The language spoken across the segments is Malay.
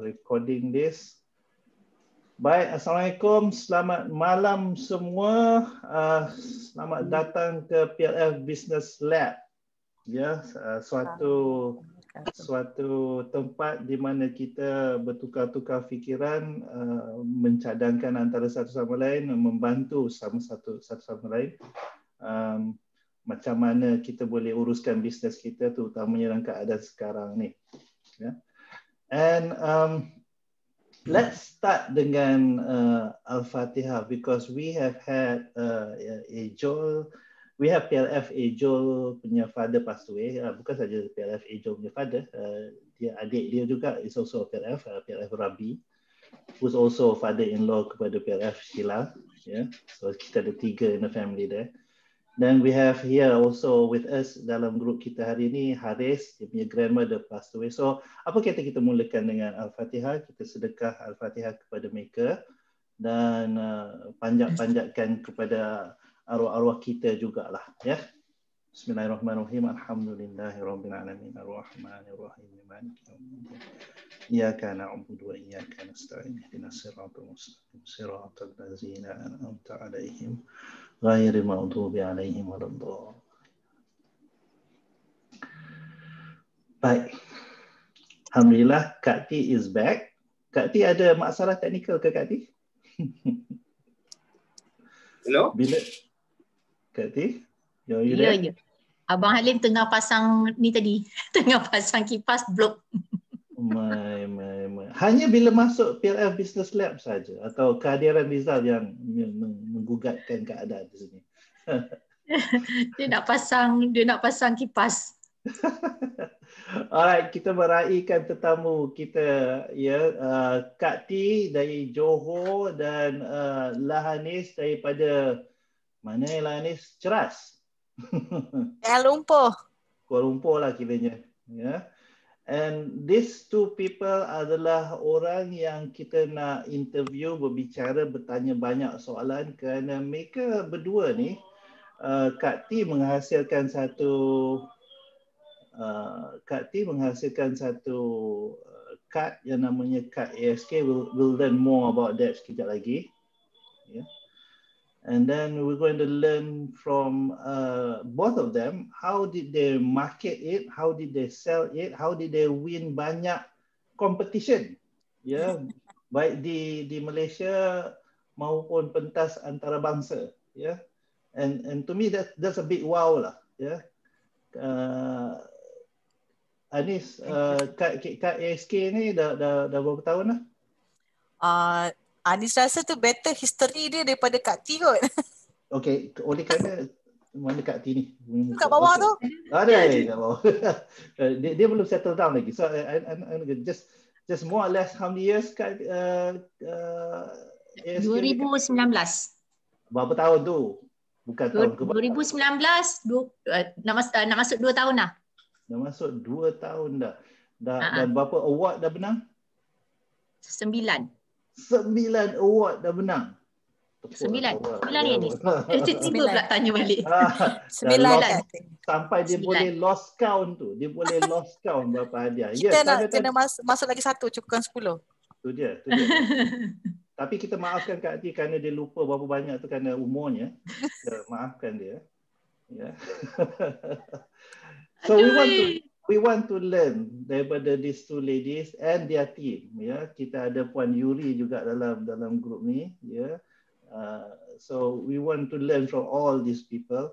recording this. Baik, Assalamualaikum. Selamat malam semua. Uh, selamat hmm. datang ke PLF Business Lab. Ya, yeah, uh, suatu ah. suatu tempat di mana kita bertukar-tukar fikiran, uh, mencadangkan antara satu sama lain, membantu sama satu satu sama lain. Um, macam mana kita boleh uruskan bisnes kita terutamanya dalam keadaan sekarang ni. Ya. And um, let's start dengan uh, Al-Fatihah because we have had uh, a Joel, we have PLF a Joel punya father passed away. Uh, bukan saja PLF a Joel punya father, uh, dia adik dia juga is also a PLF, uh, PLF Rabi, who's also father-in-law kepada PLF Sheila. Yeah. So kita ada tiga in the family there. Then we have here also with us dalam grup kita hari ini Haris, dia punya grandmother passed away. So apa kata kita mulakan dengan Al-Fatihah? Kita sedekah Al-Fatihah kepada mereka dan uh, panjat-panjatkan kepada arwah-arwah kita jugalah. Ya. Yeah? Bismillahirrahmanirrahim. alamin. Ar-Rahmanirrahim. Iyaka na'budu wa iyaka nasta'in. Ihdina siratul mustaqim. Siratul lazina an'amta alaihim. غير مغضوب عليهم ولا Baik. Alhamdulillah, Kak T is back. Kak T ada masalah teknikal ke Kak T? Hello? Bila? Kak T? Yo, you yeah, ya, Yeah. Abang Halim tengah pasang ni tadi. Tengah pasang kipas blok. My, my, my. Hanya bila masuk PLF Business Lab saja atau kehadiran Rizal yang menggugatkan keadaan di sini. dia nak pasang, dia nak pasang kipas. Alright, kita meraihkan tetamu kita ya yeah, uh, Kak T dari Johor dan uh, Lahanis daripada mana yang Lahanis? Ceras. Kuala Lumpur. Kuala Lumpur lah kiranya. Ya. Yeah. And these two people adalah orang yang kita nak interview, berbicara, bertanya banyak soalan kerana mereka berdua ni uh, Kak T menghasilkan satu uh, Kak T menghasilkan satu uh, card yang namanya card ASK. We'll, we'll learn more about that sekejap lagi. Yeah and then we're going to learn from uh, both of them how did they market it how did they sell it how did they win banyak competition yeah baik di di Malaysia maupun pentas antarabangsa yeah and and to me that that's a big wow lah yeah uh, Anis uh, kat, kat ASK ni dah dah dah berapa tahun lah uh, Anis rasa tu better history dia daripada Kak T kot. Okay, oleh kerana mana Kak T ni? Kat bawah tu? Ada, ah, kat bawah. Eh, dia, belum settle down lagi. So, I, I, I, just just more or less how many years Kak uh, uh, 2019. Berapa tahun tu? Bukan tahun ke 2019, du, uh, nak, uh, nak masuk 2 tahun lah. Dah masuk 2 tahun dah. Dah, uh-huh. Dan berapa award dah benang? Sembilan. Sembilan award dah menang. Sembilan. Sembilan ni. Encik tiba pula tanya balik. Ah, Sembilan. Sampai dia Sembilan. boleh lost count tu. Dia boleh lost count berapa hadiah. Kita yes, ya, nak kena mas- masuk lagi satu. Cukupkan sepuluh. Tu dia. Tu dia. Tapi kita maafkan Kak Ati kerana dia lupa berapa banyak tu kerana umurnya. maafkan dia. Yeah. so Aduh. we want to eh we want to learn daripada these two ladies and their team ya yeah. kita ada puan Yuri juga dalam dalam group ni ya yeah. uh, so we want to learn from all these people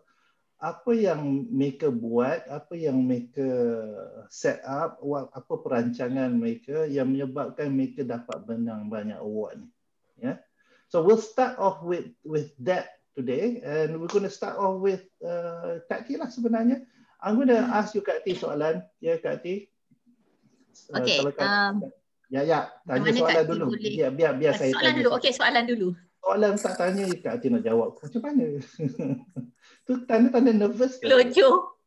apa yang mereka buat apa yang mereka set up apa perancangan mereka yang menyebabkan mereka dapat menang banyak award ni ya yeah. so we'll start off with with that today and we're going to start off with uh, Kak Ki lah sebenarnya I'm going to ask you Kak T soalan. Ya yeah, Kak T. Uh, okay. Uh, um, ya ya, tanya soalan dulu. Boleh. Biar biar biar soalan saya tanya. Dulu. Okay, soalan dulu. Soalan tak tanya Kak T nak jawab. Macam mana? tu tanda-tanda nervous ke? Lojo.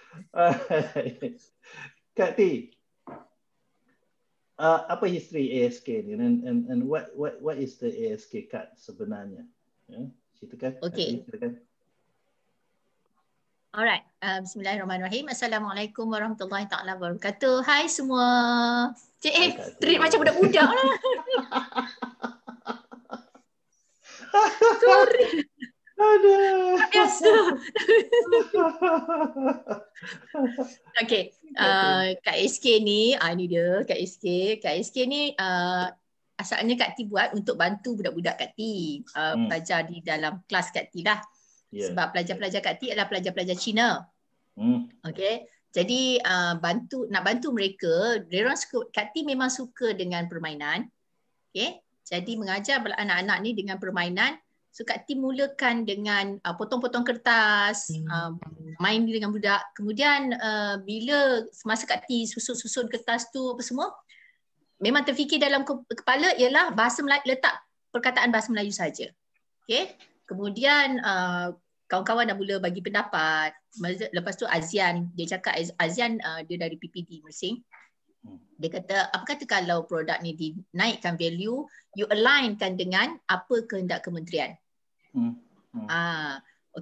Kak T. Uh, apa history ASK ni and, and and what what what is the ASK card sebenarnya? Ya, yeah. ceritakan. Okay. Alright. Uh, Bismillahirrahmanirrahim. Assalamualaikum warahmatullahi taala wabarakatuh. Hai semua. Cik eh, treat macam budak-budak lah. Sorry. Aduh. Tak biasa. okay. Uh, Kak SK ni, uh, ah, ni dia KSK SK. Kak SK ni uh, asalnya Kak T buat untuk bantu budak-budak Kak T uh, hmm. belajar di dalam kelas Kak T lah. Yeah. Sebab pelajar-pelajar kat T adalah pelajar-pelajar Cina. Hmm. Okay. Jadi uh, bantu nak bantu mereka, Reron Kati memang suka dengan permainan. Okay. Jadi mengajar anak-anak ni dengan permainan. So Kati mulakan dengan uh, potong-potong kertas, hmm. uh, main dengan budak. Kemudian uh, bila semasa Kati susun-susun kertas tu apa semua, memang terfikir dalam kepala ialah bahasa Melayu, letak perkataan bahasa Melayu saja. Okay. Kemudian uh, kawan-kawan dah mula bagi pendapat. Lepas tu Azian, dia cakap Azian uh, dia dari PPD Mersing. Hmm. Dia kata, apa kata kalau produk ni dinaikkan value, you alignkan dengan apa kehendak kementerian. Hmm. hmm. Ah, hmm. uh,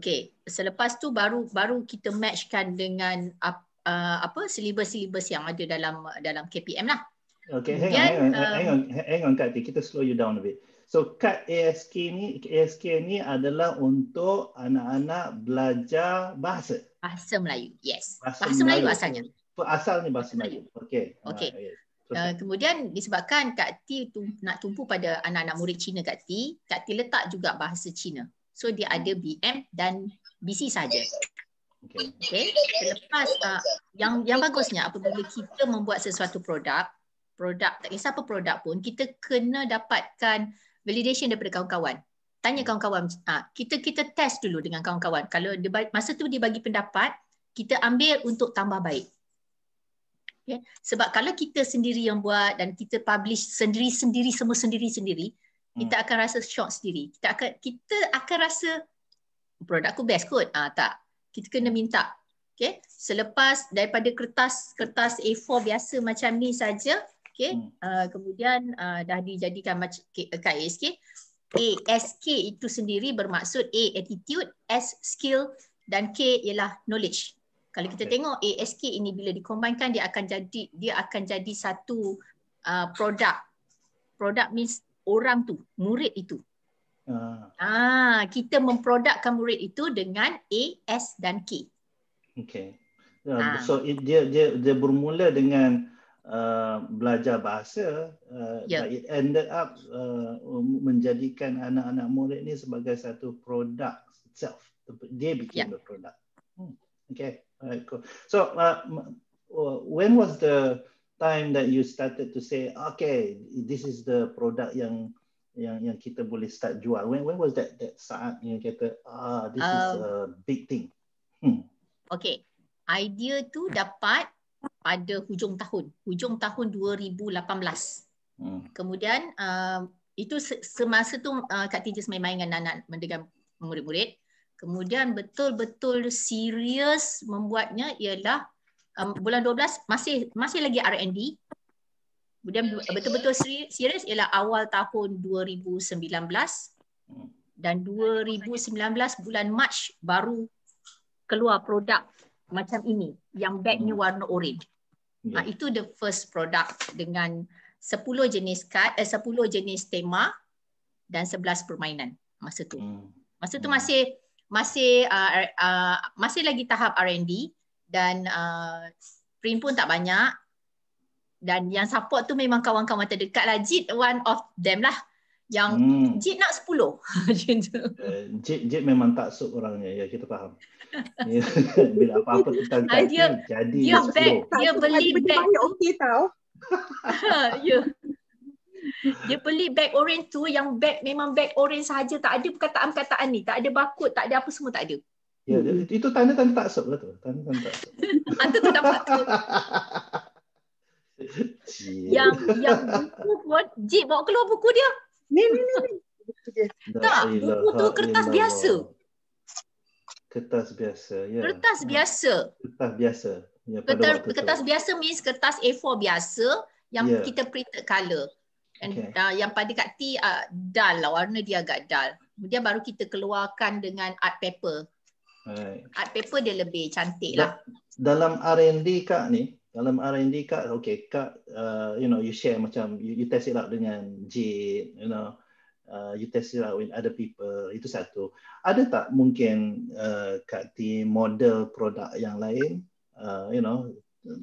okay. Selepas tu baru baru kita matchkan dengan uh, uh, apa silibus-silibus yang ada dalam dalam KPM lah. Okay, uh, hang on, hang on, hang on, hang on, hang on, Kita slow you down a bit. So kad ASK ni ASK ni adalah untuk anak-anak belajar bahasa. Bahasa Melayu. Yes. Bahasa, bahasa Melayu. Melayu asalnya. ni bahasa Melayu. okay okay Uh, kemudian disebabkan Kak T tu, nak tumpu pada anak-anak murid Cina Kak T, Kak T letak juga bahasa Cina. So dia ada BM hmm. dan BC saja. Okey. Okay. selepas uh, yang yang bagusnya apabila kita membuat sesuatu produk, produk tak kisah apa produk pun, kita kena dapatkan validation daripada kawan-kawan. Tanya hmm. kawan-kawan, ah, kita kita test dulu dengan kawan-kawan. Kalau dia, masa tu dia bagi pendapat, kita ambil untuk tambah baik. Okay. Ya. Sebab kalau kita sendiri yang buat dan kita publish sendiri-sendiri semua sendiri-sendiri, hmm. kita akan rasa shock sendiri. Kita akan kita akan rasa produk aku best kot. Ah tak. Kita kena hmm. minta. Okay. Selepas daripada kertas kertas A4 biasa macam ni saja, Okay. Hmm. Uh, kemudian uh, dah dijadikan macam KASK. Uh, ASK itu sendiri bermaksud A, attitude, S, skill dan K ialah knowledge. Kalau kita okay. tengok ASK ini bila dikombinkan dia akan jadi dia akan jadi satu uh, produk. Produk means orang tu, murid itu. Uh. Ah, kita memprodukkan murid itu dengan A, S dan K. Okay. Uh, ya, ah. So it, dia dia dia bermula dengan Uh, belajar bahasa uh, yeah. it ended up uh, um, menjadikan anak-anak murid ni sebagai satu produk itself dia became yeah. the product hmm. okay alright cool so uh, when was the time that you started to say okay this is the product yang yang yang kita boleh start jual when when was that that saat yang kata ah this um, is a big thing hmm. okay idea tu dapat pada hujung tahun, hujung tahun 2018. Hmm. Kemudian uh, itu semasa tu uh, Kak Tintis main-main dengan Nanat dengan murid-murid. Kemudian betul-betul serius membuatnya ialah um, bulan 12 masih masih lagi R&D. Kemudian betul-betul serius ialah awal tahun 2019 hmm. dan 2019 bulan Mac baru keluar produk macam ini yang bag ni hmm. warna orange. Ha, ya. itu the first product dengan 10 jenis kad eh, 10 jenis tema dan 11 permainan masa tu. Hmm. Masa tu hmm. masih masih uh, uh, masih lagi tahap R&D dan uh, print pun tak banyak dan yang support tu memang kawan-kawan terdekat lah Jit one of them lah. Yang hmm. Jid nak 10 macam Jit eh, Jid, memang tak sup orangnya. Ya, kita faham. Ya, bila apa-apa tentang kaki, ah, dia, jadi dia 10. Ya. dia beli beg Dia okay tau. ha, yeah. Dia beli beg orange tu yang beg memang beg orange saja tak ada perkataan-perkataan ni, tak ada bakut, tak ada apa semua tak ada. Ya, yeah, itu tanda-tanda tak sub lah tu. Tanda-tanda tak sub. Hantu ah, tu dapat tu. yang yang buku pun Jip bawa keluar buku dia Ni ni ni. Tak, buku tu kertas biasa. Kertas biasa, ya. Yeah. Kertas biasa. Kertas biasa. Ya, pada kertas, kertas biasa means kertas A4 biasa yang yeah. kita print color. And, okay. uh, yang pada kat T uh, dull lah, warna dia agak dull. Kemudian baru kita keluarkan dengan art paper. Right. Art paper dia lebih cantik lah. Dalam R&D kak ni, dalam R&D kak okay kak uh, you know you share macam you, you test it out dengan J, you know uh, you test it out with other people itu satu ada tak mungkin uh, kak di model produk yang lain uh, you know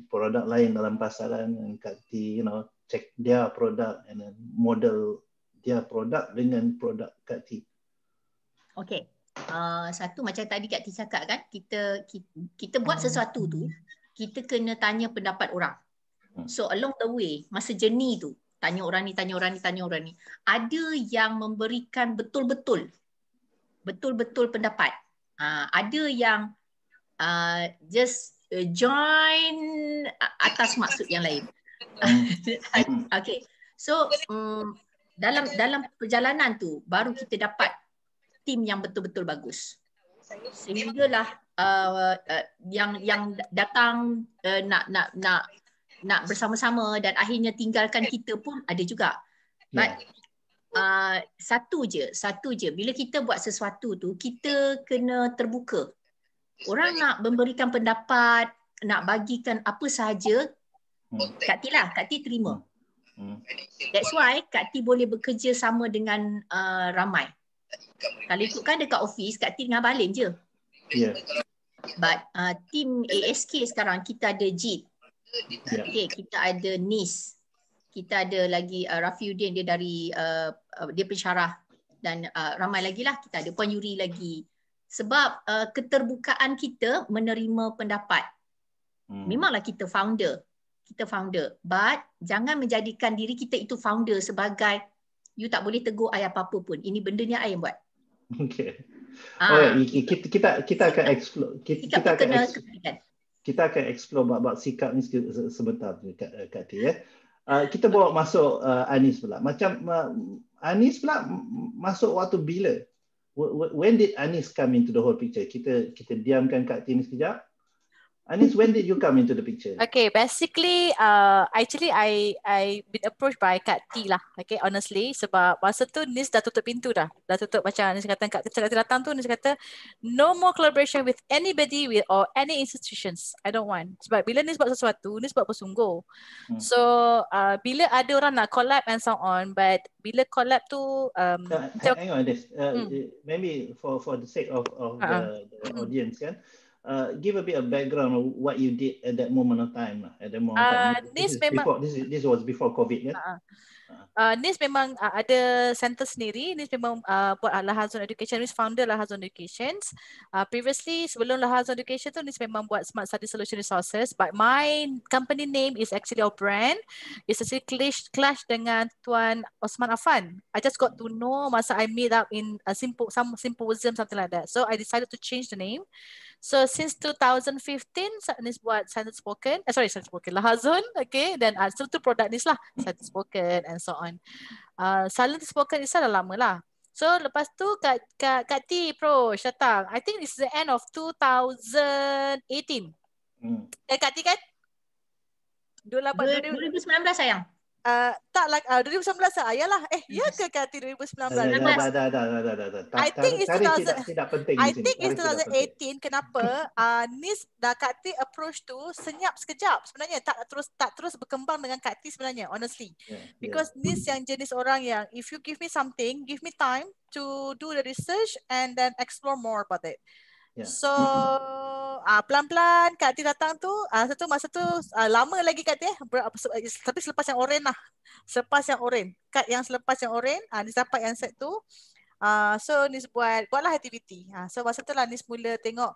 produk lain dalam pasaran yang kak di you know check dia produk and then model dia produk dengan produk kak di okay uh, satu macam tadi kak ti cakap kan kita kita, kita buat hmm. sesuatu tu kita kena tanya pendapat orang. Hmm. So along the way, masa jernih tu, tanya orang ni, tanya orang ni, tanya orang ni. Ada yang memberikan betul-betul, betul-betul pendapat. Uh, ada yang ah, uh, just join atas maksud yang lain. Hmm. okay. So um, dalam dalam perjalanan tu, baru kita dapat tim yang betul-betul bagus saya lah uh, uh, yang yang datang uh, nak nak nak nak bersama-sama dan akhirnya tinggalkan kita pun ada juga. But yeah. uh, satu je, satu je. Bila kita buat sesuatu tu, kita kena terbuka. Orang nak memberikan pendapat, nak bagikan apa sahaja, hmm. Kak T lah, Kak T terima. Hmm. hmm. That's why Kak T boleh bekerja sama dengan uh, ramai. Hmm. Kalau ikutkan dekat office, kat team dengan Balin je. Yeah. But uh, team ASK sekarang kita ada JIT. Yeah. Okay, kita ada NIS. Kita ada lagi uh, Rafiuddin dia dari uh, uh, dia pensyarah dan uh, ramai lagi lah kita ada Puan Yuri lagi. Sebab uh, keterbukaan kita menerima pendapat. Hmm. Memanglah kita founder. Kita founder. But jangan menjadikan diri kita itu founder sebagai you tak boleh tegur ayah apa-apa pun. Ini benda ni ayah buat. Okay. Ha. Oh, ya, kita, kita kita akan explore kita, sikap kita akan explore, kita akan explore bab, bab sikap ni sebentar dekat kat ya. Uh, kita bawa masuk uh, Anis pula. Macam uh, Anis pula masuk waktu bila? When did Anis come into the whole picture? Kita kita diamkan Kak Tini sekejap. Anis, when did you come into the picture? Okay, basically, uh, actually, I I been approached by Kak T lah. Okay, honestly, sebab masa tu Nis dah tutup pintu dah. Dah tutup macam Anis kata, Kak T datang tu, Nis kata, no more collaboration with anybody with or any institutions. I don't want. Sebab bila Nis buat sesuatu, Nis buat bersungguh. Hmm. So, uh, bila ada orang nak collab and so on, but bila collab tu... Um, so, hang on, Anis. Uh, hmm. Maybe for for the sake of, of uh-huh. the, the hmm. audience, kan? Uh, give a bit of background of what you did at that moment of time lah, at that moment uh, of time. This, this, memang, before, this, is, this was before covid yeah? uh, Uh, NIS memang uh, ada center sendiri. NIS memang uh, buat uh, lah Lahazon Education. NIS founder Lahazon Education. Uh, previously, sebelum Lahazon Education tu, NIS memang buat Smart Study Solution Resources. But my company name is actually our brand. It's actually clash, clash dengan Tuan Osman Afan. I just got to know masa I meet up in a simple some symposium, something like that. So, I decided to change the name. So since 2015, Nis buat Sentence Spoken. Eh, sorry, Sentence Spoken. Lahazun. Okay. Then, uh, so tu produk Nis lah. Sentence Spoken and and so on. Uh, silent spoken itself dah lama lah. So lepas tu kat kat kat T Pro datang. I think it's the end of 2018. Hmm. Eh, kat T kan? 2018, 2019 sayang. Uh, tak lah, uh, ah, 2019 lah, Eh, ya ke Kati 2019? Tak, tak, tak, tak, tak, I think it's 2018, kenapa uh, Nis dah Kati approach tu senyap sekejap sebenarnya. Tak terus tak terus berkembang dengan Kati sebenarnya, honestly. Yeah, ya. Because yeah. Nis yang jenis orang yang, if you give me something, give me time to do the research and then explore more about it. Yeah. So, uh, pelan-pelan Kak Ti datang tu uh, satu masa tu uh, lama lagi Kak Ti eh. eh tapi selepas yang oren lah selepas yang oren kad yang selepas yang oren uh, Nis dapat yang set tu uh, so Nis buat buatlah aktiviti uh, so masa tu lah Nis mula tengok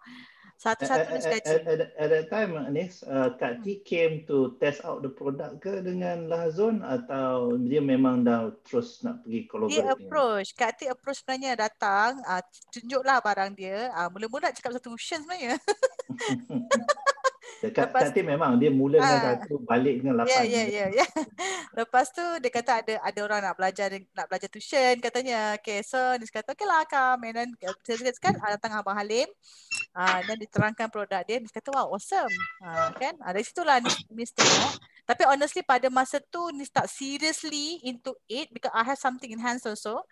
satu-satu ni sketch. At, at, at that time Anis, uh, Kak T hmm. came to test out the product ke dengan lahazon atau dia memang dah terus nak pergi kalau dia approach. Kak T approach sebenarnya datang uh, tunjuklah barang dia. Uh, mula-mula nak cakap satu option sebenarnya. Kat, lepas tu memang dia mula dengan ah. satu balik dengan ya, lapan. Ya ya ya ya. Lepas tu dia kata ada ada orang nak belajar nak belajar tuition katanya. Okay so dia kata okeylah kam then saya uh, kan uh, tengah Abang Halim uh, dan diterangkan produk dia dia kata wow awesome. Uh, kan? Ada ah, uh, situlah mistake. Eh. Tapi honestly pada masa tu ni start seriously into it because I have something in hands also.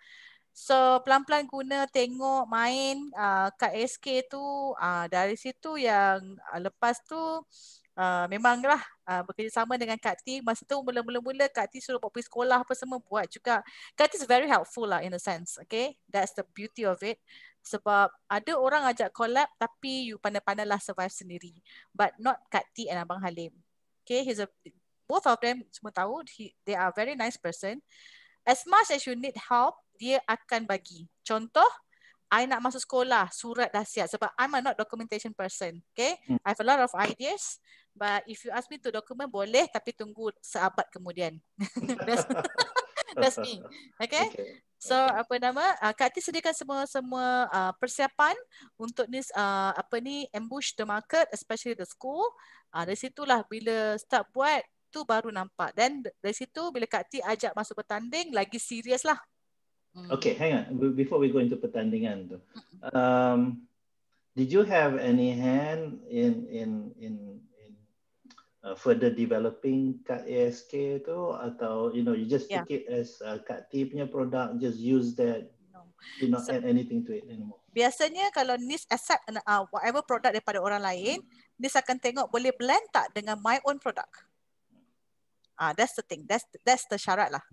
So pelan-pelan guna tengok main uh, ah, kat SK tu uh, dari situ yang uh, lepas tu uh, memanglah uh, bekerjasama dengan Kak T masa tu mula-mula Kak T suruh buat pergi sekolah apa semua buat juga Kak T is very helpful lah in a sense okay that's the beauty of it sebab ada orang ajak collab tapi you pandai-pandailah survive sendiri but not Kak T and Abang Halim okay he's a both of them semua tahu he, they are very nice person as much as you need help dia akan bagi. Contoh, I nak masuk sekolah, surat dah siap sebab I'm a not documentation person. Okay, hmm. I have a lot of ideas. But if you ask me to document, boleh tapi tunggu seabad kemudian. that's, that's me. Okay? okay. So apa nama uh, Kak T sediakan semua-semua uh, persiapan untuk ni uh, ah, apa ni ambush the market especially the school. Uh, dari situlah bila start buat tu baru nampak. Then dari situ bila Kak T ajak masuk bertanding lagi serius lah. Hmm. Okay, hang on. Before we go into pertandingan tu, hmm. um, did you have any hand in in in, in uh, further developing kad ASK tu atau you know you just yeah. take it as uh, kad T punya product, just use that, no. do not so, add anything to it anymore. Biasanya kalau NIS accept uh, uh, whatever product daripada orang lain, NIS akan tengok boleh blend tak dengan my own product. Ah, uh, that's the thing. That's that's the syarat lah.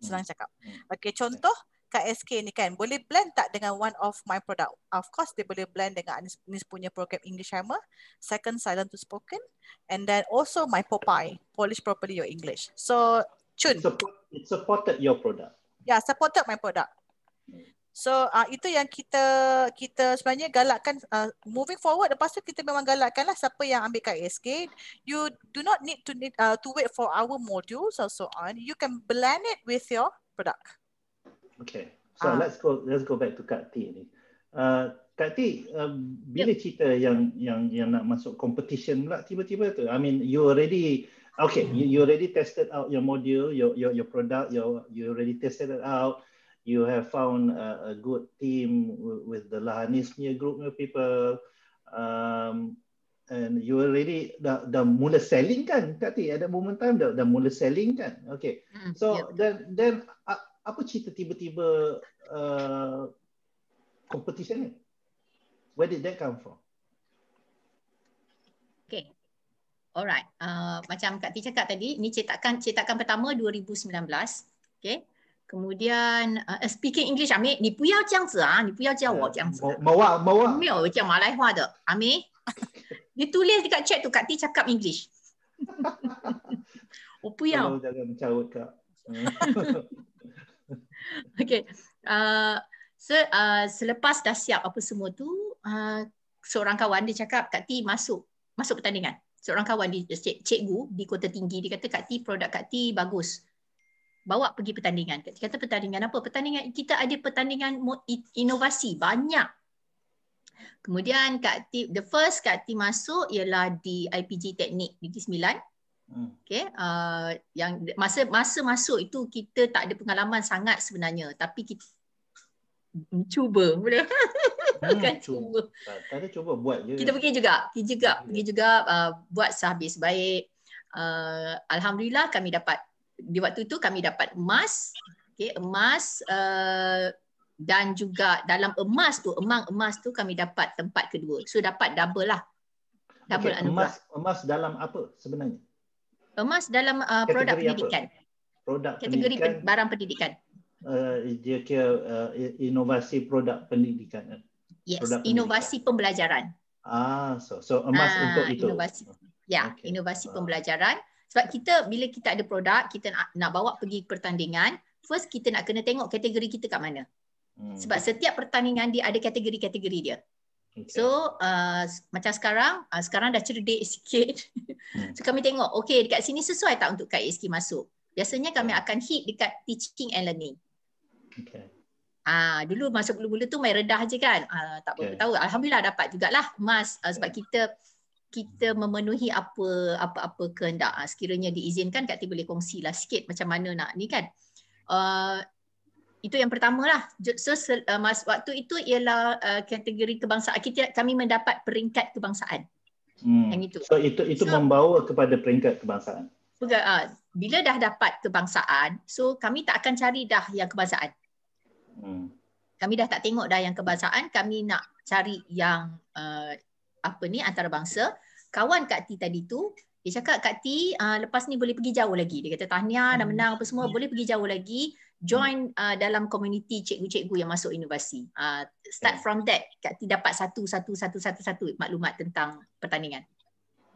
Senang hmm. cakap. Okay, contoh kat SK ni kan boleh blend tak dengan one of my product of course dia boleh blend dengan Anis, Anis punya program English Hammer second silent to spoken and then also my Popeye polish properly your English so Chun it, supported your product yeah supported my product So uh, itu yang kita kita sebenarnya galakkan uh, moving forward lepas tu kita memang galakkan lah siapa yang ambil kat ASK you do not need to need uh, to wait for our modules or so on you can blend it with your product Okay. So uh. let's go let's go back to Kak T ni. Uh, Kak T, uh, bila yep. cerita yang yang yang nak masuk competition pula tiba-tiba tu? I mean, you already okay, you, you already tested out your module, your your your product, your you already tested it out. You have found a, a good team with the Lahanis punya group of people. Um, and you already dah, dah mula selling kan? Kak T, at that moment time dah, dah mula selling kan? Okay. Mm, so yep. Ya. then, then uh, apa cerita tiba-tiba uh, competition ni? Where did that come from? Okay. Alright. Uh, macam Kak T cakap tadi, ni cetakan cetakan pertama 2019. Okay. Kemudian uh, eh, speaking English Ami, ni puyao jiang zi ah, ni puyao jiao wo jiang zi. Mawa ya. mawa. Miao jiang ma lai hua de. Ami. Dia tulis dekat chat tu Kak T cakap English. Oh puyao. Jangan mencarut Kak. Okay. Uh, so uh, selepas dah siap apa semua tu, uh, seorang kawan dia cakap Kak T masuk masuk pertandingan. Seorang kawan dia cik, cikgu di Kota Tinggi dia kata Kak T produk Kak T bagus. Bawa pergi pertandingan. Kak T kata pertandingan apa? Pertandingan kita ada pertandingan inovasi banyak. Kemudian Kak T the first Kak T masuk ialah di IPG Teknik Negeri 9 Hmm. Okay, uh, yang masa masa masuk itu kita tak ada pengalaman sangat sebenarnya, tapi kita cuba boleh hmm, kan cuba. Tak, tak ada cuba buat je. Kita pergi juga, pergi juga, pergi, pergi juga, uh, buat sehabis baik. Uh, Alhamdulillah kami dapat di waktu itu kami dapat emas, okay, emas uh, dan juga dalam emas tu, emang emas tu kami dapat tempat kedua. So dapat double lah. Double okay, emas, emas dalam apa sebenarnya? emas dalam uh, produk kategori pendidikan. Produk kategori pendidikan, barang pendidikan. Uh, dia kira uh, inovasi produk pendidikan. Yes, produk pendidikan. inovasi pembelajaran. Ah, so so emas uh, untuk itu. Inovasi. Ya, okay. inovasi uh. pembelajaran. Sebab kita bila kita ada produk, kita nak, nak bawa pergi pertandingan, first kita nak kena tengok kategori kita kat mana. Hmm. Sebab setiap pertandingan dia ada kategori-kategori dia. Hmm. Okay. So uh, macam sekarang, uh, sekarang dah cerdik sikit. Hmm. so kami tengok, okay dekat sini sesuai tak untuk KISK masuk? Biasanya kami hmm. akan hit dekat teaching and learning. Okay. Uh, dulu masuk bulu bulu tu main redah je kan. Uh, tak okay. tahu. Alhamdulillah dapat jugalah emas uh, sebab okay. kita kita memenuhi apa apa apa kehendak. Uh, sekiranya diizinkan Kak Ti boleh kongsilah sikit macam mana nak ni kan. Uh, itu yang pertama lah. So, uh, mas waktu itu ialah uh, kategori kebangsaan. Kita kami mendapat peringkat kebangsaan. Hmm. Yang itu. So itu itu so, membawa kepada peringkat kebangsaan. Bukan. Uh, bila dah dapat kebangsaan, so kami tak akan cari dah yang kebangsaan. Hmm. Kami dah tak tengok dah yang kebangsaan. Kami nak cari yang uh, apa ni antarabangsa. Kawan Kak T tadi tu dia cakap Kak T uh, lepas ni boleh pergi jauh lagi. Dia kata tahniah dah hmm. menang apa semua ya. boleh pergi jauh lagi join uh, dalam community cikgu-cikgu yang masuk inovasi. Uh, ah, start ya. from that Kak T dapat satu satu satu satu satu maklumat tentang pertandingan.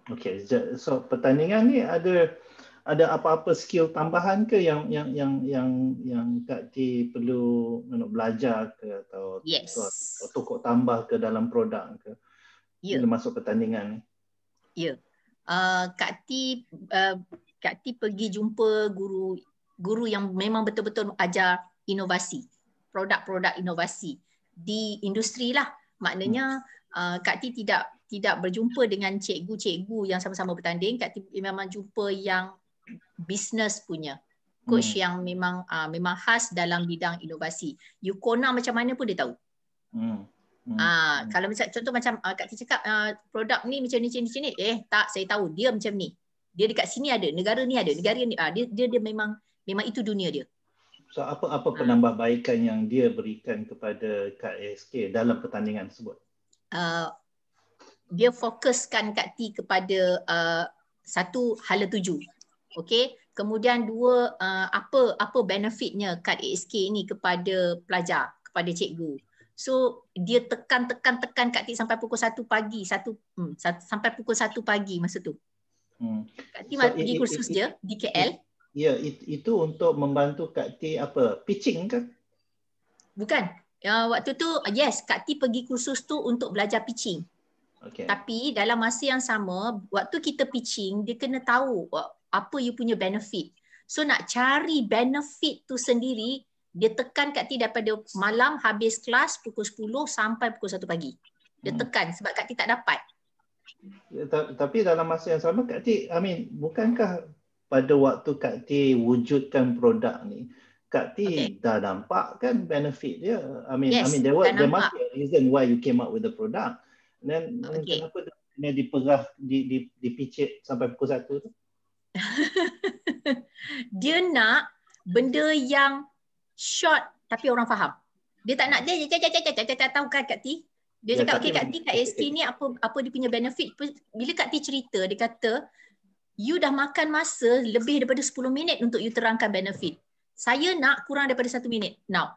Okay, so pertandingan ni ada ada apa-apa skill tambahan ke yang yang yang yang yang Kak T perlu nak belajar ke atau yes. tokok tambah ke dalam produk ke? Yeah. masuk pertandingan Ya. Yeah. Uh, Kak T uh, Kak T pergi jumpa guru guru yang memang betul-betul ajar inovasi, produk-produk inovasi di industri lah. Maknanya hmm. uh, Kak T tidak tidak berjumpa dengan cikgu-cikgu yang sama-sama bertanding, Kak T memang jumpa yang bisnes punya. Coach hmm. yang memang uh, memang khas dalam bidang inovasi. Yukona macam mana pun dia tahu. Hmm. Hmm. Ha, kalau macam contoh macam uh, ah, Kak Tia cakap uh, produk ni macam ni, macam ni, ni. Eh tak, saya tahu dia macam ni. Dia dekat sini ada, negara ni ada, negara ni. Uh, dia, dia dia memang memang itu dunia dia. So apa apa penambahbaikan ha. yang dia berikan kepada KSK dalam pertandingan tersebut? Uh, dia fokuskan Kak T kepada uh, satu hala tuju. Okay. Kemudian dua, uh, apa apa benefitnya kad ASK ini kepada pelajar, kepada cikgu. Uh, So dia tekan tekan tekan Kak Tik sampai pukul 1 pagi, satu hmm, sampai pukul 1 pagi masa tu. Hmm. Kak Tik so, pergi it, kursus it, dia di KL. Ya, yeah, it, itu untuk membantu Kak Tik apa? Pitching ke? Bukan. Uh, waktu tu yes, Kak Tik pergi kursus tu untuk belajar pitching. Okay. Tapi dalam masa yang sama, waktu kita pitching, dia kena tahu apa you punya benefit. So nak cari benefit tu sendiri, dia tekan Kak T daripada malam habis kelas pukul 10 sampai pukul 1 pagi. Dia hmm. tekan sebab Kak T tak dapat. Ya, tapi dalam masa yang sama Kak T, I mean, bukankah pada waktu Kak T wujudkan produk ni, Kak T okay. dah nampak kan benefit dia. I mean, yes, I mean there was there must be a reason why you came up with the product. And then okay. kenapa dia kena diperah di di dipicit sampai pukul 1 tu? dia nak benda yang short tapi orang faham. Dia tak nak dia cak cak cak cak cak tahu kan Kak T? Dia ya, cakap okey Kak T kat SK ni apa apa dia punya benefit bila Kak T cerita dia kata you dah makan masa lebih daripada 10 minit untuk you terangkan benefit. Saya nak kurang daripada 1 minit. Now.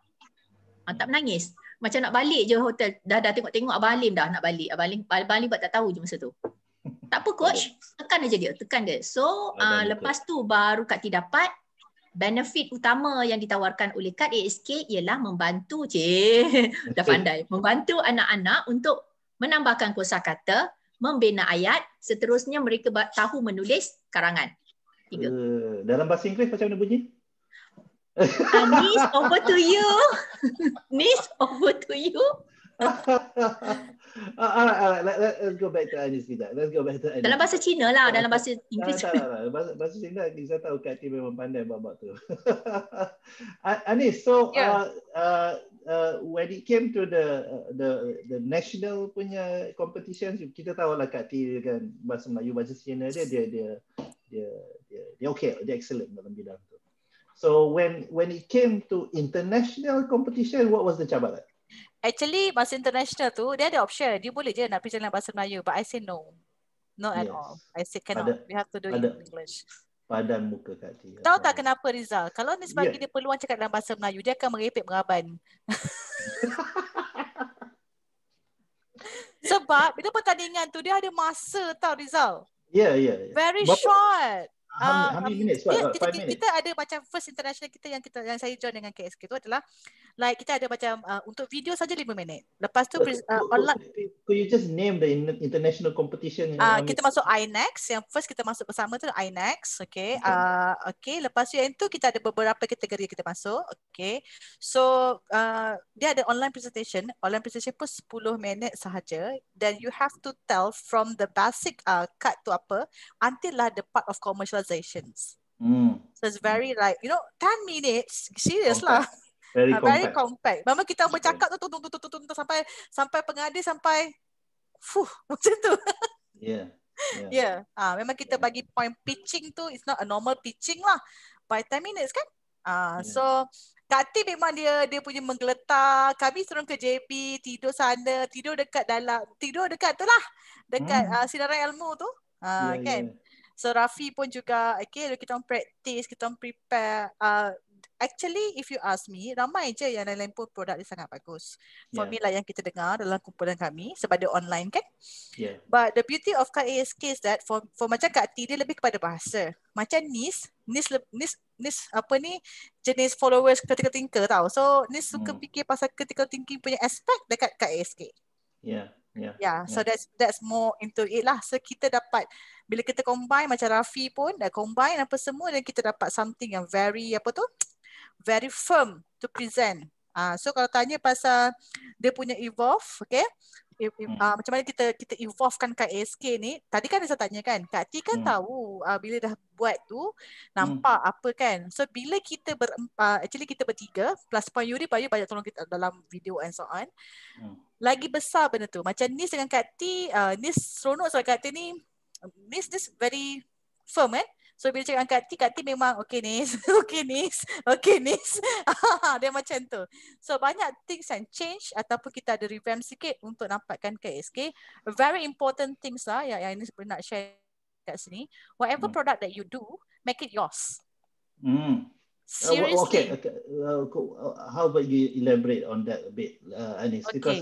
Ah, tak menangis. Macam nak balik je hotel. Dah dah tengok-tengok Abang Alim dah nak balik. Abang Alim, Abang Alim buat tak tahu je masa tu. Tak apa coach. Tekan aja dia. Tekan dia. So uh, lepas tu baru Kak T dapat benefit utama yang ditawarkan oleh kad ASK ialah membantu je dah pandai membantu anak-anak untuk menambahkan kosakata membina ayat seterusnya mereka tahu menulis karangan tiga uh, dalam bahasa Inggeris macam mana bunyi uh, ah, miss over to you miss over to you alright, alright. Let, let's go back to Anis kita. Let's go back to Anis. Dalam bahasa Cina lah, ah, dalam bahasa Inggeris. Ah, tak, lah, tak, tak, lah. tak. Bahasa, bahasa Cina, saya tahu Kati memang pandai bab-bab tu. Anis, so yeah. uh, ya. uh, uh, when it came to the uh, the the national punya competition, kita tahu lah Kati kan bahasa Melayu, bahasa Cina dia, dia, dia, dia, dia, dia okay, dia excellent dalam bidang tu. So when when it came to international competition, what was the cabaran? actually bahasa international tu dia ada option dia boleh je nak pergi jalan bahasa Melayu but I say no not at all I say cannot padan, we have to do padan, it in English padan muka kat dia tahu tak kenapa Rizal kalau ni sebagai yeah. dia peluang cakap dalam bahasa Melayu dia akan merepek meraban sebab bila pertandingan tu dia ada masa tau Rizal yeah yeah, yeah. very Bapa, short how many ah, um, minutes? Yeah, uh, kita, kita ada macam first international kita yang kita yang saya join dengan KSK tu adalah like kita ada macam uh, untuk video saja lima minit. Lepas tu uh, online. Could you just name the international competition? Ah, uh, kita masuk INEX. Yang first kita masuk bersama tu INEX. Okay. Ah, uh, okay. Lepas tu yang tu kita ada beberapa kategori kita masuk. Okay. So uh, dia ada online presentation. Online presentation pun sepuluh minit sahaja. Then you have to tell from the basic uh, ah, cut tu apa until lah the part of commercial conversations. Mm. So it's very like, you know, 10 minutes, serious okay. lah. Very, uh, very compact. Memang kita okay. bercakap tu, tu, tu, tu, tu, tu, tu, tu, sampai sampai pengadil sampai fuh macam tu. yeah. Yeah. Ah, yeah. uh, memang kita yeah. bagi point pitching tu it's not a normal pitching lah. By 10 minutes kan? ah, yeah. so Kati memang dia dia punya menggeletar. Kami turun ke JP tidur sana, tidur dekat dalam, tidur dekat tu lah. Dekat hmm. uh, ah, sinaran ilmu tu. Ah, yeah, kan? Yeah. So Rafi pun juga okay, kita orang practice, kita orang prepare. Uh, actually, if you ask me, ramai je yang lain-lain pun produk dia sangat bagus. For yeah. me lah yang kita dengar dalam kumpulan kami sebab dia online kan. Yeah. But the beauty of Kak ASK is that for, for macam Kak T, dia lebih kepada bahasa. Macam Nis, Nis, Nis, Nis apa ni jenis followers ketika thinker tau. So Nis suka hmm. fikir pasal ketika thinking punya aspect dekat Kak ASK. Yeah. Yeah. yeah. So yeah. that's that's more into it lah. So kita dapat bila kita combine macam Rafi pun dah combine apa semua dan kita dapat something yang very apa tu? Very firm to present. Ah uh, so kalau tanya pasal dia punya evolve, okay? Uh, macam mana kita kita involvekan KSK ni tadi kan saya tanya kan Kak T kan hmm. tahu uh, bila dah buat tu nampak hmm. apa kan so bila kita ber, uh, ah, actually kita bertiga plus Puan Yuri Bayu banyak tolong kita dalam video and so on hmm lagi besar benda tu. Macam Nis dengan Kak T, uh, Nis seronok sebab Kak T ni, Nis this very firm kan. So bila cakap dengan Kak T, Kak T memang okay Nis, okay Nis, okay Nis. Dia macam tu. So banyak things yang change ataupun kita ada revamp sikit untuk dapatkan KSK. Very important things lah yang, yang Nis nak share kat sini. Whatever hmm. product that you do, make it yours. Hmm. Seriously. Okay, okay. Uh, how about you elaborate on that a bit, uh, Anis? Okay. Because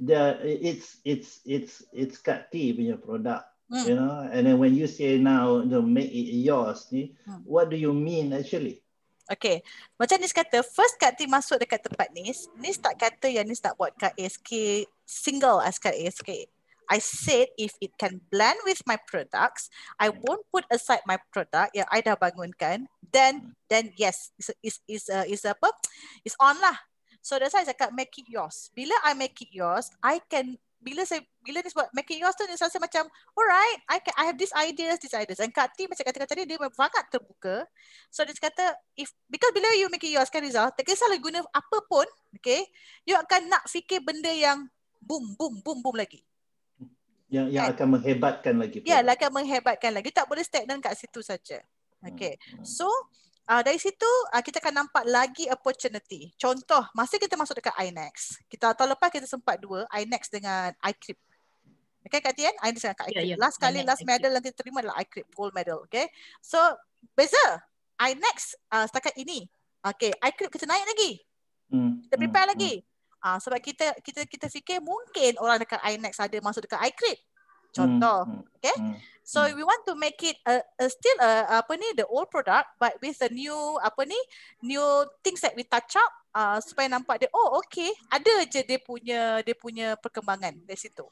the it's it's it's it's cut tea punya product hmm. you know and then when you say now the make it yours ni hmm. what do you mean actually Okay. Macam Nis kata, first Kak T masuk dekat tempat Nis, Nis tak kata yang Nis tak buat kat ASK single as kat ASK. I said if it can blend with my products, I won't put aside my product yang I dah bangunkan, then then yes, is is is uh, apa? Is on lah. So that's why I cakap make it yours. Bila I make it yours, I can bila saya bila ni sebab make it yours tu ni saya macam alright, I can, I have this ideas, this ideas. And Kati macam kata kata dia sangat terbuka. So dia kata if because bila you make it yours kan Rizal, tak kisah lagi guna apa pun, okay, you akan nak fikir benda yang boom boom boom boom lagi yang yang kan. akan menghebatkan lagi. Ya, akan menghebatkan lagi. Tak boleh stagnan kat situ saja. Okay. Hmm, hmm. So, Uh, dari situ uh, kita akan nampak lagi opportunity. Contoh, masa kita masuk dekat INEX, kita tahun lepas kita sempat dua INEX dengan iCrip. Okay, Kak Tian? INEX dengan Kak yeah, yeah. Last kali, e last medal yang kita terima adalah iCrip, gold medal. Okay? So, beza. INEX uh, ah, setakat ini. Okay, iCrip kita naik lagi. Hmm. Kita prepare hmm. lagi. Uh, sebab kita kita kita fikir mungkin orang dekat INEX ada masuk dekat iCrip contoh hmm, hmm. okay hmm. so hmm. we want to make it a, a still a, apa ni the old product but with the new apa ni new things that we touch up uh, supaya nampak dia oh okay ada je dia punya dia punya perkembangan dari situ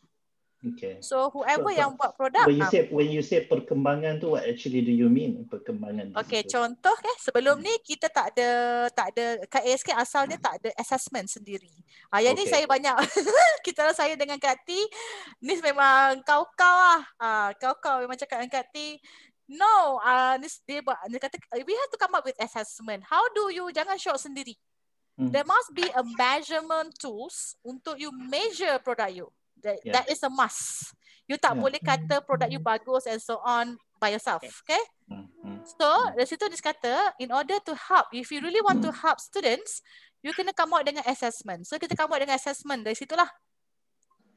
Okay. So whoever so, yang buat produk when you, ah. say, when you say perkembangan tu what actually do you mean perkembangan? Okay, situ? contoh eh sebelum hmm. ni kita tak ada tak ada kat ASK asalnya tak ada assessment sendiri. Ah yang okay. ni saya banyak kita lah saya dengan Kati ni memang kau-kau lah. ah. kau-kau memang cakap dengan Kati no ah ni dia buat dia kata we have to come up with assessment. How do you jangan show sendiri. Hmm. There must be a measurement tools untuk you measure product you. That, yeah. that is a must. You tak yeah. boleh kata produk you bagus and so on by yourself. Okay? okay? Mm-hmm. So, dari situ dia kata, in order to help, if you really want to mm. help students, you kena come out dengan assessment. So, kita come out dengan assessment. Dari situlah.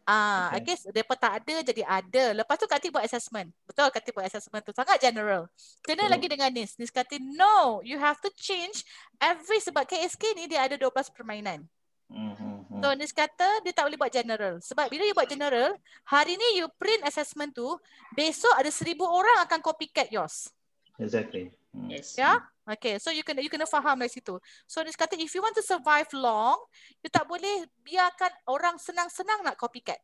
Ah, okay. I guess mereka tak ada jadi ada. Lepas tu Katik buat assessment. Betul Katik buat assessment tu sangat general. Kena so, lagi dengan Nis. Nis kata no, you have to change every sebab KSK ni dia ada 12 permainan. Mm-hmm. So Nis kata dia tak boleh buat general. Sebab bila you buat general, hari ni you print assessment tu, besok ada seribu orang akan copycat yours. Exactly. Hmm. Yes. Yeah. Okay, so you kena you kena faham dari situ. So Nis kata if you want to survive long, you tak boleh biarkan orang senang-senang nak copycat.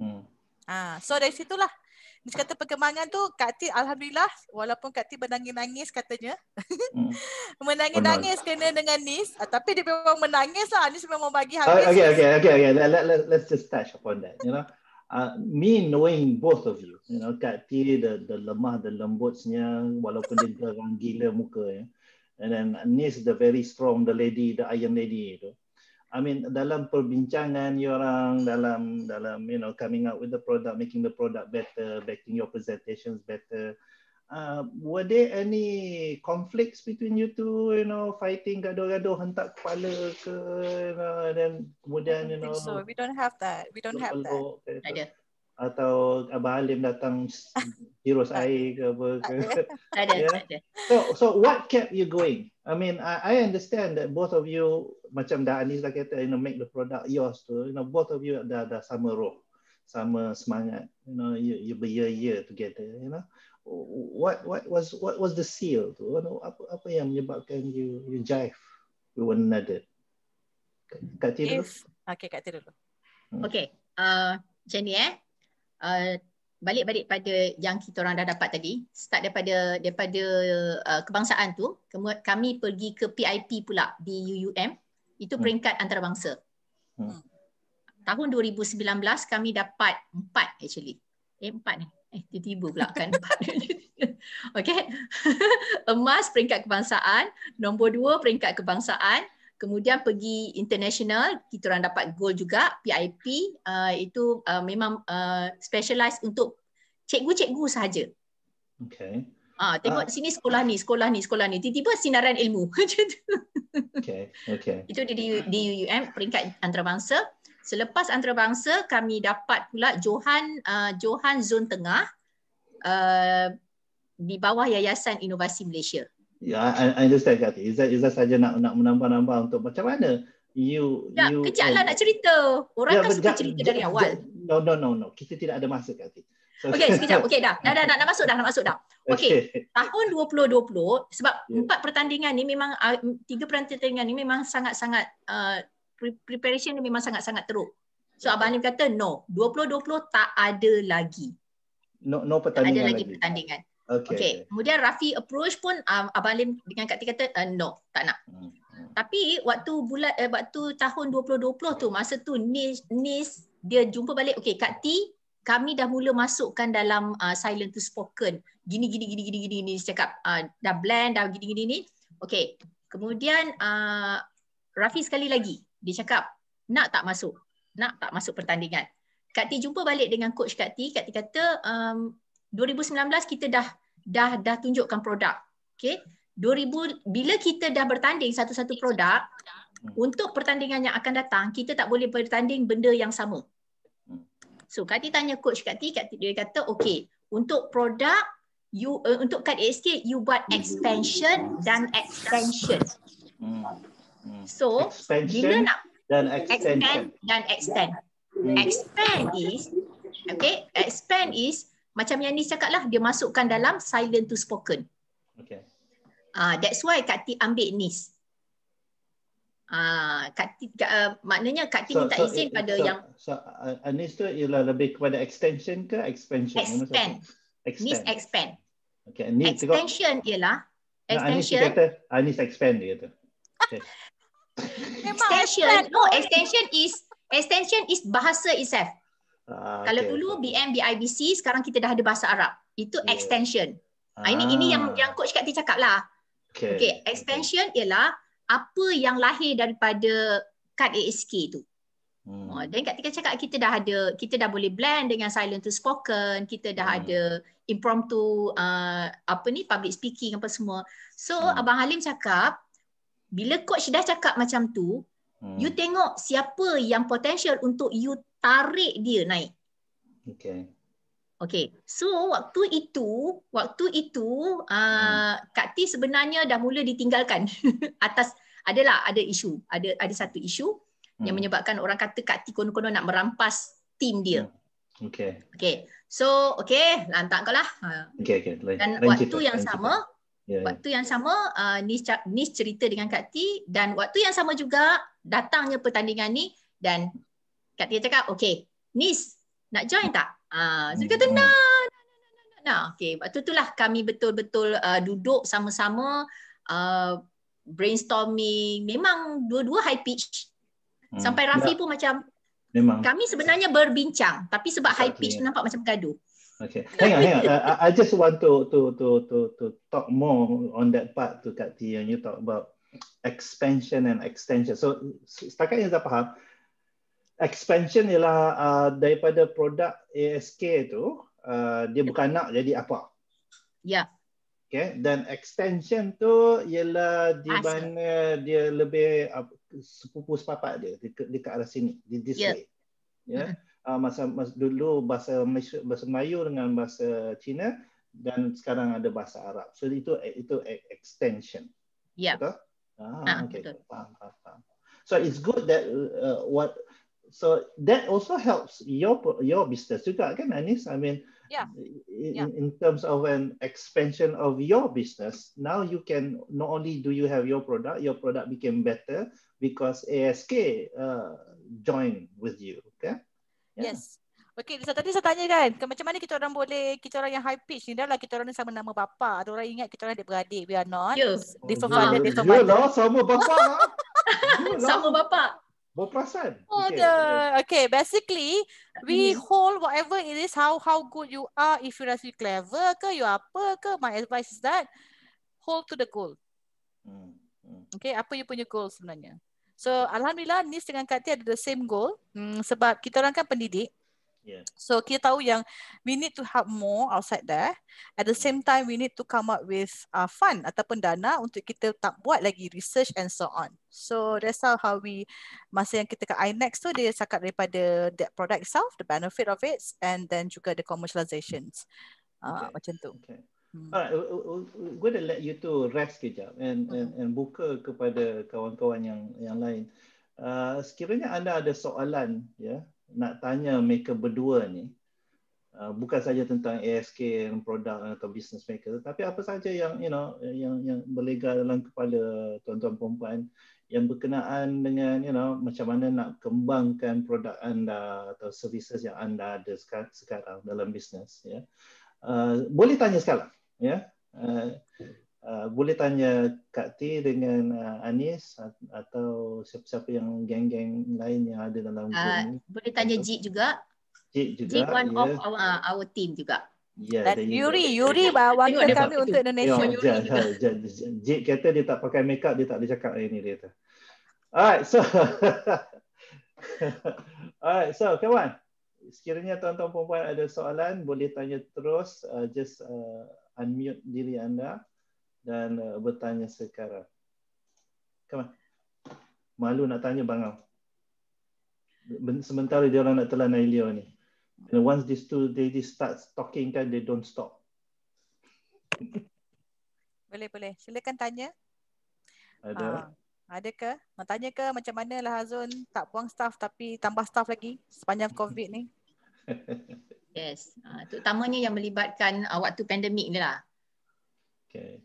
Hmm. Ha, so dari situlah. Dia kata perkembangan tu Kak T Alhamdulillah walaupun Kak T menangis-nangis katanya. Hmm. menangis-nangis kena dengan Nis. Uh, tapi dia memang menangis lah. Nis memang bagi ah, habis. Okay, okay, okay. okay. Let, let, let, let's just touch upon that. You know, uh, me knowing both of you, you know, Kak T the, the lemah the lembutnya walaupun dia gerang gila muka. Ya. And then Nis the very strong, the lady, the iron lady itu. You know. I mean dalam perbincangan you orang dalam dalam you know coming up with the product making the product better making your presentations better uh, were there any conflicts between you two you know fighting gaduh-gaduh hentak kepala ke you know, and then kemudian you know so we don't have that we don't have that ada atau Abah Alim datang jurus air ke apa ke. ada, yeah? ada. So, so what kept you going? I mean, I, I understand that both of you, macam dah Anis dah kata, you know, make the product yours tu, you know, both of you dah, dah sama roh, sama semangat, you know, you, you year ia together, you know. What what was what was the seal tu? Apa, apa yang menyebabkan you you jive with one another? Kak Tiro? Okay, Kak Tiro. Hmm. Okay, uh, macam ni eh. Uh, balik-balik uh, pada yang kita orang dah dapat tadi start daripada daripada uh, kebangsaan tu kami pergi ke PIP pula di UUM itu hmm. peringkat hmm. antarabangsa hmm. hmm. tahun 2019 kami dapat empat actually eh 4 ni eh tiba-tiba pula kan Okay. emas peringkat kebangsaan, nombor dua peringkat kebangsaan, kemudian pergi international kita orang dapat gold juga PIP uh, ah, itu uh, memang uh, ah, specialized untuk cikgu-cikgu sahaja. Okay. Ah uh, tengok uh, sini sekolah ni, sekolah ni, sekolah ni. Tiba-tiba sinaran ilmu macam tu. Okay, okay. Itu di di UUM peringkat antarabangsa. Selepas antarabangsa kami dapat pula Johan uh, Johan Zon Tengah uh, di bawah Yayasan Inovasi Malaysia Ya, I, I understand Kati. Izzat, Izzat saja nak nak menambah-nambah untuk macam mana you... Ya, you, kejaplah uh, oh. nak cerita. Orang ya, kan suka cerita dari awal. No, no, no, no. Kita tidak ada masa Kati. So, okay, sekejap. Okay, dah. Dah, dah, dah. Nak masuk dah, nak masuk dah. Okay. okay. Tahun 2020, sebab yeah. empat pertandingan ni memang, ah, tiga pertandingan ni memang sangat-sangat, uh, preparation ni memang sangat-sangat teruk. So Abang Alim kata, no. 2020 tak ada lagi. No, no pertandingan lagi. Tak ada lagi, lagi. pertandingan. Okay. okay. Kemudian Rafi approach pun um, Abang Lim dengan Kak T kata uh, no, tak nak. Hmm. hmm. Tapi waktu bulat eh, waktu tahun 2020 tu masa tu NIS, NIS dia jumpa balik okey Kak T kami dah mula masukkan dalam uh, silent to spoken. Gini gini gini gini gini ni cakap uh, dah blend dah gini gini ni. Okey. Kemudian uh, Rafi sekali lagi dia cakap nak tak masuk. Nak tak masuk pertandingan. Kak T jumpa balik dengan coach Kak T. Kak T kata um, 2019 kita dah dah dah tunjukkan produk. Okey. 2000 bila kita dah bertanding satu-satu produk hmm. untuk pertandingan yang akan datang, kita tak boleh bertanding benda yang sama. Hmm. So, Kati tanya coach Kati, Kati dia kata, okay, untuk produk, you, uh, untuk kad ASK, you buat expansion dan extension. Hmm. So, expansion bila nak dan extension. expand dan extend. Expand is, okay, expand is, macam yang ni cakap lah, dia masukkan dalam silent to spoken. Okay. Uh, that's why Kak T ambil NIS. Ah, uh, Kak T, uh, ah, maknanya Kak T so, minta so, izin it, pada so, yang... So, uh, NIS tu ialah lebih kepada extension ke expansion? Expand. expand. NIS expand. Okay, NIS extension tengok. ialah... Extension. Nah, Anis kata, Anis expand dia kata. Okay. extension, no, extension is extension is bahasa itself. Ah, Kalau okay. dulu BM BIBC sekarang kita dah ada bahasa Arab. Itu yeah. extension. Ah. ini ini yang ah. yang coach Kak T cakap lah. Okay. okay. extension okay. ialah apa yang lahir daripada kad ASK tu. Hmm. Ah, dan Kak T cakap kita dah ada kita dah boleh blend dengan silent to spoken, kita dah hmm. ada impromptu uh, apa ni public speaking apa semua. So hmm. abang Halim cakap bila coach dah cakap macam tu, hmm. you tengok siapa yang potential untuk you tarik dia naik. Okay. Okay. So waktu itu, waktu itu uh, hmm. Kak T sebenarnya dah mula ditinggalkan atas adalah ada isu, ada ada satu isu hmm. yang menyebabkan orang kata Kak T konon-konon nak merampas tim dia. Hmm. Okay. Okay. So okay, lantak kalah. Ha. Okay, okay. Lain, dan ya, ya. waktu yang, sama, yeah, waktu yang sama, waktu yang sama Nis cerita dengan Kak T dan waktu yang sama juga datangnya pertandingan ni dan Kat dia cakap, okay, Nis, nak join tak? Uh, dia kata, hmm. nah, nah, nah, nah, nah, nah. Okay, waktu itulah kami betul-betul uh, duduk sama-sama, uh, brainstorming, memang dua-dua high pitch. Hmm. Sampai hmm, Rafi ya. pun macam, memang. kami sebenarnya berbincang, tapi sebab high pitch okay. nampak macam gaduh. Okay, hang on, hang on. I, I just want to, to to to to talk more on that part to Kak Tia, you talk about expansion and extension. So, setakat yang saya faham, expansion ialah uh, daripada produk ASK itu uh, dia bukan nak jadi apa? Ya. Yeah. Okay. Dan extension tu ialah di Asa. mana dia lebih uh, sepupu sepapat dia dekat, dekat arah sini. Di this yeah. way. Yeah. Mm-hmm. Uh, masa, masa dulu bahasa, bahasa Melayu dengan bahasa Cina dan sekarang ada bahasa Arab. So itu itu extension. Ya. Yeah. Betul? Ah, ah, okay. betul. Faham, faham, faham. So it's good that uh, what so that also helps your your business juga kan Anis I mean yeah. In, yeah. in terms of an expansion of your business now you can not only do you have your product your product became better because ASK uh, join with you okay yeah. yes Okay, so tadi saya tanya kan, macam mana kita orang boleh, kita orang yang high pitch ni, dah lah kita orang ni sama nama bapa. Ada orang ingat kita orang adik-beradik, we are not. Yes. Different oh, father, different yeah, father. Yeah, lah, sama bapa. lah. sama bapa berperasan. Oh, okay. The, okay, basically we mm-hmm. hold whatever it is how how good you are if you are really clever ke you apa ke my advice is that hold to the goal. Mm-hmm. Okay, apa you punya goal sebenarnya? So alhamdulillah Nis dengan Kati ada the same goal hmm, sebab kita orang kan pendidik. So kita tahu yang we need to have more outside there. At the same time, we need to come up with uh, fund ataupun dana untuk kita tak buat lagi research and so on. So that's how, how we, masa yang kita ke INEX tu, dia cakap daripada that product itself, the benefit of it, and then juga the commercialization. Uh, okay. Macam tu. Okay. Hmm. Alright, gue dah let you to rest kejap and, hmm. and, and buka kepada kawan-kawan yang yang lain. Uh, sekiranya anda ada soalan, ya, yeah, nak tanya mereka berdua ni uh, bukan saja tentang ASK dan produk atau business maker tapi apa saja yang you know yang yang berlegar dalam kepala tuan-tuan puan yang berkenaan dengan you know macam mana nak kembangkan produk anda atau services yang anda ada sekarang dalam business ya. Yeah. Uh, boleh tanya sekarang ya. Yeah. Uh, Uh, boleh tanya Kak T dengan uh, Anis atau siapa-siapa yang geng-geng lain yang ada dalam uh, ini. Boleh tanya atau? Jik juga. Jik juga. Jik one yeah. of our, uh, our team juga. Yeah, Dan Yuri, juga. Yuri bawa kita kami untuk Indonesia. Yeah, Yuri. Jik, Jik, Jik kata dia tak pakai make up dia tak boleh cakap hari ini dia Alright, so. Alright, so kawan. Sekiranya tuan-tuan perempuan ada soalan, boleh tanya terus. Uh, just uh, unmute diri anda. Uh, dan uh, bertanya sekarang. Come Malu nak tanya bangau. Sementara dia orang nak telan Ailio ni. And once these two they start talking kan, they don't stop. boleh boleh. Silakan tanya. Ada. Uh, ada ke? Nak tanya ke macam mana lah Hazun tak buang staff tapi tambah staff lagi sepanjang COVID ni? yes. Uh, terutamanya yang melibatkan uh, waktu pandemik ni lah. Okay.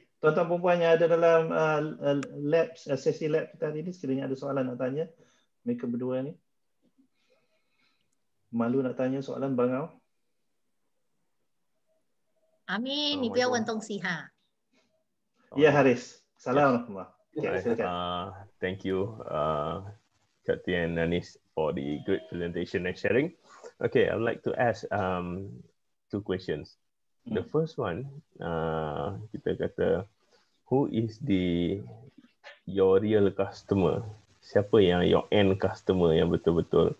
tuan-tuan perempuan yang ada dalam uh, uh lab uh, sesi lab kita hari ini sekiranya ada soalan nak tanya mereka berdua ni malu nak tanya soalan bangau Amin, ibu yang Tong siha. Ya Haris, salam yeah. Okay, Uh, thank you, uh, Kati and Anis for the great presentation and sharing. Okay, I'd like to ask um, two questions the hmm. first one uh, kita kata who is the your real customer siapa yang your end customer yang betul-betul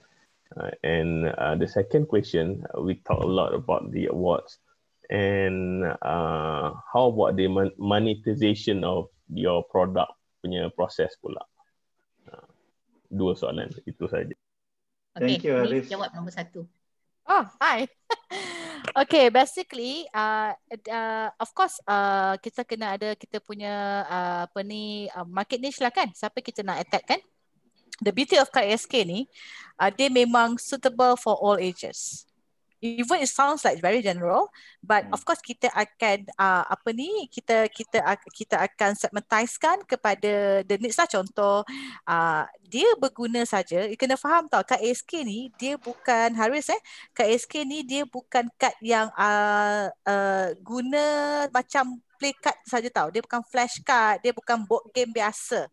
uh, and uh, the second question uh, we talk a lot about the awards and uh, how about the monetization of your product punya proses pula uh, dua soalan itu saja okay. thank you Arif jawab nombor satu oh hi Okay, basically, uh, uh, of course, uh, kita kena ada kita punya uh, apa ni uh, market niche lah kan. Siapa kita nak attack kan? The beauty of KSK ni, uh, dia memang suitable for all ages even it sounds like very general but hmm. of course kita akan uh, apa ni kita kita kita akan segmentiskan kepada the needs lah contoh uh, dia berguna saja you kena faham tau kad ASK ni dia bukan Haris eh kad ASK ni dia bukan kad yang uh, uh, guna macam play card saja tau dia bukan flash card dia bukan board game biasa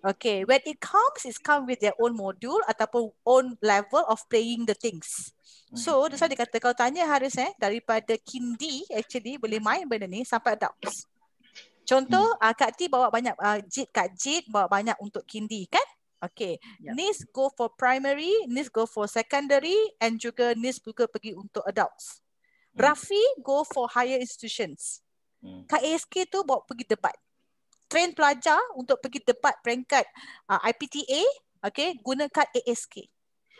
Okay, when it comes, it comes with their own module ataupun own level of playing the things. So, mm-hmm. that's why dia kata, kalau tanya Haris eh, daripada kindy actually boleh main benda ni sampai adults. Contoh, mm. uh, Kak T bawa banyak, uh, Jit Kak Jit bawa banyak untuk kindy kan? Okay, yep. Ya. NIS go for primary, NIS go for secondary and juga NIS juga pergi untuk adults. Mm. Rafi go for higher institutions. Mm. Kak ASK tu bawa pergi debat train pelajar untuk pergi tepat peringkat uh, IPTA okay guna kad ASK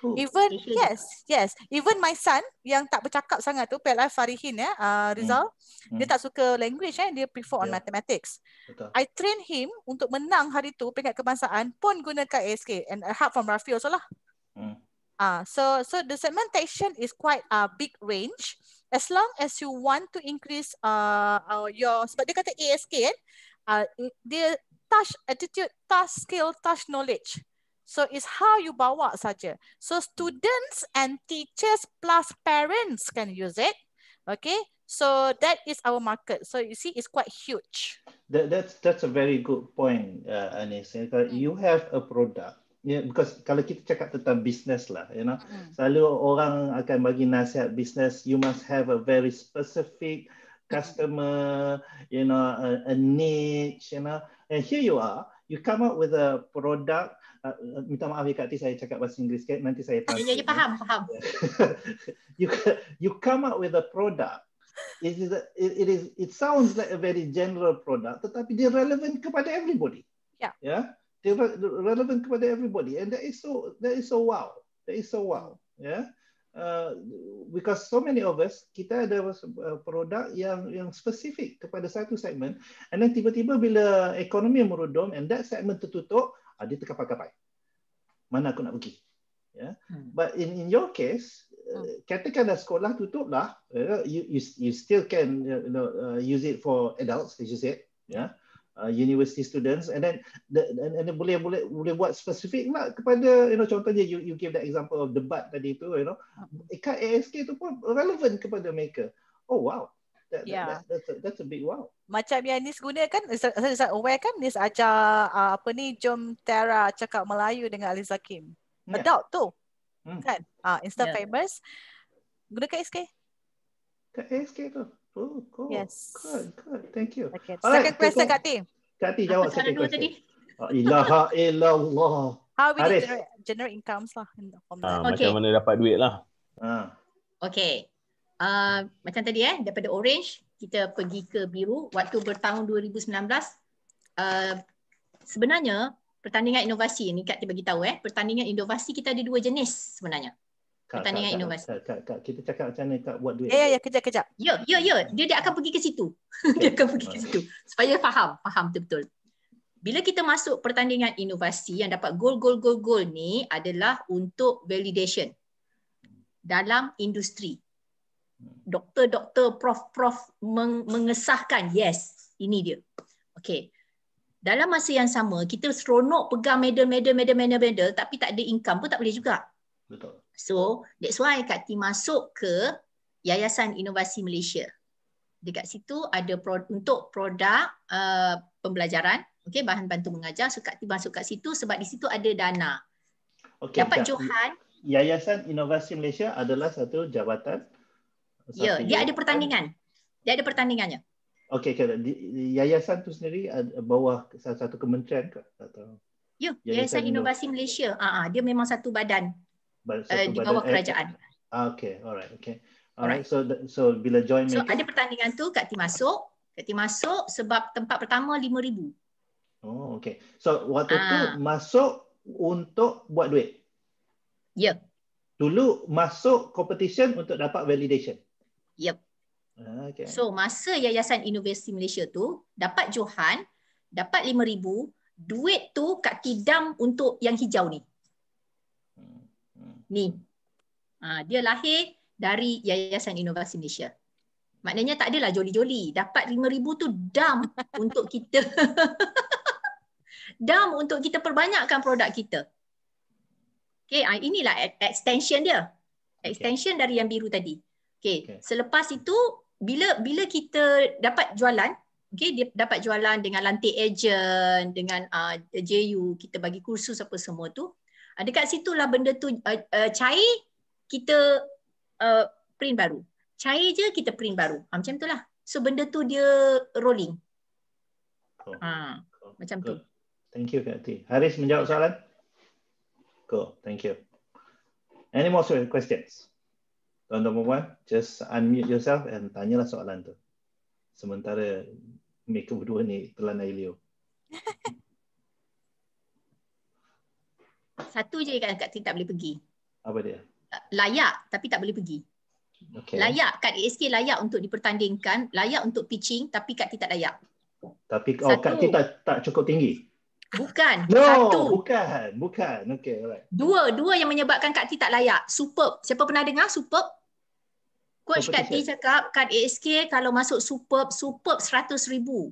Ooh, even yes yes even my son yang tak bercakap sangat tu PLI Farihin ya yeah, uh, Rizal hmm. Hmm. dia tak hmm. suka language eh dia prefer on ya. mathematics Betul. I train him untuk menang hari tu peringkat kebangsaan pun guna kad ASK and help from Rafi also lah hmm. Ah, uh, so so the segmentation is quite a big range as long as you want to increase ah uh, your sebab dia kata ASK kan eh, uh, dia touch attitude, touch skill, touch knowledge. So it's how you bawa saja. So students and teachers plus parents can use it. Okay. So that is our market. So you see, it's quite huge. That, that's that's a very good point, uh, Anis. Eh, hmm. You have a product. Yeah, because kalau kita cakap tentang business lah, you know, mm. selalu orang akan bagi nasihat business. You must have a very specific customer, you know, a, a niche, you know. And here you are, you come up with a product. Uh, minta maaf ya Kak T, saya cakap bahasa Inggeris sikit, nanti saya ya, ya, ya, translate. Ya, ya, faham, faham. you, you come up with a product. It is, a, it, is, it sounds like a very general product, tetapi dia relevant kepada everybody. Yeah. Yeah. They're relevant kepada everybody, and that is so. That is so wow. That is so wow. Yeah uh, because so many of us kita ada uh, produk yang yang spesifik kepada satu segmen and then tiba-tiba bila ekonomi merudum and that segment tertutup uh, dia terkapai-kapai mana aku nak pergi ya yeah. Hmm. but in in your case uh, hmm. katakanlah sekolah tutup tutuplah uh, you you, you still can you know uh, use it for adults as you said ya yeah. Uh, university students and then the, and, and then boleh boleh boleh buat spesifik lah kepada you know contohnya you you give that example of debat tadi tu you know hmm. ikat ASK tu pun relevant kepada mereka oh wow That, yeah. that, that, that's, a, that's a big wow. Macam yang Nis kan, saya saya aware kan, Ni ajar uh, apa ni, jom Tara cakap Melayu dengan Aliza Kim. Yeah. Hmm. Adult tu. Mm. Kan? Uh, Insta yeah. famous. Guna KSK? KSK tu. Oh cool. Yes. Good, good. Thank you. Okay. All second right. question, Kak T. jawab Apa second question. Ah, ilaha illallah. How we Aris. generate, generate income lah. From ah, okay. Macam mana dapat duit lah. Ah. Okay. Uh, macam tadi eh, daripada orange, kita pergi ke biru. Waktu bertahun 2019, uh, ah, sebenarnya pertandingan inovasi ni Kak T bagi tahu eh, pertandingan inovasi kita ada dua jenis sebenarnya pertandingan inovasi. Kak, kak, kak, kita cakap macam mana kak buat duit. Ya, ya, kejap, kejap. Yo, yo, yo. Hmm. Dia, dia akan pergi ke situ. dia akan pergi ke situ. Supaya faham, faham betul-betul. Bila kita masuk pertandingan inovasi yang dapat goal goal goal goal ni adalah untuk validation dalam industri. Doktor, doktor, prof, prof meng- mengesahkan, yes, ini dia. Okay. Dalam masa yang sama, kita seronok pegang medal, medal, medal, medal, medal, tapi tak ada income pun tak boleh juga. Betul. So that's why Kak T masuk ke Yayasan Inovasi Malaysia. Dekat situ ada pro, untuk produk uh, pembelajaran, okay, bahan bantu mengajar. So Kak T masuk kat situ sebab di situ ada dana. Okay, Dapat Kak, Johan. Yayasan Inovasi Malaysia adalah satu jabatan. Ya, yeah, dia ada pertandingan. Dia ada pertandingannya. Okey, yayasan tu sendiri bawah satu kementerian ke? Atau ya, yayasan, yayasan Inovasi Malaysia. Ah, ah dia memang satu badan Eh, di bawah kerajaan. Eh, okay, alright, okay. Alright, so so bila join so ada pertandingan tu Kak Ti masuk, Kak Ti masuk sebab tempat pertama lima ribu. Oh, okay. So waktu tu ah. masuk untuk buat duit. Ya. Dulu masuk competition untuk dapat validation. Yep. Ah, okay. So masa Yayasan Inovasi Malaysia tu dapat Johan, dapat lima ribu duit tu Kak Ti dam untuk yang hijau ni ni. Ha, dia lahir dari Yayasan Inovasi Malaysia. Maknanya tak adalah joli-joli. Dapat RM5,000 tu dam untuk kita. dam untuk kita perbanyakkan produk kita. Okay, ha, inilah extension dia. Extension okay. dari yang biru tadi. Okay. okay. Selepas itu, bila bila kita dapat jualan, okay, dia dapat jualan dengan lantik agent, dengan uh, ah, JU, kita bagi kursus apa semua tu, Ah, dekat situlah benda tu uh, uh, cair kita uh, print baru cair je kita print baru ha, macam itulah so benda tu dia rolling cool. ha cool. macam cool. tu thank you Kak T. Haris menjawab soalan cool thank you any more questions tuan-tuan puan just unmute yourself and tanyalah soalan tu sementara mereka berdua ni telan air liur Satu je kan kat tak boleh pergi. Apa dia? Layak tapi tak boleh pergi. Okay. Layak kat ASK layak untuk dipertandingkan, layak untuk pitching tapi kat tak layak. Tapi oh, kat tak, tak cukup tinggi. Bukan. No, satu. bukan. Bukan. Okay, alright. Dua, dua yang menyebabkan Kak T tak layak. Superb. Siapa pernah dengar superb? Coach Kak T cakap kad ASK kalau masuk superb, superb 100 ribu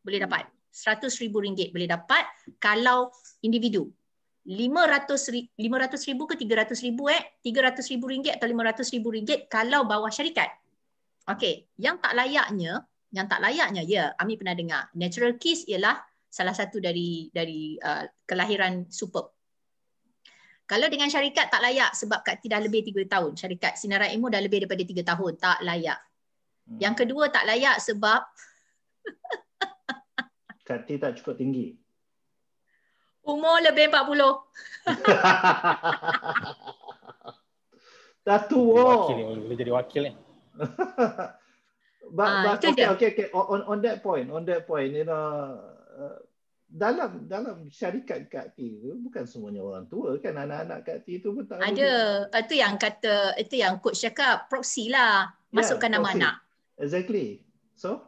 boleh dapat. 100 ribu ringgit boleh dapat kalau individu. 500 ribu ke 300 ribu eh 300 ribu ringgit atau 500 ribu ringgit kalau bawah syarikat. Okey, yang tak layaknya, yang tak layaknya ya, yeah, Ami pernah dengar. Natural kiss ialah salah satu dari dari uh, kelahiran superb. Kalau dengan syarikat tak layak sebab kat dah lebih 3 tahun, syarikat Sinara Emo dah lebih daripada 3 tahun, tak layak. Hmm. Yang kedua tak layak sebab Kati tak cukup tinggi. Umur lebih 40. Dah tua. Boleh jadi wakil ni. but, but, ah, okay, okay, okay. On, on that point, on that point, you know, uh, dalam dalam syarikat Kak T tu, bukan semuanya orang tua kan? Anak-anak Kak T tu pun tak ada. Ada. Ah, itu yang kata, itu yang coach cakap, proxy lah. Ya, Masukkan yeah, nama proxy. anak. Exactly. So?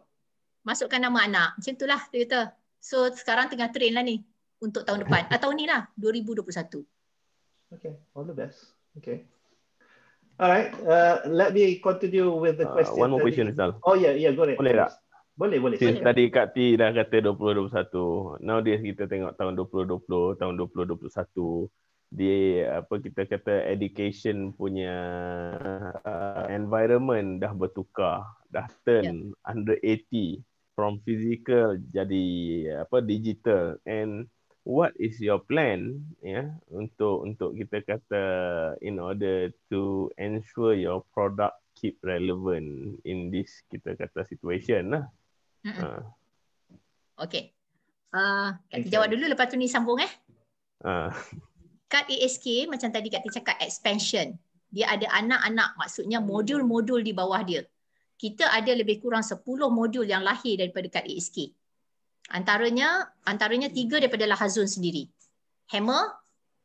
Masukkan nama anak. Macam itulah dia kata. So sekarang tengah train lah ni untuk tahun depan atau ah, ni lah 2021. Okay, all the best. Okay. Alright, uh, let me continue with the ah, question. one more tadi. question, Rizal. Oh yeah, yeah, go ahead. Boleh tak? Boleh, boleh. Since boleh. tadi Kak T dah kata 2021, dia kita tengok tahun 2020, tahun 2021, Dia apa kita kata education punya uh, environment dah bertukar, dah turn yeah. Ya. 180 from physical jadi apa digital and what is your plan ya yeah, untuk untuk kita kata in order to ensure your product keep relevant in this kita kata situation lah. Uh. Okay. Uh, Kak okay. jawab dulu lepas tu ni sambung eh. Uh. Kat ASK macam tadi Kak cakap expansion. Dia ada anak-anak maksudnya modul-modul di bawah dia. Kita ada lebih kurang 10 modul yang lahir daripada kat ASK. Antaranya antaranya tiga daripada Lahazun sendiri. Hammer,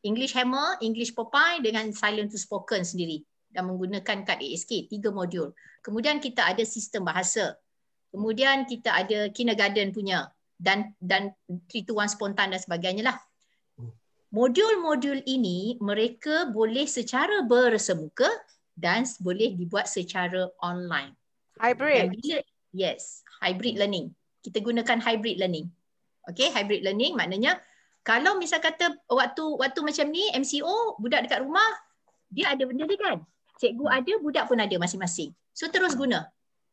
English Hammer, English Popeye dengan Silent to Spoken sendiri dan menggunakan kad ASK, tiga modul. Kemudian kita ada sistem bahasa. Kemudian kita ada kindergarten punya dan dan trituan spontan dan sebagainya lah. Modul-modul ini mereka boleh secara bersemuka dan boleh dibuat secara online. Hybrid. yes, hybrid learning kita gunakan hybrid learning. Okay, hybrid learning maknanya kalau misal kata waktu waktu macam ni MCO budak dekat rumah dia ada benda dia kan. Cikgu hmm. ada, budak pun ada masing-masing. So terus guna.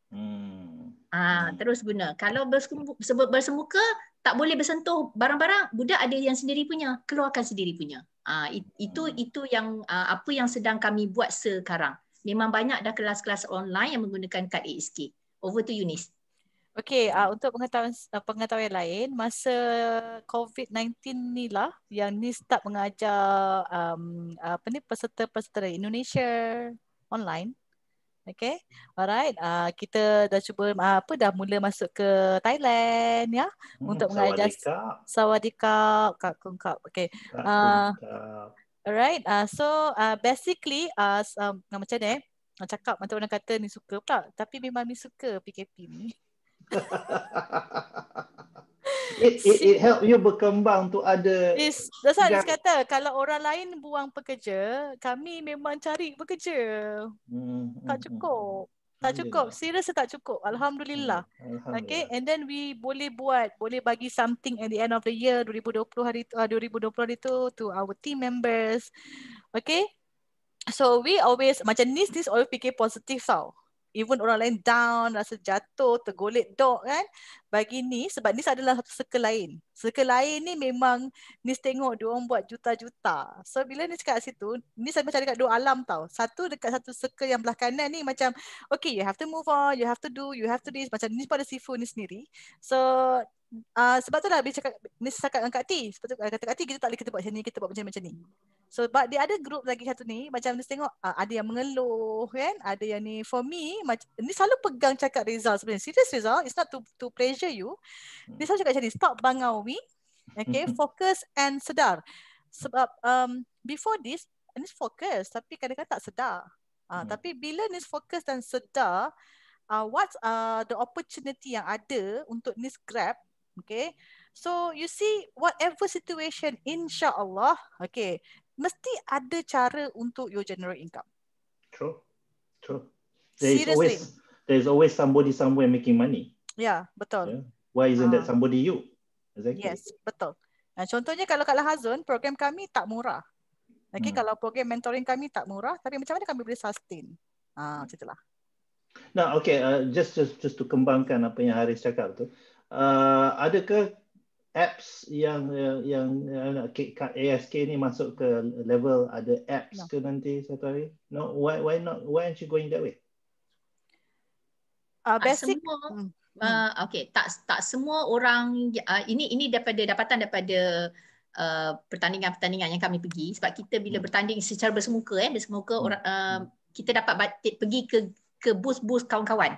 Hmm. Ah, hmm. terus guna. Kalau bersemuka, bersemuka tak boleh bersentuh barang-barang, budak ada yang sendiri punya, keluarkan sendiri punya. Ah, itu hmm. itu yang ah, apa yang sedang kami buat sekarang. Memang banyak dah kelas-kelas online yang menggunakan kad ASK. Over to Eunice. Okey, uh, untuk pengetahuan uh, pengetahuan lain, masa COVID-19 ni lah yang ni start mengajar um, apa ni peserta-peserta dari Indonesia online. Okey. Alright, uh, kita dah cuba uh, apa dah mula masuk ke Thailand ya hmm, untuk mengajar Sawadika, Kak Kung Kungkap. Okey. Uh, alright, uh, so uh, basically uh, um, macam ni eh, cakap macam mana kata ni suka pula tapi memang ni suka PKP ni. it, it, it help you berkembang tu ada is dasar dia kata kalau orang lain buang pekerja kami memang cari pekerja. hmm, tak hmm, hmm. cukup tak cukup serius tak cukup hmm, alhamdulillah. alhamdulillah okay and then we boleh buat boleh bagi something at the end of the year 2020 hari ah, uh, 2020 hari tu to our team members okay so we always macam ni this always fikir positif tau even orang lain down, rasa jatuh, tergolek dok kan. Bagi ni sebab ni adalah satu circle lain. Circle lain ni memang ni tengok dia orang buat juta-juta. So bila ni cakap situ, ni saya macam dekat dua alam tau. Satu dekat satu circle yang belah kanan ni macam okay you have to move on, you have to do, you have to this macam ni pada sifu ni sendiri. So uh, sebab tu lah bila cakap ni cakap dengan Kak T sebab tu uh, kata Kak T kita tak boleh kita buat macam ni kita buat macam ni macam ni so but dia ada grup lagi satu ni macam ni tengok uh, ada yang mengeluh kan ada yang ni for me mac- ni selalu pegang cakap Rizal sebenarnya serious Rizal it's not to to pressure you dia selalu cakap macam ni stop bangau me okay focus and sedar sebab um, before this ni fokus, tapi kadang-kadang tak sedar uh, hmm. tapi bila ni fokus dan sedar Uh, what uh, the opportunity yang ada untuk Nis grab Okay. So you see whatever situation insya-Allah, okay, mesti ada cara untuk you generate income. True. True. There is always there is always somebody somewhere making money. Yeah, betul. Yeah. Why isn't uh, that ah. somebody you? Exactly. Yes, betul. Nah, contohnya kalau kat Lahazun, program kami tak murah. Okay, hmm. kalau program mentoring kami tak murah, tapi macam mana kami boleh sustain? Ah, uh, macam itulah. Nah, okay, uh, just just just to kembangkan apa yang Haris cakap tu uh, adakah apps yang yang yang ASK ni masuk ke level ada apps no. Ya. ke nanti satu hari? No, why why not? Why aren't you going that way? Uh, basic. Semua, hmm. uh, okay, tak tak semua orang uh, ini ini daripada dapatan daripada Uh, pertandingan-pertandingan yang kami pergi sebab kita bila hmm. bertanding secara bersemuka eh bersemuka hmm. orang uh, hmm. kita dapat batik, pergi ke ke bus-bus kawan-kawan.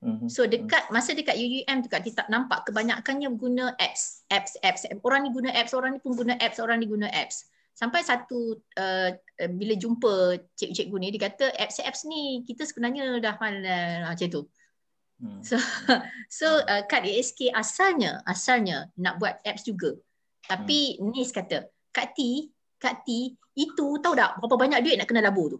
Mm-hmm. So dekat masa dekat UUM tu kat kita nampak kebanyakannya guna apps, apps, apps. Orang ni guna apps, orang ni pun guna apps, orang ni guna apps. Sampai satu uh, bila jumpa cik cik guni dia kata apps apps ni kita sebenarnya dah mana eh, macam tu. Hmm. So so uh, kad ASK asalnya asalnya nak buat apps juga. Tapi hmm. Nis kata, Kak T, Kak T, itu tahu tak berapa banyak duit nak kena labur tu?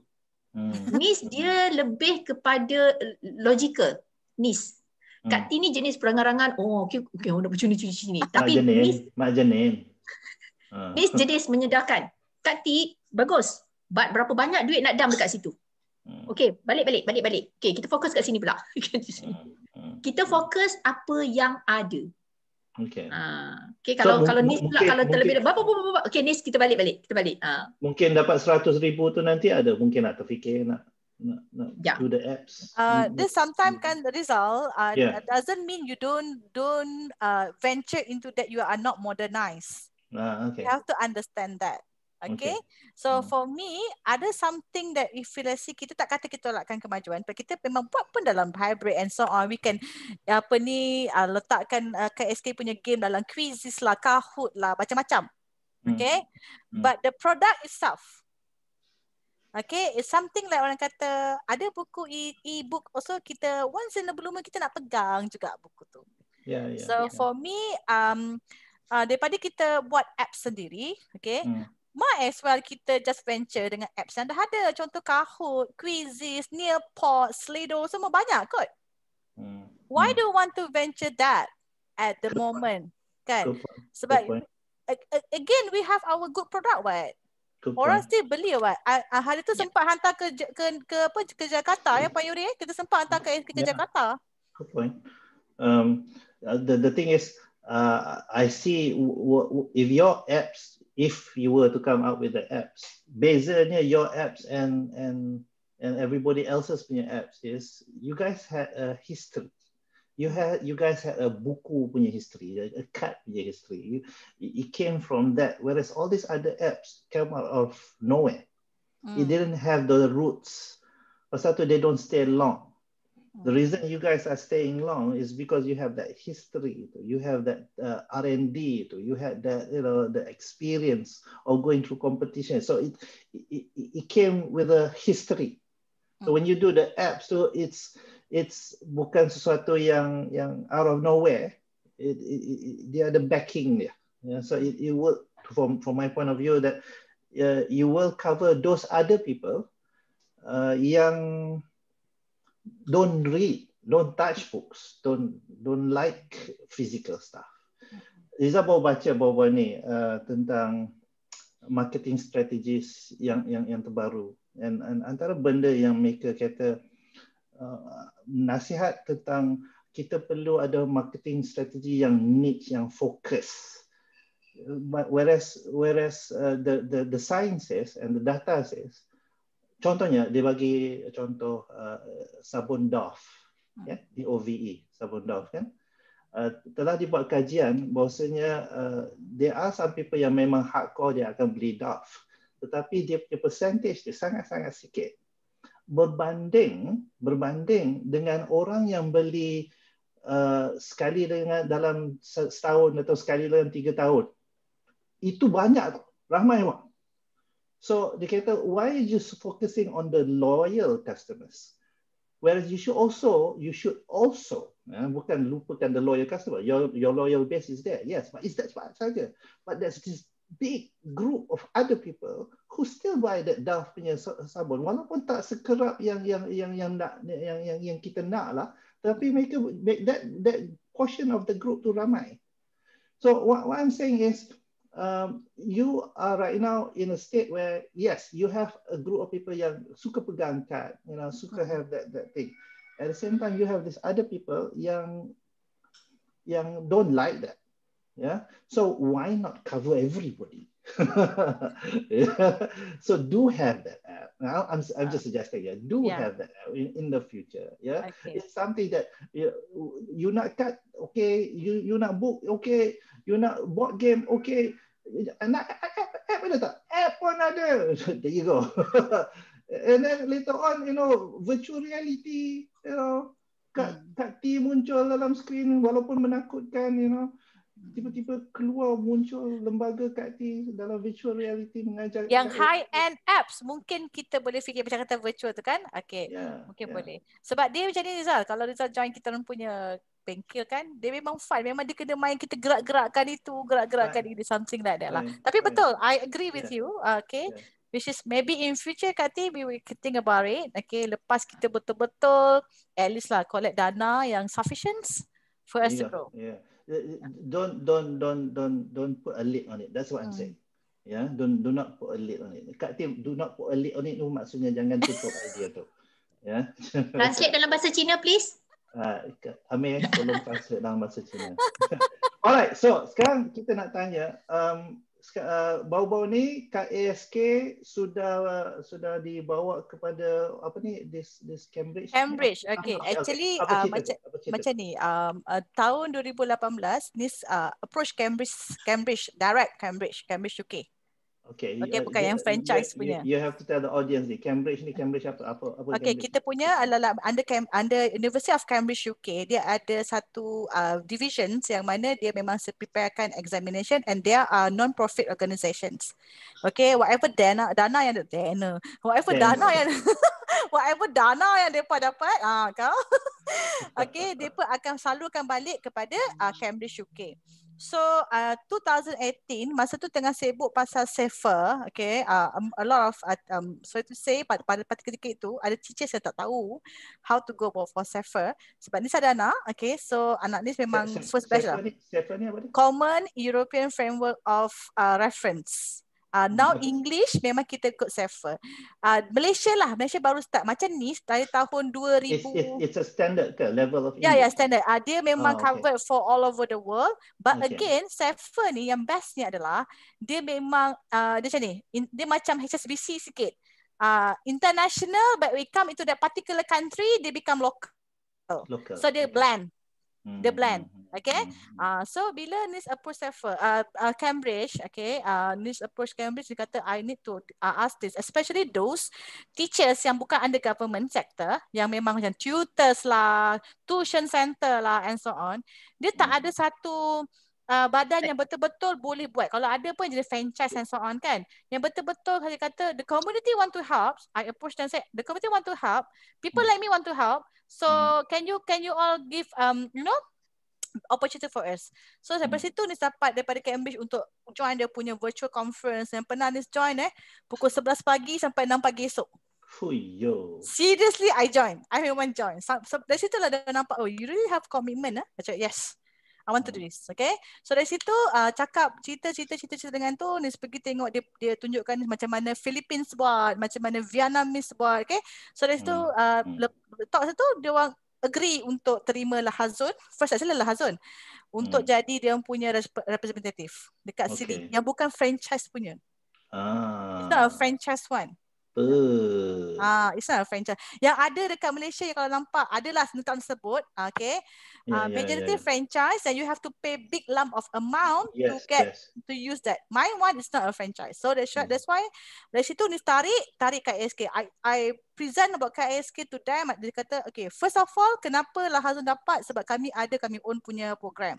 Hmm. Nis dia lebih kepada logical. NIS. Kat hmm. T ni jenis perangan-rangan. Oh, okay, okey, nak bercuni cuni sini. Tapi NIS, mak ha. NIS jenis menyedarkan. Kat T, bagus. But berapa banyak duit nak dam dekat situ? Hmm. Okay, balik-balik, balik-balik. Okay, kita fokus kat sini pula. Hmm, kita fokus apa yang ada. Okay. Ha. okay, kalau so, kalau nis pula kalau terlebih dah berapa berapa berapa. Okay, nis kita balik balik kita balik. Ha. Mungkin dapat seratus ribu tu nanti ada mungkin nak terfikir nak not yeah. through the apps. Uh, this sometimes can result. Uh, yeah. doesn't mean you don't don't uh, venture into that. You are not modernized. Uh, okay. You have to understand that. Okay. okay. So hmm. for me, ada something that if let's say kita tak kata kita tolakkan kemajuan, tapi kita memang buat pun dalam hybrid and so on. We can apa ni uh, letakkan uh, KSK punya game dalam quizzes lah, kahoot lah, macam-macam. Hmm. Okay. Hmm. But the product itself, Okay, it's something like orang kata ada buku e-book e- also kita once in a blue moon kita nak pegang juga buku tu. Yeah, yeah. So yeah. for me um uh, daripada kita buat app sendiri, okay, hmm. might as well kita just venture dengan apps yang dah ada. Contoh Kahoot, Quizzes, Nearpod, Slido, semua banyak kot. Hmm. Why hmm. do you want to venture that at the moment? Kan? Sebab again we have our good product what? Right? Good orang point. still beli awak. Ah, ah, hari tu ya. sempat yeah. hantar ke, ke ke apa ke Jakarta yeah. ya Pak Yuri eh? Kita sempat hantar ke ke yeah. Jakarta. Good point. Um uh, the the thing is uh I see if your apps if you were to come up with the apps bezanya your apps and and and everybody else's punya apps is you guys had a history. you had you guys had a buku punya history, a, card punya history. It, it came from that. Whereas all these other apps came out of nowhere. Mm. It didn't have the roots. Also, they don't stay long. Mm. The reason you guys are staying long is because you have that history, you have that uh, R and D, you had that you know the experience of going through competition. So it it, it came with a history. So mm. when you do the apps, so it's it's bukan sesuatu yang yang out of nowhere. It, it, it, dia ada backing dia. Yeah, so it, it will from from my point of view that uh, you will cover those other people uh, yang don't read, don't touch books, don't don't like physical stuff. Iza bawa baca bawa ni uh, tentang marketing strategies yang yang yang terbaru. And, and antara benda yang mereka kata Uh, nasihat tentang kita perlu ada marketing strategi yang niche yang fokus whereas whereas uh, the the the sciences and the data says contohnya dia bagi contoh uh, sabun Dove hmm. ya yeah? D O e, sabun Dove kan Uh, telah dibuat kajian bahasanya, uh, there are some people yang memang hardcore dia akan beli Dove tetapi dia punya percentage dia sangat-sangat sikit berbanding berbanding dengan orang yang beli uh, sekali dengan dalam setahun atau sekali dalam tiga tahun itu banyak ramai orang so dia kata why you just focusing on the loyal customers whereas you should also you should also uh, bukan lupakan the loyal customer your your loyal base is there yes but is that what saja but that's just big group of other people who still buy that Dove punya sabun walaupun tak sekerap yang yang yang yang nak yang yang yang kita nak lah tapi mereka make that that portion of the group tu ramai so what, what I'm saying is um, you are right now in a state where yes you have a group of people yang suka pegang card you know suka have that that thing at the same time you have this other people yang yang don't like that yeah so why not cover everybody yeah. so do have that app now i'm, I'm just suggesting yeah do yeah. have that app in, in the future yeah okay. it's something that you, you not cut okay you you not book okay you not board game okay and that app, app, app, app one another. there you go and then later on you know virtual reality you know kat, hmm. kat muncul dalam screen walaupun menakutkan you know tiba-tiba keluar muncul lembaga kat di dalam virtual reality mengajar yang high end apps mungkin kita boleh fikir macam kata virtual tu kan okey yeah, mungkin yeah. boleh sebab dia macam ni Rizal kalau kita join kita orang punya bengkel kan dia memang fun memang dia kena main kita gerak-gerakkan itu gerak-gerakkan right. ini something like that lah right. tapi betul i agree with yeah. you okey yeah. Which is maybe in future Kati We will think about it Okay Lepas kita betul-betul At least lah Collect dana yang sufficient For us yeah, to grow Yeah don't don't don't don't don't put a lid on it. That's what I'm hmm. saying. Ya, yeah? don't do not put a lid on it. Kat Tim, do not put a lid on it. Tu maksudnya jangan tutup idea tu. Ya. Yeah? Translate dalam bahasa Cina, please. Ah, uh, Amir, tolong translate dalam bahasa Cina. Alright, so sekarang kita nak tanya. Um, Eh, bau-bau ni KASK sudah sudah dibawa kepada apa ni this this Cambridge Cambridge ni. Ah, okay actually uh, ah, cita, macam ni um, uh, tahun 2018 this uh, approach Cambridge Cambridge direct Cambridge Cambridge UK Okay, okay you, bukan you, yang franchise ha, you, punya. You, have to tell the audience ni Cambridge ni Cambridge apa apa Okay, Cambridge. kita punya adalah under under University of Cambridge UK. Dia ada satu uh, divisions yang mana dia memang preparekan examination and there are non-profit organisations. Okay, whatever dana dana yang dana. Whatever dana, dana yang whatever dana yang depa dapat ah kau. okay, depa akan salurkan balik kepada uh, Cambridge UK. So uh, 2018 masa tu tengah sibuk pasal safer, okay. Uh, um, a lot of uh, um, sorry to say pada pada pada ketika itu ada teacher saya tak tahu how to go about for safer. Sebab ni saya ada anak, okay. So anak ni memang first best lah. Common European Framework of uh, Reference. Uh, now mm-hmm. English memang kita ikut Cepher. Uh, ah, Malaysia lah, Malaysia baru start. Macam ni dari tahun 2000. It's, it's a standard ke level of ya, ya, English? Ya, yeah, yeah, standard. Uh, dia memang oh, okay. covered for all over the world. But okay. again, sefer ni yang bestnya adalah dia memang, uh, dia macam ni, dia macam HSBC sikit. Uh, international but we come into that particular country, dia become local. local. So dia blend. Hmm, the plan, hmm, hmm. okay uh, so bila nis approach ah uh, uh, Cambridge okay uh, nis approach Cambridge dia kata I need to uh, ask this especially those teachers yang bukan under government sector yang memang macam tutors lah tuition center lah and so on dia tak ada satu uh, badan yang betul-betul boleh buat. Kalau ada pun jadi franchise and so on kan. Yang betul-betul saya kata the community want to help. I approach them say the community want to help. People hmm. like me want to help. So hmm. can you can you all give um you know opportunity for us. So sampai hmm. situ ni dapat daripada Cambridge untuk join dia punya virtual conference yang pernah ni join eh pukul 11 pagi sampai 6 pagi esok. Fuyo. Seriously I join. I want join. So, so dari situ lah dia nampak oh you really have commitment eh. Macam yes. I want to do this. Okay. So dari situ uh, cakap cerita cerita cerita cerita dengan tu ni pergi tengok dia dia tunjukkan macam mana Philippines buat, macam mana Vietnamese buat. Okay. So dari situ hmm, uh, hmm. talk situ dia orang agree untuk terima lah Hazun. First actually lah Hazun. Untuk hmm. jadi dia punya representative dekat okay. sini yang bukan franchise punya. Ah. It's not franchise one. Apa? Ah, ha, it's not a franchise. Yang ada dekat Malaysia yang kalau nampak adalah tentang tersebut. Okay. Yeah, ya, uh, ya, yeah, majority yeah, yeah. franchise and you have to pay big lump of amount yes, to get yes. to use that. My one is not a franchise. So that's why, hmm. that's why dari situ ni tarik, tarik kat ASK. I, I present about KISK to them dia kata okay first of all kenapa lah Hazun dapat sebab kami ada kami own punya program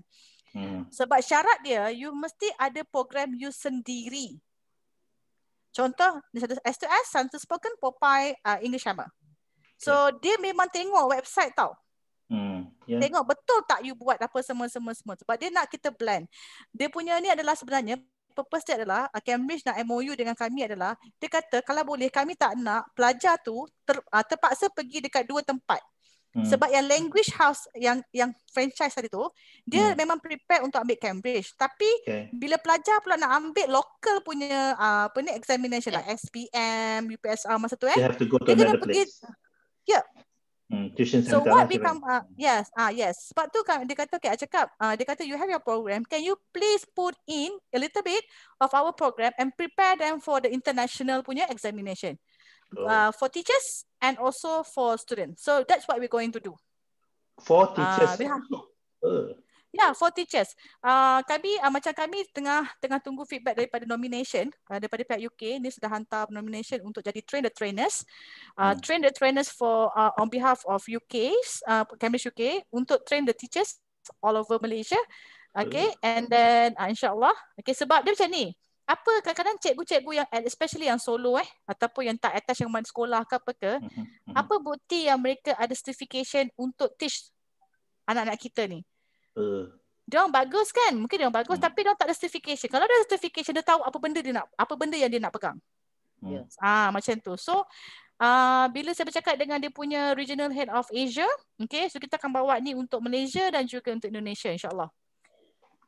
hmm. sebab syarat dia you mesti ada program you sendiri Contoh, S2S, Santa Spoken, Popeye, uh, English sama. So, okay. dia memang tengok website tau. Hmm, yeah. Tengok betul tak you buat apa semua-semua-semua. Sebab dia nak kita blend. Dia punya ni adalah sebenarnya, purpose dia adalah, uh, Cambridge nak MOU dengan kami adalah, dia kata kalau boleh kami tak nak pelajar tu ter, uh, terpaksa pergi dekat dua tempat. Hmm. Sebab yang language house yang yang franchise tadi tu dia hmm. memang prepare untuk ambil Cambridge tapi okay. bila pelajar pula nak ambil local punya uh, apa ni examination lah SPM UPSR masa tu eh they have to go to another place. Yeah. Hmm, tuition center. So lah, what kan. become uh, yes ah uh, yes. Sebab tu kan dia kata okay, cakap uh, dia kata you have your program can you please put in a little bit of our program and prepare them for the international punya examination sure. uh, oh. for teachers and also for students. So that's what we're going to do. For ah, teachers. Uh, Ya, yeah, for teachers. Uh, kami uh, macam kami tengah tengah tunggu feedback daripada nomination uh, daripada pihak UK ni sudah hantar nomination untuk jadi train the trainers. Uh, hmm. train the trainers for uh, on behalf of UK, uh, Cambridge UK untuk train the teachers all over Malaysia. Okay, uh. and then uh, insyaallah. Okay, sebab dia macam ni apa kadang-kadang cikgu-cikgu yang especially yang solo eh ataupun yang tak attach dengan sekolah ke apa ke mm-hmm, mm-hmm. apa bukti yang mereka ada certification untuk teach anak-anak kita ni uh. dia bagus kan mungkin dia orang bagus hmm. tapi dia tak ada certification kalau ada certification dia tahu apa benda dia nak apa benda yang dia nak pegang mm. yes hmm. ah macam tu so uh, bila saya bercakap dengan dia punya regional head of asia okey so kita akan bawa ni untuk malaysia dan juga untuk indonesia insyaallah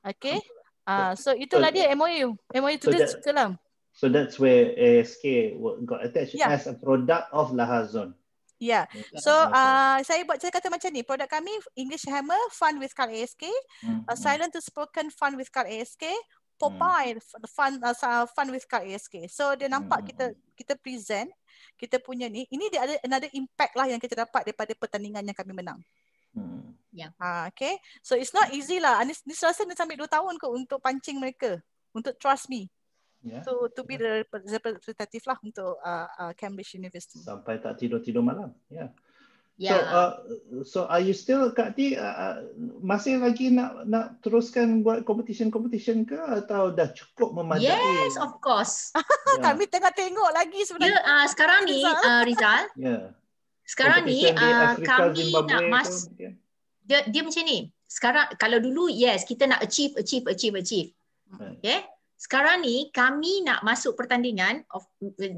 okey hmm. Ah, uh, so itulah so, lah dia MOU. MOU e. e tu so dia that, lah. So that's where ASK got attached yeah. as a product of Lahazon. Yeah. So uh, saya buat saya kata macam ni, produk kami English Hammer fund with Carl ASK, mm-hmm. uh, ah, Silent to Spoken fund with Carl ASK, hmm. Popeye mm. fund uh, ah, fund with Carl ASK. So dia nampak mm. kita kita present kita punya ni, ini dia ada another impact lah yang kita dapat daripada pertandingan yang kami menang. Mm. Yeah. Ya. Ha, okay. So it's not easy lah. Anis, Anis rasa dia ambil 2 tahun kot untuk pancing mereka. Untuk trust me. Yeah. To, to be the representative lah untuk uh, uh, Cambridge University. Sampai tak tidur-tidur malam. Yeah. yeah. So, uh, so are you still, Kak T, uh, uh, masih lagi nak nak teruskan buat competition-competition ke atau dah cukup memadai? Yes, of course. yeah. Kami tengah tengok lagi sebenarnya. Yeah, uh, sekarang ni, Rizal. Uh, Rizal. Yeah. Sekarang ni, uh, kami Zimbabwe nak mas dia dia macam ni. Sekarang kalau dulu yes kita nak achieve achieve achieve achieve. Okay. Sekarang ni kami nak masuk pertandingan of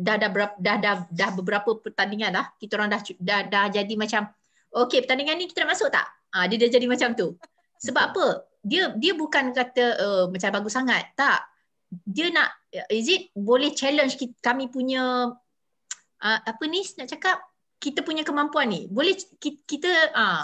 dah dah berapa dah, dah dah beberapa pertandingan dah kita orang dah, dah dah jadi macam okay pertandingan ni kita nak masuk tak? Ah ha, dia dah jadi macam tu. Sebab apa? Dia dia bukan kata uh, macam bagus sangat. Tak. Dia nak is it boleh challenge kita, kami punya uh, apa ni nak cakap kita punya kemampuan ni. Boleh kita ah uh,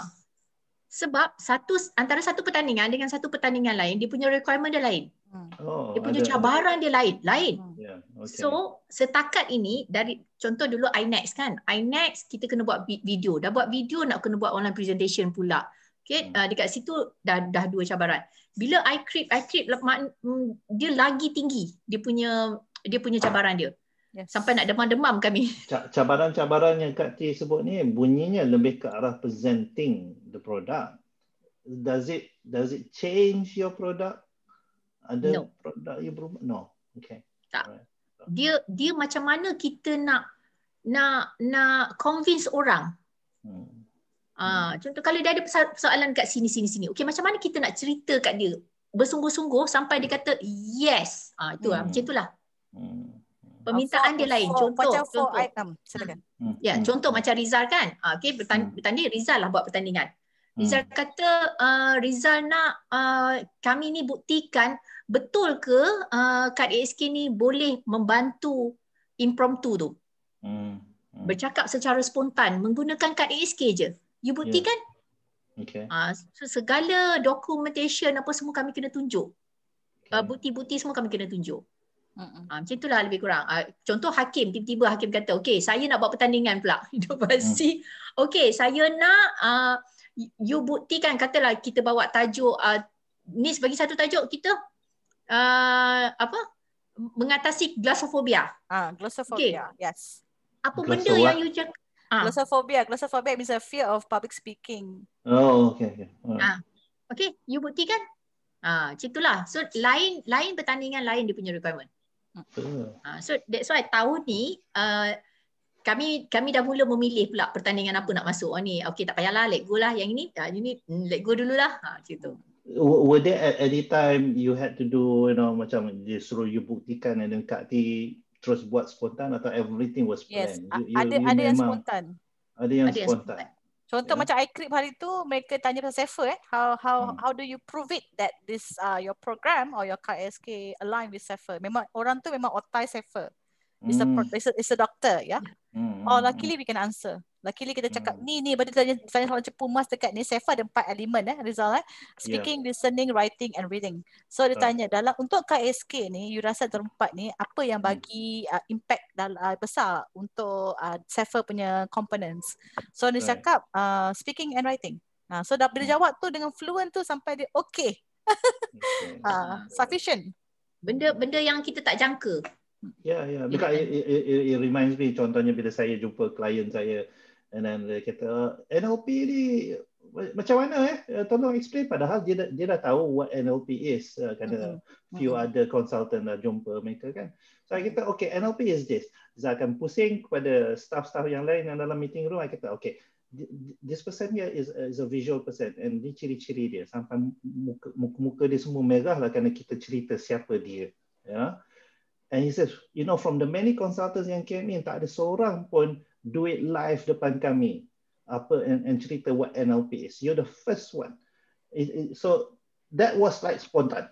sebab satu antara satu pertandingan dengan satu pertandingan lain dia punya requirement dia lain. Hmm. Oh, dia punya ada. cabaran dia lain, lain. Hmm. Yeah, okay. So, setakat ini dari contoh dulu iNext kan. iNext kita kena buat video, dah buat video nak kena buat online presentation pula. Okay, hmm. uh, dekat situ dah dah dua cabaran. Bila iCrip, iCrip mm, dia lagi tinggi dia punya dia punya cabaran dia. Hmm. Yes. Sampai nak demam-demam kami. Cabaran-cabaran yang Kak T sebut ni bunyinya lebih ke arah presenting the product. Does it does it change your product? Ada no. product you berubah? No. Okay. Tak. Dia dia macam mana kita nak nak nak convince orang. Hmm. Ah, hmm. contoh kalau dia ada persoalan kat sini sini sini. Okey, macam mana kita nak cerita kat dia bersungguh-sungguh sampai dia kata yes. Ah, itulah hmm. macam itulah. Hmm permintaan dia lain. Contoh, contoh. item. Silakan. Hmm. Ya, hmm. contoh macam Rizal kan. Ah, okay, hmm. bertanding hmm. Rizal lah buat pertandingan. Hmm. Rizal hmm. kata, uh, Rizal nak uh, kami ni buktikan betul ke uh, kad ASK ni boleh membantu impromptu tu. Hmm. Hmm. Bercakap secara spontan menggunakan kad ASK je. You buktikan? Yeah. Okay. Uh, segala dokumentasi apa semua kami kena tunjuk. Okay. Uh, bukti-bukti semua kami kena tunjuk. Uh, macam itulah lebih kurang. Uh, contoh hakim, tiba-tiba hakim kata, okay, saya nak buat pertandingan pula. Inovasi. Mm. Okay, saya nak uh, you buktikan, katalah kita bawa tajuk, uh, ni sebagai satu tajuk kita, uh, apa? Mengatasi glossophobia. Ah, uh, glossophobia, okay. yes. Apa benda Glossophob- yang you cakap? Ah. Glossophobia. Glossophobia means a fear of public speaking. Oh, okay. Okay, ah. okay you buktikan. Ah, macam itulah. So, lain lain pertandingan lain dia punya requirement. Uh. So that's why tahun ni uh, kami kami dah mula memilih pula pertandingan apa nak masuk. Oh ni, okey tak payahlah, let go lah. Yang ini, uh, ah, ini need mm, let go dululah. Ha, macam tu. Were there at any time you had to do, you know, macam dia suruh you buktikan and then Kak T terus buat spontan atau everything was planned? Yes, you, you, ada, you ada yang spontan. Ada yang ada Yang spontan. Contoh yeah. Hmm. macam iClip hari tu mereka tanya pasal sefer, eh how how hmm. how do you prove it that this uh, your program or your car SK align with sefer? memang orang tu memang otai sefer, is hmm. a is a, a doctor yeah hmm, hmm. or hmm, luckily we can answer Lelaki ni kita cakap hmm. ni ni pada tanya tanya soalan cepu emas dekat ni Sefa ada empat elemen eh Rizal eh. Speaking, yeah. listening, writing and reading. So dia tanya uh. dalam untuk KSK ni you rasa terempat ni apa yang hmm. bagi hmm. uh, impact dal- uh, besar untuk uh, Sefa punya components. So dia right. cakap uh, speaking and writing. Uh, so dah bila hmm. jawab tu dengan fluent tu sampai dia okay. uh, sufficient. Benda benda yang kita tak jangka. Ya yeah, ya yeah. because it, it, it reminds me contohnya bila saya jumpa klien saya And then dia kata NLP ni macam mana eh? eh? Tolong explain padahal dia dah, dia dah tahu what NLP is uh, eh, kerana mm-hmm. few mm-hmm. other consultant dah jumpa mereka kan. So I kata okay NLP is this. Saya akan pusing kepada staff-staff yang lain yang dalam meeting room. I kata okay this person here is is a visual person and ni ciri-ciri dia sampai muka, muka dia semua merah lah kerana kita cerita siapa dia. yeah, And he says, you know, from the many consultants yang came in, tak ada seorang pun do it live depan kami apa and, and cerita what NLP is you're the first one it, it, so that was like spontan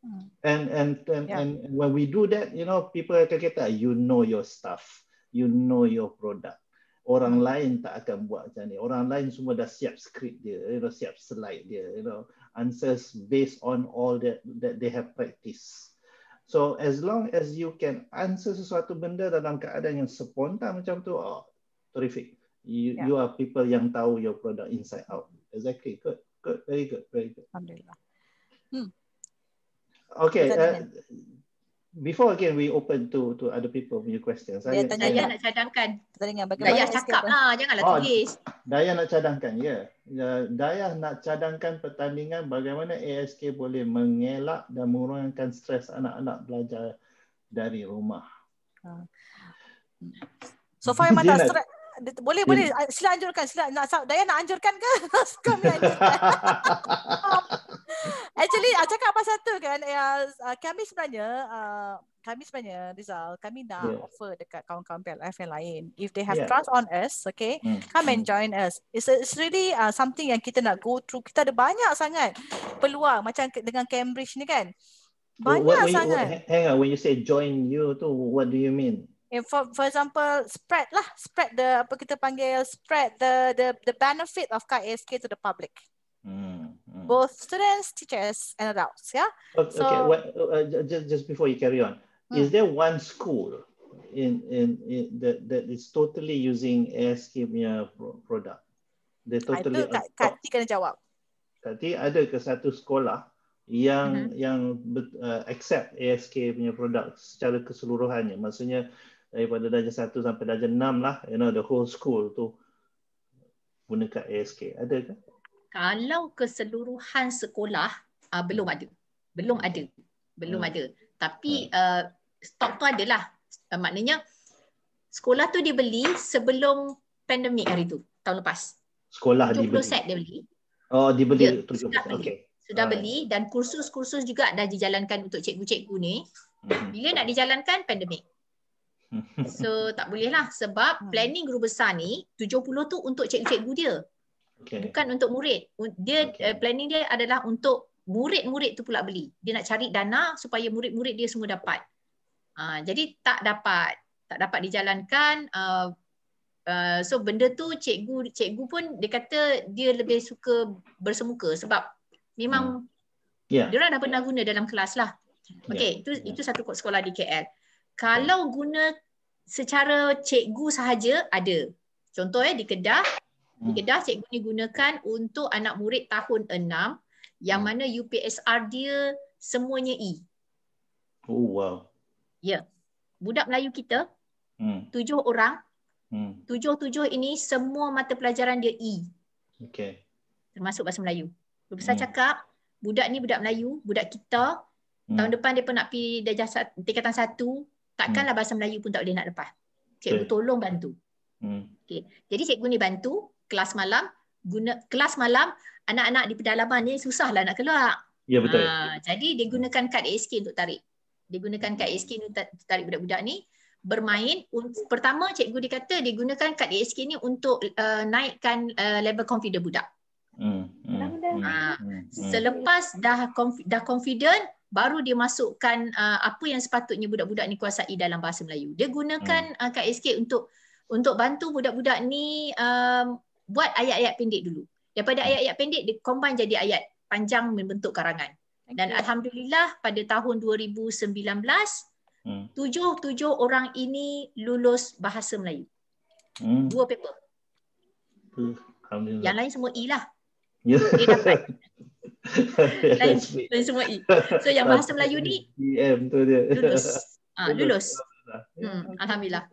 hmm. and and and, yeah. and when we do that you know people akan kata you know your stuff you know your product orang hmm. lain tak akan buat macam ni orang lain semua dah siap script dia you know siap slide dia you know answers based on all that that they have practice So as long as you can answer sesuatu benda dalam keadaan yang spontan macam tu, oh, terrific. You, yeah. you are people yang tahu your product inside out. Exactly. Good. Good. Very good. Very good. Alhamdulillah. Hmm. Okay. Uh, before again we open to to other people punya questions. Saya ya, tanya Daya nak cadangkan. Tanya bagaimana Daya cakap lah, janganlah oh, tulis. Daya nak cadangkan, ya. Yeah. Daya nak cadangkan pertandingan bagaimana ASK boleh mengelak dan mengurangkan stres anak-anak belajar dari rumah. Ha. So far memang tak stres boleh boleh hmm. ah, sila anjurkan sila nak daya nak anjurkan ke kami anjurkan actually aku ah, cakap apa satu kan eh, ah, kami sebenarnya kami sebenarnya Rizal kami nak yeah. offer dekat kawan-kawan PLF yang lain if they have yeah. trust on us okay mm. come and hmm. join us it's, a, it's really uh, something yang kita nak go through kita ada banyak sangat peluang macam dengan Cambridge ni kan oh, banyak what, sangat you, hang on when you say join you tu what do you mean for, for example, spread lah, spread the apa kita panggil spread the the the benefit of KISK to the public. Mm-hmm. Both students, teachers, and adults. Yeah. Okay. So, okay. What, uh, uh just just before you carry on, mm is there one school in in, in that, that is totally using ASK punya product? They totally. Kati kena jawab. Kati ada ke satu sekolah yang mm-hmm. yang uh, accept ASK punya produk secara keseluruhannya? Maksudnya daripada darjah 1 sampai darjah 6 lah you know the whole school tu gunakan ASK ada ke kalau keseluruhan sekolah uh, belum ada belum ada belum hmm. ada tapi uh, hmm. eh, stok tu adalah uh, maknanya sekolah tu dibeli sebelum pandemik hari tu tahun lepas sekolah dibeli 20 set dia beli oh dibeli ya, 70 okey sudah beli dan kursus-kursus juga dah dijalankan untuk cikgu-cikgu ni. Hmm. Bila nak dijalankan pandemik. So tak boleh lah sebab hmm. planning guru besar ni 70 tu untuk cikgu-cikgu dia. Okay. Bukan untuk murid. Dia okay. uh, planning dia adalah untuk murid-murid tu pula beli. Dia nak cari dana supaya murid-murid dia semua dapat. Uh, jadi tak dapat, tak dapat dijalankan uh, Uh, so benda tu cikgu cikgu pun dia kata dia lebih suka bersemuka sebab memang hmm. yeah. dia orang dah pernah guna dalam kelas lah. Ya. okey yeah. itu ya. itu satu sekolah di KL. Yeah. Kalau guna secara cikgu sahaja ada. Contoh ya di Kedah, di hmm. Kedah cikgu ni gunakan untuk anak murid tahun 6 yang hmm. mana UPSR dia semuanya E. Oh wow. Ya. Budak Melayu kita hmm. tujuh orang. Tujuh-tujuh ini semua mata pelajaran dia E. Okay. Termasuk bahasa Melayu. Besar cakap budak ni budak Melayu, budak kita. Tahun depan dia pun nak pergi darjah tingkatan satu Takkanlah hmm. bahasa Melayu pun tak boleh nak lepas. Cikgu tolong bantu. Hmm. Okay. Jadi cikgu ni bantu kelas malam. Guna, kelas malam anak-anak di pedalaman ni susah lah nak keluar. Ya betul. Ha, jadi dia gunakan kad ASK untuk tarik. Dia gunakan kad ASK untuk tarik budak-budak ni. Bermain. Pertama cikgu dia kata dia gunakan kad ASK ni untuk uh, naikkan uh, level confident budak. Hmm, hmm, hmm ha, hmm, selepas dah, dah confident baru dia masukkan uh, apa yang sepatutnya budak-budak ni kuasai dalam bahasa Melayu. Dia gunakan hmm. uh, KSK untuk untuk bantu budak-budak ni um, buat ayat-ayat pendek dulu. Daripada hmm. ayat-ayat pendek dia combine jadi ayat panjang membentuk karangan. Dan okay. alhamdulillah pada tahun 2019 hmm. tujuh-tujuh orang ini lulus bahasa Melayu. Hmm. Dua paper. Uh, Yang lain semua E lah. Yeah. A dapat. lain, lain semua E. So yang bahasa Melayu ni EM tu dia. Lulus. Ah ha, lulus. Hmm, alhamdulillah.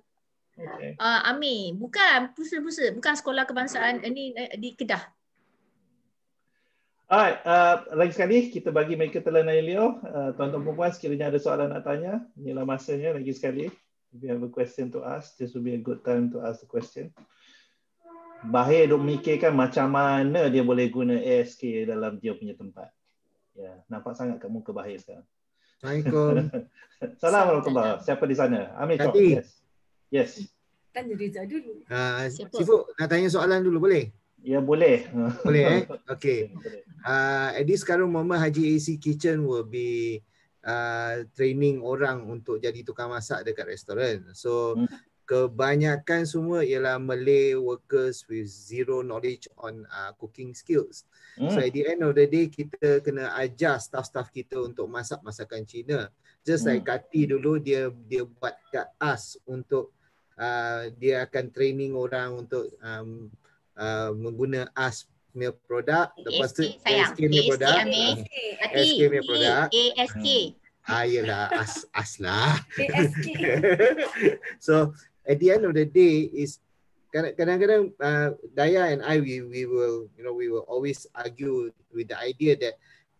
Okay. Uh, ah, Ami, bukan pusa-pusa, bukan sekolah kebangsaan ini eh, eh, di Kedah. Alright, uh, lagi sekali kita bagi mereka telan air Leo. Uh, tuan-tuan perempuan, sekiranya ada soalan nak tanya, inilah masanya lagi sekali. If you have a question to ask, this will be a good time to ask the question. Bahir duk mikirkan macam mana dia boleh guna ASK dalam dia punya tempat. Ya, nampak sangat kat muka Bahir sekarang. Assalamualaikum. Assalamualaikum. Siapa di sana? Amir Chok. Yes. yes. Tanya Rizal dulu. Uh, Siapa? nak tanya soalan dulu boleh? Ya boleh. Boleh eh? Okay. Uh, ah, at this current moment, Haji AC Kitchen will be uh, training orang untuk jadi tukang masak dekat restoran. So, hmm kebanyakan semua ialah Malay workers with zero knowledge on uh, cooking skills. Hmm. So at the end of the day kita kena adjust staff-staff kita untuk masak masakan Cina. Just hmm. like Kati dulu dia dia buat kat us untuk uh, dia akan training orang untuk um, uh, mengguna us punya produk. Lepas tu SK hmm. punya produk. SK punya produk. ASK. Ayolah, ah, as, as lah. ASK. so, at the end of the day is kadang-kadang uh, Daya and I we we will you know we will always argue with the idea that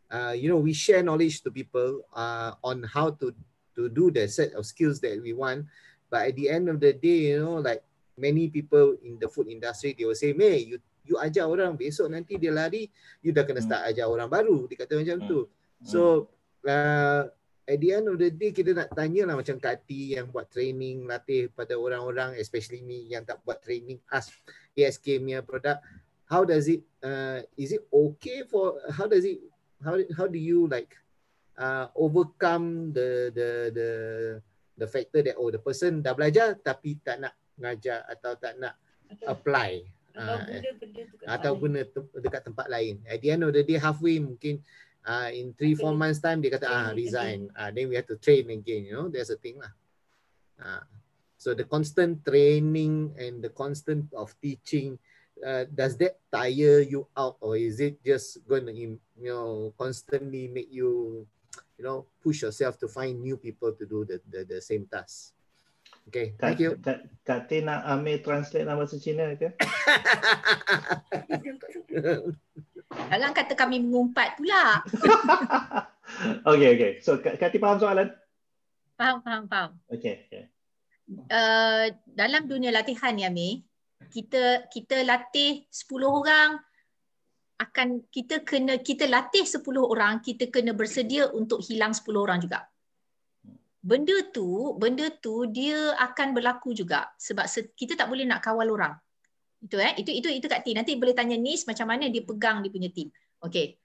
uh, you know we share knowledge to people uh, on how to to do the set of skills that we want but at the end of the day you know like many people in the food industry they will say may you you ajar orang besok nanti dia lari you dah kena hmm. start ajar orang baru dikatakan macam hmm. tu so hmm. uh, at the end of the day kita nak tanya lah macam Kati yang buat training latih pada orang-orang especially me yang tak buat training as ESK punya produk. how does it uh, is it okay for how does it how how do you like uh, overcome the the the the factor that oh the person dah belajar tapi tak nak ngajar atau tak nak apply atau, uh, benda-benda dekat dekat tempat lain at the end of the day halfway mungkin uh, in three okay. four months time dia kata ah resign uh, then we have to train again you know there's a thing lah uh, so the constant training and the constant of teaching uh, does that tire you out or is it just going to you know constantly make you you know push yourself to find new people to do the the, the same task Okay, thank tak, you. Tak, tak, tak nak Amir translate nama bahasa Cina ke? Jangan kata kami mengumpat pula. okay, okay. So, Kati faham soalan? Faham, faham, faham. Okay, okay. Uh, dalam dunia latihan ni Amir, kita kita latih 10 orang akan kita kena kita latih 10 orang kita kena bersedia untuk hilang 10 orang juga benda tu benda tu dia akan berlaku juga sebab kita tak boleh nak kawal orang itu eh itu itu itu Kak T nanti boleh tanya Nis macam mana dia pegang dia punya team okey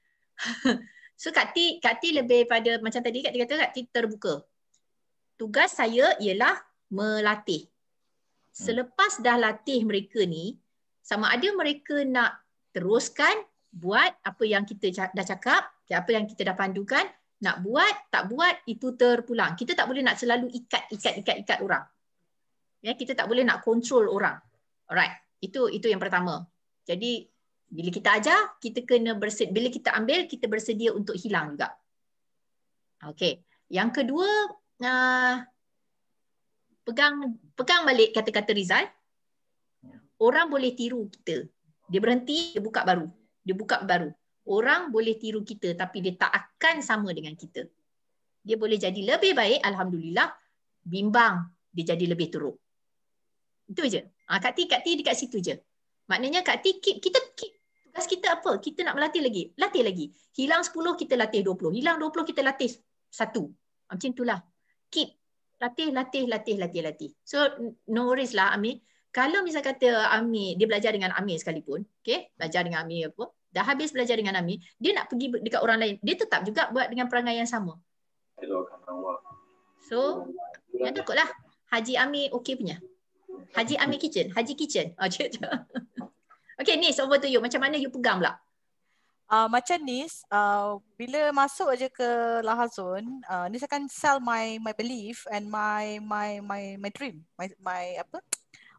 so Kak T Kak T lebih pada macam tadi Kak T kata Kak T terbuka tugas saya ialah melatih hmm. selepas dah latih mereka ni sama ada mereka nak teruskan buat apa yang kita dah cakap apa yang kita dah pandukan nak buat tak buat itu terpulang kita tak boleh nak selalu ikat ikat ikat ikat orang ya kita tak boleh nak kontrol orang alright itu itu yang pertama jadi bila kita ajar kita kena bersedia bila kita ambil kita bersedia untuk hilang juga okey yang kedua uh, pegang pegang balik kata-kata Rizal orang boleh tiru kita dia berhenti dia buka baru dia buka baru Orang boleh tiru kita tapi dia tak akan sama dengan kita. Dia boleh jadi lebih baik, Alhamdulillah. Bimbang, dia jadi lebih teruk. Itu je. Ha, Kak T, Kak T dekat situ je. Maknanya Kak T, keep, kita keep. Tugas kita apa? Kita nak melatih lagi. Latih lagi. Hilang 10, kita latih 20. Hilang 20, kita latih 1. Ah, macam itulah. Keep. Latih, latih, latih, latih, latih. So, no worries lah Amir. Kalau misal kata Amir, dia belajar dengan Amir sekalipun. Okay? Belajar dengan Amir apa? dah habis belajar dengan Nami, dia nak pergi dekat orang lain, dia tetap juga buat dengan perangai yang sama. So, jangan ya takutlah. Haji Ami okey punya. Haji Ami Kitchen. Haji Kitchen. Ah, okay, Nis, over to you. Macam mana you pegang pula? Uh, macam Nis, uh, bila masuk aja ke lahazon, uh, Nis akan sell my my belief and my my my my dream. My, my apa?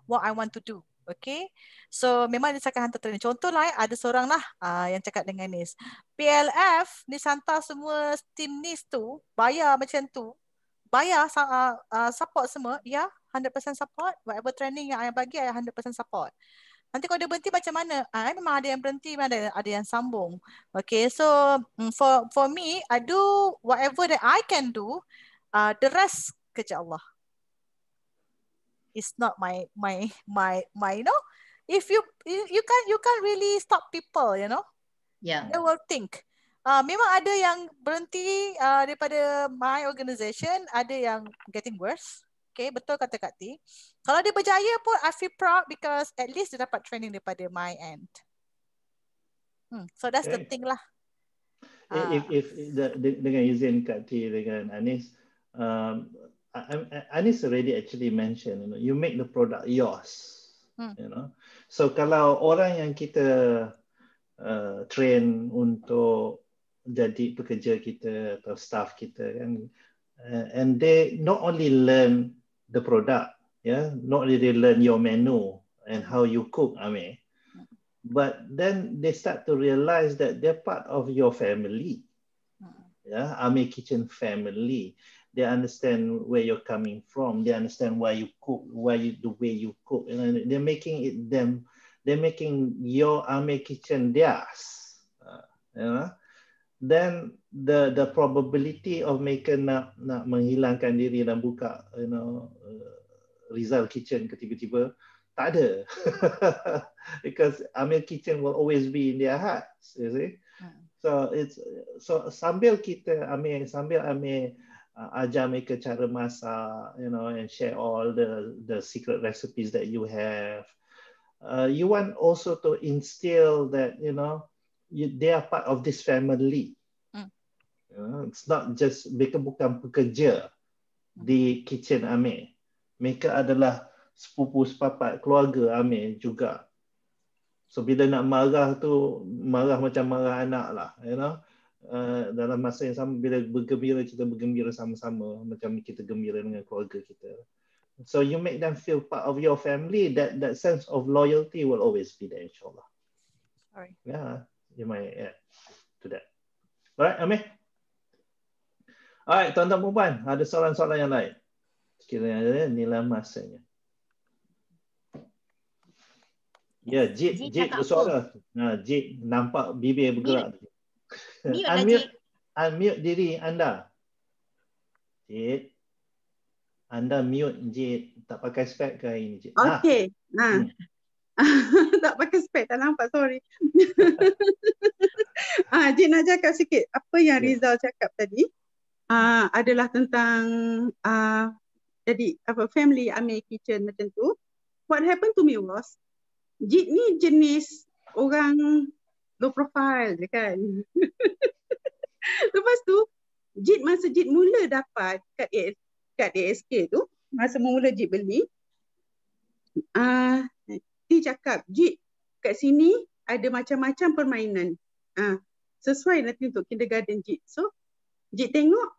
What I want to do. Okay. So memang dia akan hantar training. Contohlah eh, ada seorang lah uh, yang cakap dengan Nis. PLF ni hantar semua team Nis tu bayar macam tu. Bayar uh, uh, support semua. Ya, yeah, 100% support. Whatever training yang saya bagi, saya 100% support. Nanti kalau dia berhenti macam mana? Ah, eh, memang ada yang berhenti, memang ada, ada yang sambung. Okay, so mm, for for me, I do whatever that I can do. Uh, the rest kerja Allah it's not my my my my you know if you you, you can't you can't really stop people you know yeah they will think uh, memang ada yang berhenti uh, daripada my organisation ada yang getting worse okay betul kata Kak T kalau dia berjaya pun I feel proud because at least dia dapat training daripada my end hmm, so that's okay. the eh. thing lah eh, if, if, if the, dengan izin Kak T dengan Anis um, Anis already actually mentioned, you know, you make the product yours, hmm. you know. So kalau orang yang kita uh, train untuk jadi pekerja kita atau staff kita kan, uh, and they not only learn the product, yeah, not only they learn your menu and how you cook, I mean, but then they start to realize that they're part of your family. Hmm. Yeah, Ame Kitchen family they understand where you're coming from. They understand why you cook, why you the way you cook. And they're making it them, they're making your army kitchen theirs. Uh, you know? Then the the probability of making nak nak menghilangkan diri dan buka you know uh, Rizal kitchen ketiba-tiba tak ada because Amir kitchen will always be in their hearts you see hmm. so it's so sambil kita Amir sambil Amir uh, ajar mereka cara masak, you know, and share all the the secret recipes that you have. Uh, you want also to instill that you know you, they are part of this family. Mm. You know, it's not just mereka bukan pekerja di kitchen Ame. Mereka adalah sepupu sepapat keluarga Ame juga. So bila nak marah tu marah macam marah anak lah, you know. Uh, dalam masa yang sama bila bergembira kita bergembira sama-sama macam kita gembira dengan keluarga kita so you make them feel part of your family that that sense of loyalty will always be there insyaallah Alright. yeah you might yeah to that alright amin alright tuan-tuan puan ada soalan-soalan yang lain sekiranya ada nilai masanya Ya, yeah, Jit, Jit bersuara. Nah, ha, Jit nampak bibir bergerak. Jit. Eh, mute unmute, lah, unmute diri anda. Cik. Anda mute, Cik. Tak pakai spek ke hari ini, Cik? Okay. Ha. Ha. tak pakai spek, tak nampak. Sorry. ha, ah, Cik nak cakap sikit. Apa yang yeah. Rizal cakap tadi uh, adalah tentang uh, jadi apa family Amir Kitchen macam tu. What happened to me was Jit ni jenis orang low profile je kan. Lepas tu, Jid masa Jid mula dapat kat AS, kad tu, masa mula Jid beli, ah uh, cakap, Jid kat sini ada macam-macam permainan. ah uh, sesuai nanti untuk kindergarten Jid. So, Jid tengok,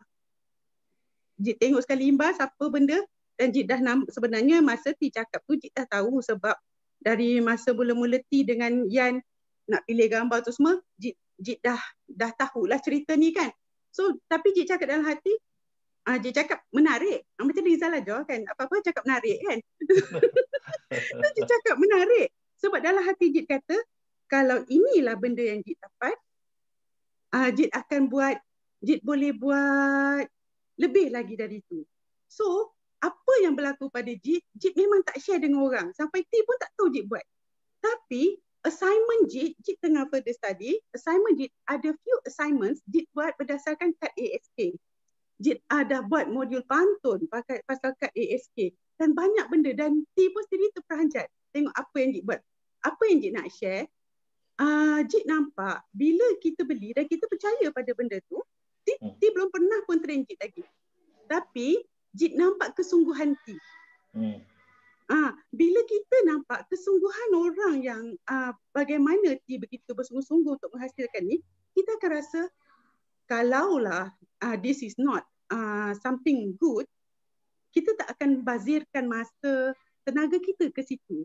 Jid tengok sekali imbas apa benda dan Jid dah nam- sebenarnya masa T cakap tu Jid dah tahu sebab dari masa mula-mula T dengan Yan nak pilih gambar tu semua Jid, Jid dah dah lah cerita ni kan so tapi Jid cakap dalam hati uh, ah, Jid cakap menarik ah, macam Rizal aja kan apa-apa cakap menarik kan so Jid cakap menarik sebab dalam hati Jid kata kalau inilah benda yang Jid dapat uh, ah, Jid akan buat Jid boleh buat lebih lagi dari tu, so apa yang berlaku pada Jid Jid memang tak share dengan orang sampai T pun tak tahu Jid buat tapi assignment JIT, JIT tengah further study, assignment JIT, ada few assignments JIT buat berdasarkan kad ASK. JIT ada ah, buat modul pantun pakai pasal kad ASK. Dan banyak benda. Dan JIT pun sendiri terperanjat. Tengok apa yang JIT buat. Apa yang JIT nak share, Uh, ah, Jik nampak bila kita beli dan kita percaya pada benda tu, Ti, hmm. ti belum pernah pun train Jik lagi. Tapi Jik nampak kesungguhan Ti. Hmm. Ah, bila kita nampak kesungguhan orang yang ah, bagaimana dia begitu bersungguh-sungguh untuk menghasilkan ni, kita akan rasa kalaulah ah, this is not ah, something good, kita tak akan bazirkan masa tenaga kita ke situ.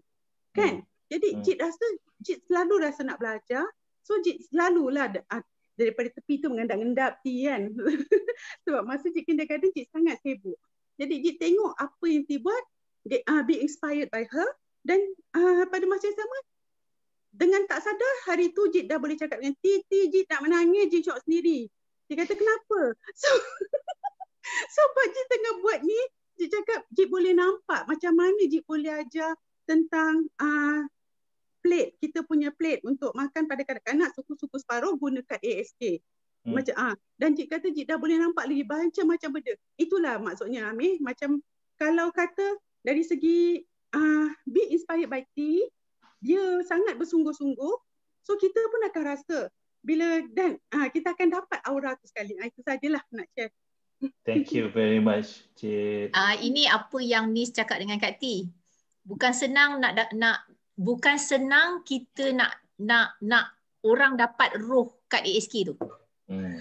Kan? Hmm. Jadi hmm. Cik rasa, Cik selalu rasa nak belajar. So Cik selalulah ah, daripada tepi tu mengendap-endap ti kan. Sebab masa Cik kindergarten, Cik sangat sibuk. Jadi Cik tengok apa yang Cik buat, they uh, are being inspired by her dan uh, pada masa yang sama dengan tak sadar hari tu Jid dah boleh cakap dengan Titi Jid nak menangis Jid shock sendiri dia kata kenapa so so buat Jid tengah buat ni Jid cakap Jid boleh nampak macam mana Jid boleh ajar tentang uh, plate kita punya plate untuk makan pada kanak-kanak suku-suku separuh gunakan ASK hmm. macam ah uh, dan Jid kata Jid dah boleh nampak lebih banyak macam benda itulah maksudnya Amir macam kalau kata dari segi uh, ah, be inspired by tea, dia sangat bersungguh-sungguh. So kita pun akan rasa bila dan uh, kita akan dapat aura tu sekali. Uh, itu sajalah nak share. Thank you very much, Cik. uh, ini apa yang Miss cakap dengan Kak T. Bukan senang nak nak bukan senang kita nak nak nak orang dapat roh kat ASK tu. Hmm.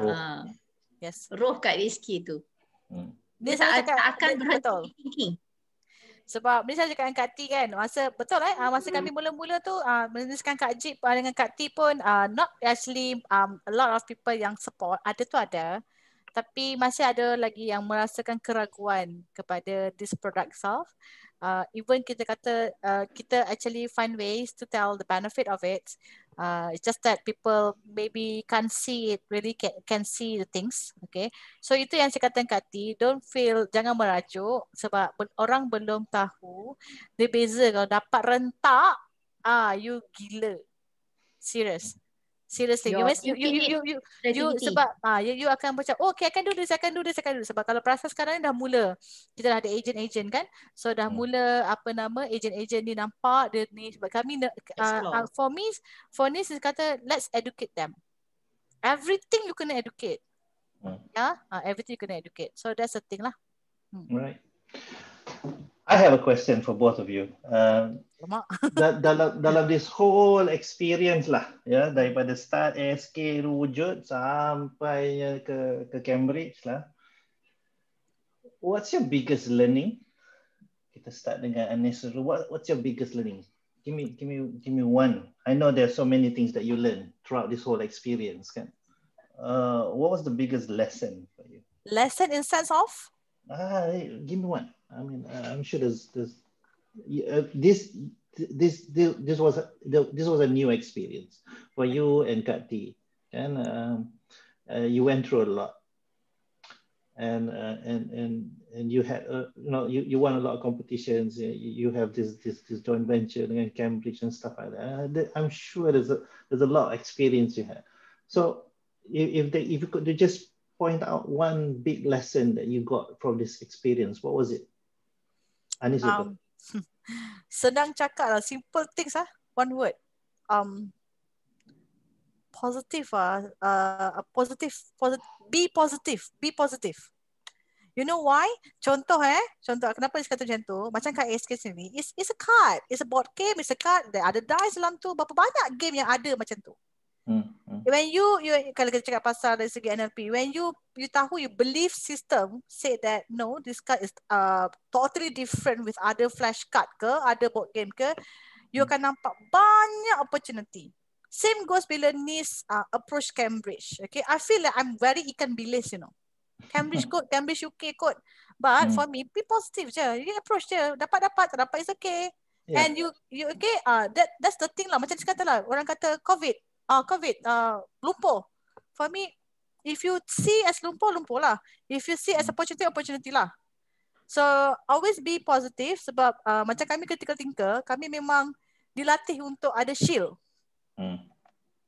Roh. Uh, yes. Roh kat ASK tu. Hmm dia saya tak, tak akan betul. Sebab ni saya cakap dengan Kak T kan masa betul eh ah, masa kami mula-mula tu uh, menuliskan Kak Jip ah, dengan Kak T pun uh, not actually um, a lot of people yang support ada tu ada tapi masih ada lagi yang merasakan keraguan kepada this product itself uh, even kita kata uh, kita actually find ways to tell the benefit of it. Uh, it's just that people maybe can't see it really can, can see the things. Okay, so itu yang saya katakan kati. Don't feel jangan merajuk sebab orang belum tahu. Dia beza kalau dapat rentak, ah you gila, serious. Seriously, you, you must you you you you, you, you sebab ah you, you akan baca. oh, okay akan do this akan do this akan do this. sebab kalau proses sekarang ni dah mula kita dah ada agent agent kan so dah hmm. mula apa nama agent agent ni nampak dia ni sebab kami uh, uh, for me for me saya kata let's educate them everything you kena educate hmm. ya yeah? uh, everything you kena educate so that's the thing lah hmm. right I have a question for both of you. Um, dalam, dalam this whole experience lah, ya yeah, daripada start SK wujud sampai ke ke Cambridge lah. What's your biggest learning? Kita start dengan Anis. What, what's your biggest learning? Give me, give me, give me one. I know there are so many things that you learn throughout this whole experience. Kan? Uh, what was the biggest lesson for you? Lesson in sense of? Ah, give me one. I mean, uh, I'm sure there's, there's uh, this this this this was a, this was a new experience for you and Kati, and um, uh, you went through a lot, and uh, and and and you had uh, you know you, you won a lot of competitions. You, you have this this this joint venture in Cambridge and stuff like that. Uh, I'm sure there's a there's a lot of experience you had. So if they if you could just point out one big lesson that you got from this experience? What was it? Anis um, senang cakap lah. Simple things lah. One word. Um, positive ah. Uh, a uh, positive. Positive. be positive. Be positive. You know why? Contoh eh, contoh kenapa dia kata macam tu? Macam kat ASK sini, it's, it's a card. It's a board game, it's a card. There are the dice dalam tu. Berapa banyak game yang ada macam tu. Hmm, hmm. When you you kalau kita cakap pasal dari segi NLP, when you you tahu you belief system say that no this card is uh totally different with other flash card ke, other board game ke, you hmm. akan nampak banyak opportunity. Same goes bila Nis uh, approach Cambridge. Okay, I feel like I'm very ikan bilis, you know. Cambridge kot, Cambridge UK kot. But hmm. for me, be positive je. You approach je. Dapat-dapat, tak dapat, is okay. Yeah. And you, you okay, uh, that that's the thing lah. Macam cakap lah, orang kata COVID, uh, COVID, uh, ah, lumpuh. For me, if you see as lumpuh, lumpuh lah. If you see as hmm. opportunity, opportunity lah. So, always be positive sebab uh, macam kami critical thinker, kami memang dilatih untuk ada shield. Hmm.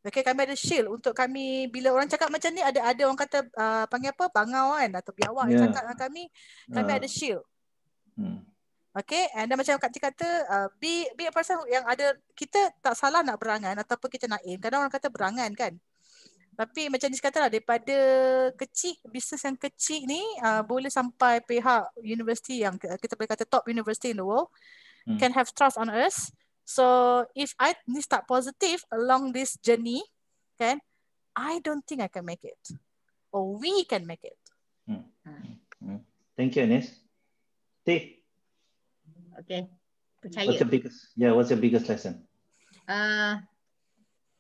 Okay, kami ada shield untuk kami bila orang cakap macam ni, ada ada orang kata uh, panggil apa, bangau kan, atau biawak yeah. cakap dengan kami, kami uh. ada shield. Hmm. Okay, and then macam Kak Ti kata, uh, be, be a person yang ada, kita tak salah nak berangan ataupun kita nak aim. Kadang orang kata berangan kan. Tapi macam ni kata lah, daripada kecil, bisnes yang kecil ni uh, boleh sampai pihak universiti yang kita boleh kata top university in the world hmm. can have trust on us. So if I ni start positive along this journey, kan, I don't think I can make it. Or we can make it. Hmm. Hmm. hmm. Thank you, Anis. Teh, Okay. Percaya. What's your biggest? Yeah, what's your biggest lesson? Uh,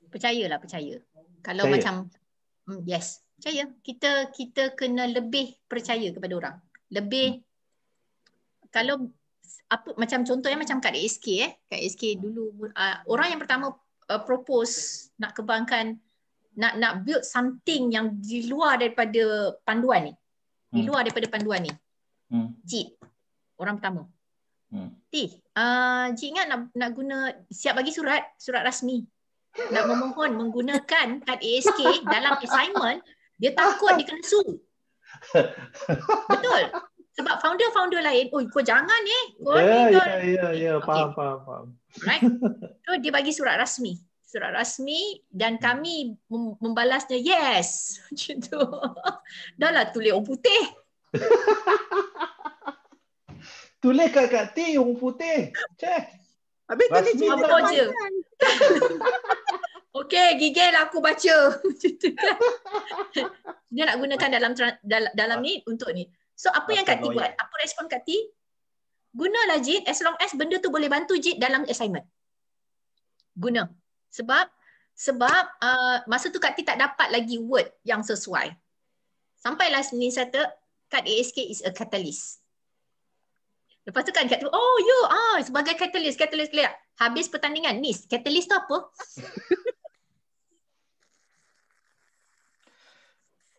percayalah, percaya. Kalau percaya. macam mm, yes, percaya. Kita kita kena lebih percaya kepada orang. Lebih hmm. kalau apa macam contoh ya macam kat SK eh, kat SK dulu uh, orang yang pertama uh, propose nak kebangkan nak nak build something yang di luar daripada panduan ni. Di hmm. luar daripada panduan ni. Hmm. Cik. Orang pertama. Hmm. T, uh, ah, Cik ingat nak, nak guna siap bagi surat, surat rasmi. Nak memohon menggunakan kad ASK dalam assignment, dia takut dia kena sue. Betul? Sebab founder-founder lain, oh kau jangan eh. Kau ya, yeah, ya, yeah, yeah, yeah. faham, okay. faham, faham. Right? So dia bagi surat rasmi. Surat rasmi dan kami membalasnya yes. Macam tu. Dahlah tulis orang putih. Tulis kat kat T orang putih. Check. Habis tadi cerita apa je? Okey, gigil aku baca. Dia nak gunakan dalam dalam ni untuk ni. So apa yang Kati buat? Apa respon Kati? Gunalah JIT as long as benda tu boleh bantu JIT dalam assignment. Guna. Sebab sebab uh, masa tu Kati tak dapat lagi word yang sesuai. Sampailah ni settle, card ASK is a catalyst. Lepas tu kan kat tu, oh you ah sebagai katalis, katalis clear. Habis pertandingan, miss, katalis tu apa?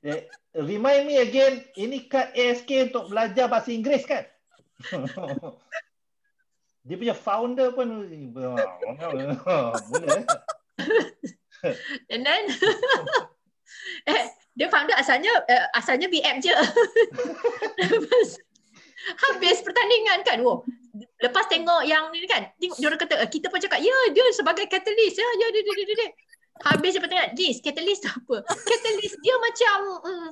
Eh, remind me again, ini kad ASK untuk belajar bahasa Inggeris kan? Dia punya founder pun. Boleh. Lah. And then, eh, dia founder asalnya eh, asalnya BM je. Habis pertandingan kan. Wow. Oh, lepas tengok yang ni kan. Tengok dia orang kata eh, kita pun cakap ya yeah, dia sebagai katalis. Ya yeah, dia dia dia Habis dia tengok this katalis tu apa? Katalis dia macam mm,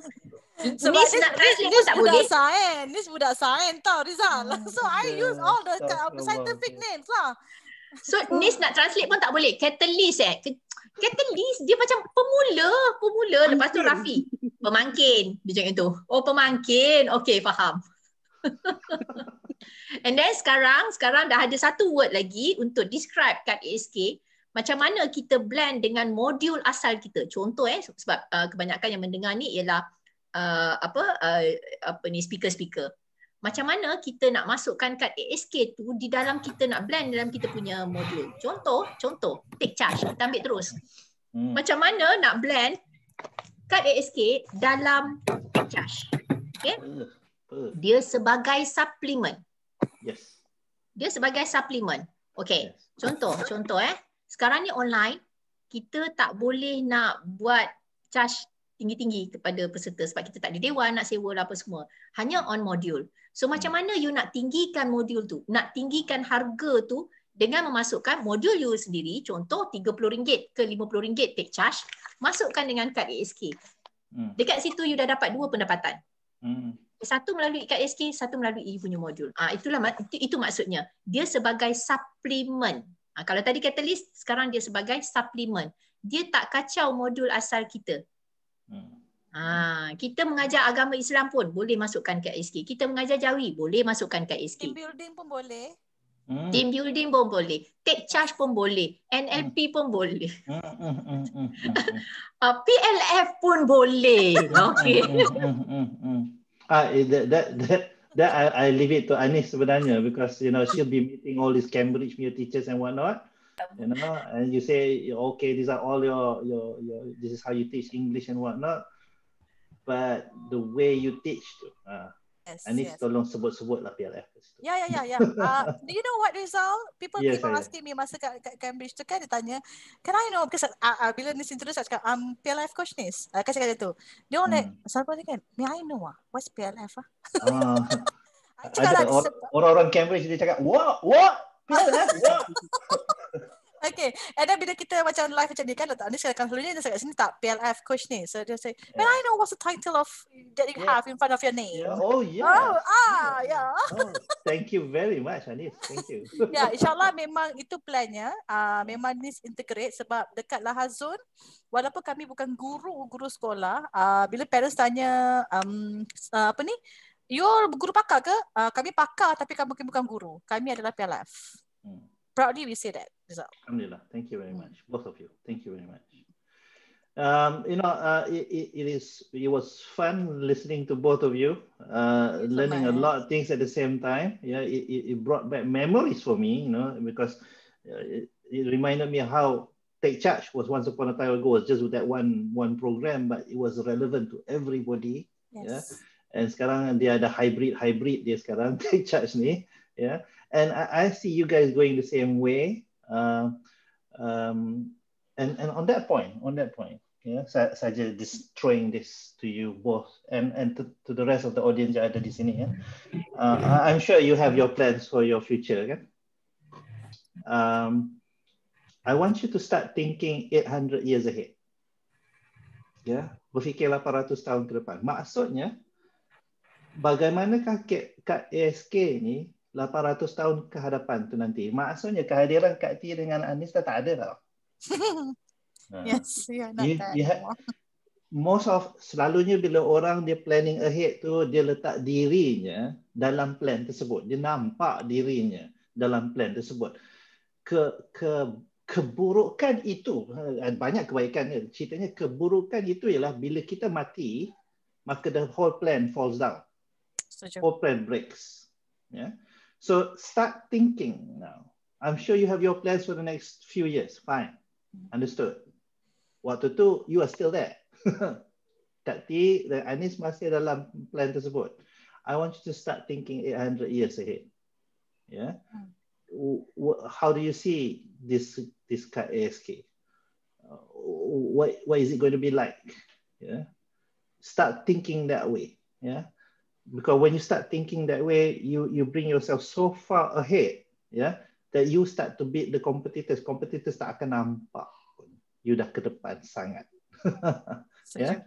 sebab this, nak, this, this, this, tak budak boleh. sains. This eh. budak sains eh, tau Rizal. Hmm. So I use all the scientific names lah. So Nis nak translate pun tak boleh. katalis eh. katalis dia macam pemula. Pemula. Lepas tu Rafi. Pemangkin. Dia macam tu. Oh pemangkin. Okay faham. And then sekarang, sekarang dah ada satu word lagi untuk describe kat ASK macam mana kita blend dengan modul asal kita. Contoh eh sebab uh, kebanyakan yang mendengar ni ialah uh, apa uh, apa ni speaker-speaker. Macam mana kita nak masukkan kad ASK tu di dalam kita nak blend dalam kita punya modul. Contoh, contoh, take charge, kita ambil terus. Hmm. Macam mana nak blend kad ASK dalam take charge. Okay? Hmm. Dia sebagai suplemen. Yes. Dia sebagai suplemen. Okay. Yes. Contoh, contoh eh. Sekarang ni online, kita tak boleh nak buat charge tinggi-tinggi kepada peserta sebab kita tak ada dewan nak sewa lah apa semua. Hanya on modul. So macam hmm. mana you nak tinggikan modul tu? Nak tinggikan harga tu dengan memasukkan modul you sendiri, contoh RM30 ke RM50 take charge, masukkan dengan kad ASK. Hmm. Dekat situ you dah dapat dua pendapatan. Hmm satu melalui KSK, e satu melalui ibunya e modul. Ah itulah itu, itu maksudnya. Dia sebagai suplemen. Ah kalau tadi katalis, sekarang dia sebagai suplemen. Dia tak kacau modul asal kita. Hmm. Ah kita mengajar agama Islam pun boleh masukkan KSK. Kita mengajar jawi boleh masukkan KSK. Team building pun boleh. Hmm. Team building pun boleh. Take charge pun boleh. NLP hmm. pun boleh. Hmm. hmm, hmm uh, ah, PLF pun boleh. Okay. Ah, eh, that that that, that I, I leave it to Anis sebenarnya because you know she'll be meeting all these Cambridge new teachers and whatnot. You know, and you say okay, these are all your your your this is how you teach English and whatnot. But the way you teach, uh, Yes, and yes. tolong sebut-sebut lah PLF. Ya, ya, ya. ya. Ah, do you know what result? People yes, people asking me masa kat, kat Cambridge tu kan dia tanya, can I know? Because uh, uh, bila ni sentuh saya cakap, I'm PLF coach ni. Uh, kan cakap tu. Dia orang hmm. like, siapa kan? May I know? Uh, what's PLF? Ah? Uh, ada, lah, orang-orang Cambridge dia cakap, what? What? PLF? What? Okay. And then bila kita macam live macam ni kan, Dr. Anis kan selalunya dia cakap sini tak PLF coach ni. So dia say, well, yeah. I know what's the title of that you yeah. have in front of your name. Yeah. Oh, yeah. Oh, ah, yeah. yeah. Oh, thank you very much, Anis. Thank you. yeah, insyaAllah memang itu plannya. Uh, memang this integrate sebab dekat Lahazun, walaupun kami bukan guru-guru sekolah, uh, bila parents tanya, um, uh, apa ni, You're guru pakar ke? Uh, kami pakar tapi kami bukan guru. Kami adalah PLF. Hmm. proudly we say that. So. Alhamdulillah. Thank you very much, both of you. Thank you very much. Um, you know, uh, it, it is it was fun listening to both of you, uh, learning a lot of things at the same time. Yeah, it, it brought back memories for me. You know, because uh, it, it reminded me how Take Charge was once upon a time ago was just with that one one program, but it was relevant to everybody. Yes. Yeah. And sekarang dia ada hybrid hybrid dia sekarang Take Charge ni. yeah and i, I see you guys going the same way uh, um, and and on that point on that point yeah so, so just destroying this to you both and and to, to the rest of the audience that are here yeah? uh, i'm sure you have your plans for your future okay? um i want you to start thinking 800 years ahead ya berfikir 800 tahun ke depan maksudnya bagaimanakah KSK ni 800 tahun ke hadapan tu nanti. Maksudnya kehadiran Kak T dengan Anis dah tak ada tau. uh. Yes, you're not you, that ha- most of selalunya bila orang dia planning ahead tu dia letak dirinya dalam plan tersebut dia nampak dirinya dalam plan tersebut ke ke keburukan itu ha, banyak kebaikan dia ceritanya keburukan itu ialah bila kita mati maka the whole plan falls down Setuju. whole plan breaks yeah? So start thinking now. I'm sure you have your plans for the next few years. Fine. Understood. What to do, you are still there. Tati, the Anis masih dalam plan tersebut. I want you to start thinking 800 years ahead. Yeah. Hmm. How do you see this this ASK? Uh, what what is it going to be like? Yeah. Start thinking that way. Yeah. because when you start thinking that way, you you bring yourself so far ahead, yeah, that you start to beat the competitors. Competitors tak akan nampak pun. You dah ke depan sangat. ya.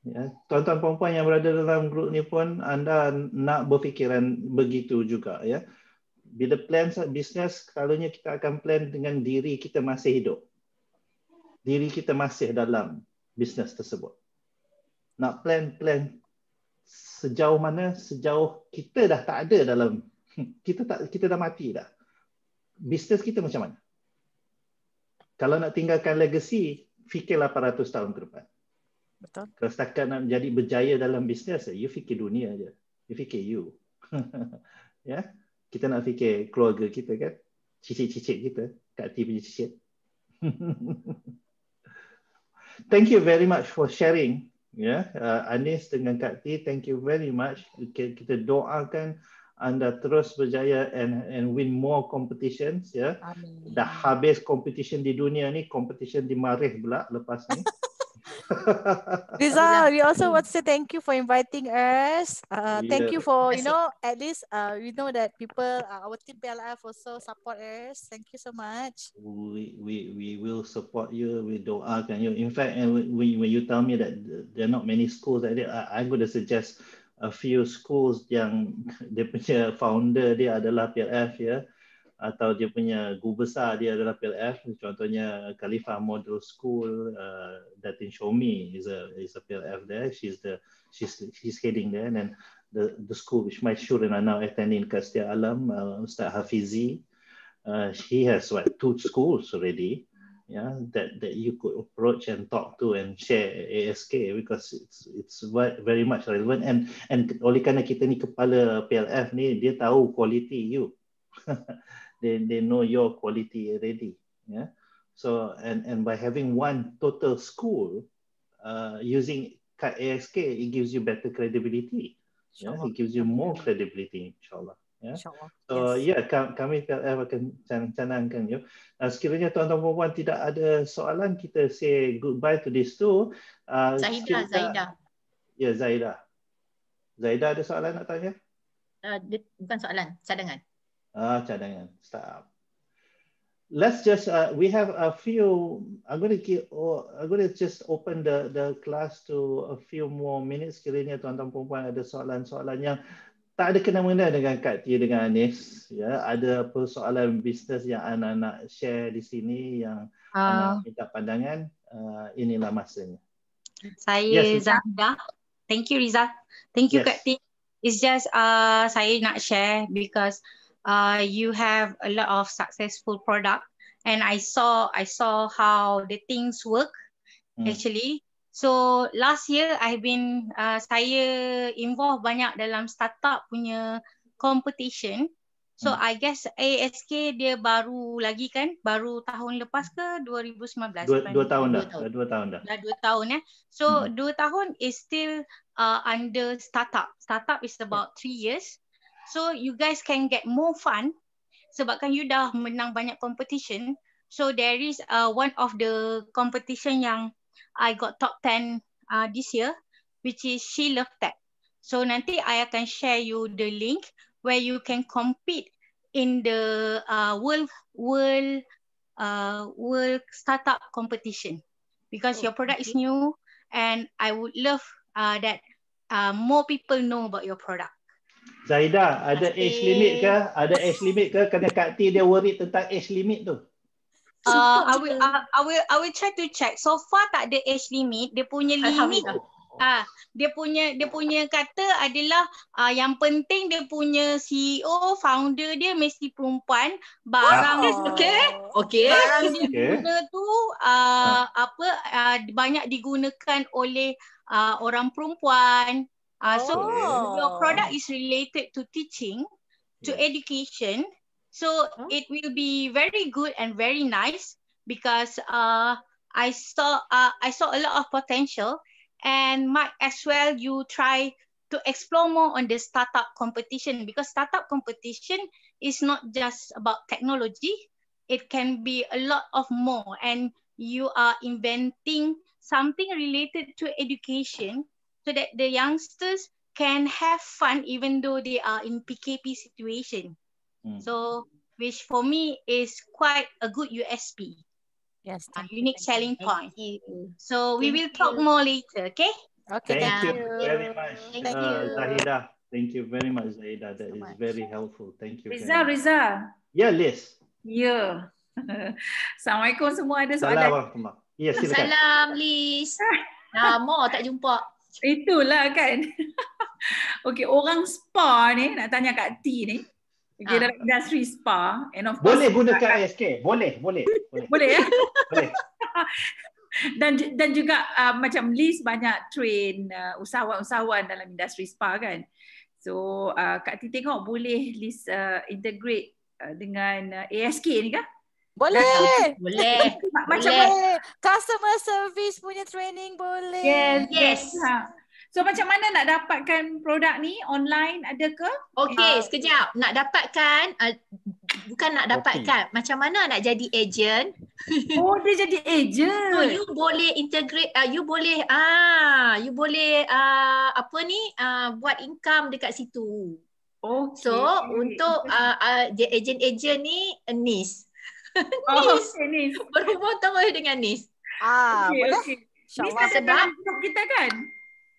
Ya, yeah. tuan-tuan puan-puan yang berada dalam grup ni pun anda nak berfikiran begitu juga ya. Yeah. Bila plan bisnes kalaunya kita akan plan dengan diri kita masih hidup. Diri kita masih dalam business tersebut. Nak plan plan sejauh mana sejauh kita dah tak ada dalam kita tak kita dah mati dah bisnes kita macam mana kalau nak tinggalkan legacy fikirlah 800 tahun ke depan betul kalau setakat nak jadi berjaya dalam bisnes you fikir dunia aja you fikir you ya yeah? kita nak fikir keluarga kita kan cicit-cicit kita kat TV cicit Thank you very much for sharing ya yeah. uh, Anis dengan Kak T thank you very much okay. kita doakan anda terus berjaya and and win more competitions ya yeah. dah habis competition di dunia ni competition di Marikh pula lepas ni Riza, we also want to say thank you for inviting us. Uh, thank you for you know at least uh, we know that people uh, our team PLF also support us. Thank you so much. We we we will support you. We do can you. In fact, and when when you tell me that there are not many schools that I, I'm going to suggest a few schools yang the founder dia adalah PLF ya. Yeah? atau dia punya guru besar dia adalah PLF contohnya Khalifa Model School uh, that in Shomi is a is a PLF there she's the she's she's heading there and then the the school which my children are now attending Kastia Alam uh, Ustaz Hafizi uh, he has what two schools already yeah that that you could approach and talk to and share ASK because it's it's very much relevant and and oleh kerana kita ni kepala PLF ni dia tahu quality you they, they know your quality already. Yeah. So and and by having one total school, uh, using cut ASK, it gives you better credibility. Sure. Yeah, it gives you more credibility, inshallah. Yeah. So yes. yeah, kami telah akan canangkan you. Ya. Nah, sekiranya tuan-tuan puan tidak ada soalan, kita say goodbye to this too. Uh, Zahidah, kita... Ya, yeah, Zahidah. Zahidah ada soalan nak tanya? Uh, bukan soalan, cadangan. Ah, uh, cadangan. Stop. Let's just uh, we have a few. I'm going to keep. Oh, I'm going to just open the the class to a few more minutes. Kiranya tuan-tuan perempuan ada soalan-soalan yang tak ada kena mengena dengan Kak Tia dengan Anis. Ya, ada persoalan bisnes yang anak-anak share di sini yang uh. Ah. anak minta pandangan. Uh, inilah masanya. Saya yes, Zahda. Thank you Riza. Thank you yes. Kak Tia. It's just uh, saya nak share because Uh, you have a lot of successful product and I saw I saw how the things work mm. actually. So last year I've been uh, saya involved banyak dalam startup punya competition. So hmm. I guess ASK dia baru lagi kan? Baru tahun lepas ke 2019? Dua, dua, tahun, dua tahun dah. Dua tahun dah. Dah dua tahun Eh? So hmm. dua tahun is still uh, under startup. Startup is about three years. So you guys can get more fun sebabkan you dah menang banyak competition. So there is uh, one of the competition yang I got top 10 uh, this year which is She Love Tech. So nanti I akan share you the link where you can compete in the uh, world world uh, world startup competition because oh, your product okay. is new and I would love uh, that uh, more people know about your product. Zaida, ada Masih. age limit ke? Ada age limit ke? Kena Kak T dia worry tentang age limit tu. Uh, I will uh, I will I will try to check. So far tak ada age limit. Dia punya limit ah dia punya dia punya kata adalah uh, yang penting dia punya CEO founder dia mesti perempuan barang wow. okay. okey barang okay. guna tu uh, apa uh, banyak digunakan oleh uh, orang perempuan Uh, so oh. your product is related to teaching, to education. So huh? Oh. it will be very good and very nice because uh, I saw uh, I saw a lot of potential and might as well you try to explore more on the startup competition because startup competition is not just about technology. It can be a lot of more and you are inventing something related to education so that the youngsters can have fun even though they are in PKP situation. Mm. So, which for me is quite a good USP. Yes. A unique selling point. So, we thank will talk you. more later, okay? Okay. Thank yeah. you very much, thank uh, you. Zahida. Thank you very much, Zahida. That so is much. very helpful. Thank you. Riza, Riza. Yeah, Liz. Yeah. Assalamualaikum semua ada soalan. Assalamualaikum. Ya, silakan. Assalamualaikum, Liz. Lama tak jumpa. Itulah kan. Okay, orang spa ni nak tanya Kak T ni. Okay, ha. Ah. dalam industri spa. And of boleh course, gunakan kat... ISK. Boleh, boleh. Boleh, boleh ya? boleh. dan, dan juga uh, macam list banyak train uh, usahawan-usahawan dalam industri spa kan. So, uh, Kak T tengok boleh list uh, integrate uh, dengan uh, ASK ni kah? Boleh. boleh. Macam boleh. mana? Customer service punya training boleh. Yes. Yes. So macam mana nak dapatkan produk ni online ada ke? Okay, uh, ah. sekejap. Nak dapatkan uh, bukan nak dapatkan. Okay. Macam mana nak jadi agent? Oh, dia jadi agent. So you boleh integrate uh, you boleh ah, uh, you boleh uh, apa ni? Uh, buat income dekat situ. Okay. So untuk uh, uh, agent-agent ni uh, niche Oh, Nis. Okay, eh, Nis. Berhubung terus dengan Nis. Ah, okay, Okay. Nis ada sebab, dalam grup kita kan?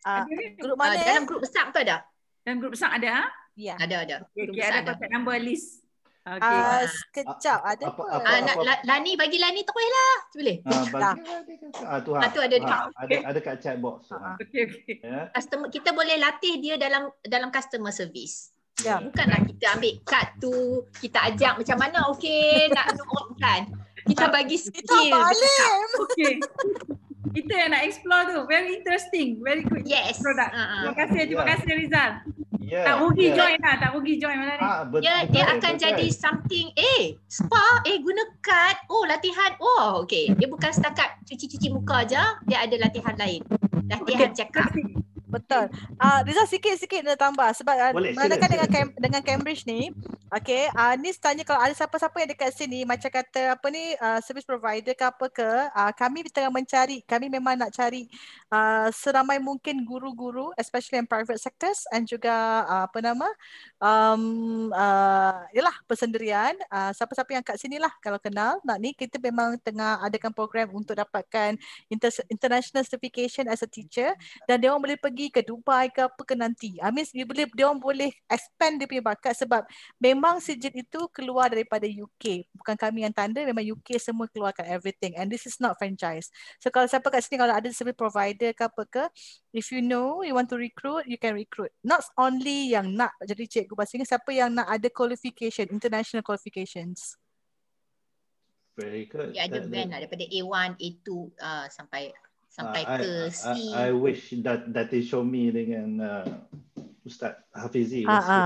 Ah, grup ah, mana? Ah, dalam grup besar tu ada. Dalam grup besar ada? Ha? Ya. Ada, ada. Okay, ada pakai ada. nombor list. Ah, okay. Uh, sekejap ada apa, apa, ah, apa, apa, apa, Lani bagi Lani terus lah. Boleh? Uh, bagi, nah. ada, ah, tu, ha. ah, tu ada ha, dekat. Ah, ada, ada kat chat box. Uh, okay, okay. Yeah. Customer, kita boleh latih dia dalam dalam customer service. Yeah. Bukanlah kita ambil kad tu, kita ajak macam mana okey nak nurut kan. Kita bagi skill. Okey. Itu yang nak explore tu. Very interesting. Very good yes. product. Uh-huh. Terima kasih. Yeah. Terima ya. kasih Rizal. Yeah. Tak rugi yeah. join lah. Tak rugi join malam ni. Ah, yeah, dia akan betul- jadi something. Eh, spa. Eh, guna kad. Oh, latihan. Oh, okay. Dia bukan setakat cuci-cuci muka aja. Dia ada latihan lain. Latihan okay. cakap. Terima Betul. Ah uh, Rizal sikit-sikit nak tambah sebab uh, ah, menandakan dengan Cam- dengan Cambridge ni. Okay, uh, ah, ni tanya kalau ada siapa-siapa yang dekat sini macam kata apa ni uh, service provider ke apa ke, uh, kami tengah mencari, kami memang nak cari uh, seramai mungkin guru-guru especially in private sectors and juga uh, apa nama um, uh, yalah persendirian uh, siapa-siapa yang kat sini lah kalau kenal nak ni kita memang tengah adakan program untuk dapatkan inter- international certification as a teacher dan dia orang boleh pergi ke Dubai ke apa ke nanti I mean dia boleh dia orang boleh expand dia punya bakat sebab memang sijil itu keluar daripada UK bukan kami yang tanda memang UK semua keluarkan everything and this is not franchise so kalau siapa kat sini kalau ada service provider ke apa ke if you know you want to recruit you can recruit not only yang nak jadi cik cikgu bahasa Inggeris siapa yang nak ada qualification international qualifications very good ya ada band lah daripada A1 A2 uh, sampai sampai uh, ke C I, I, wish that that they show me dengan uh, Ustaz Hafizi ha, ha.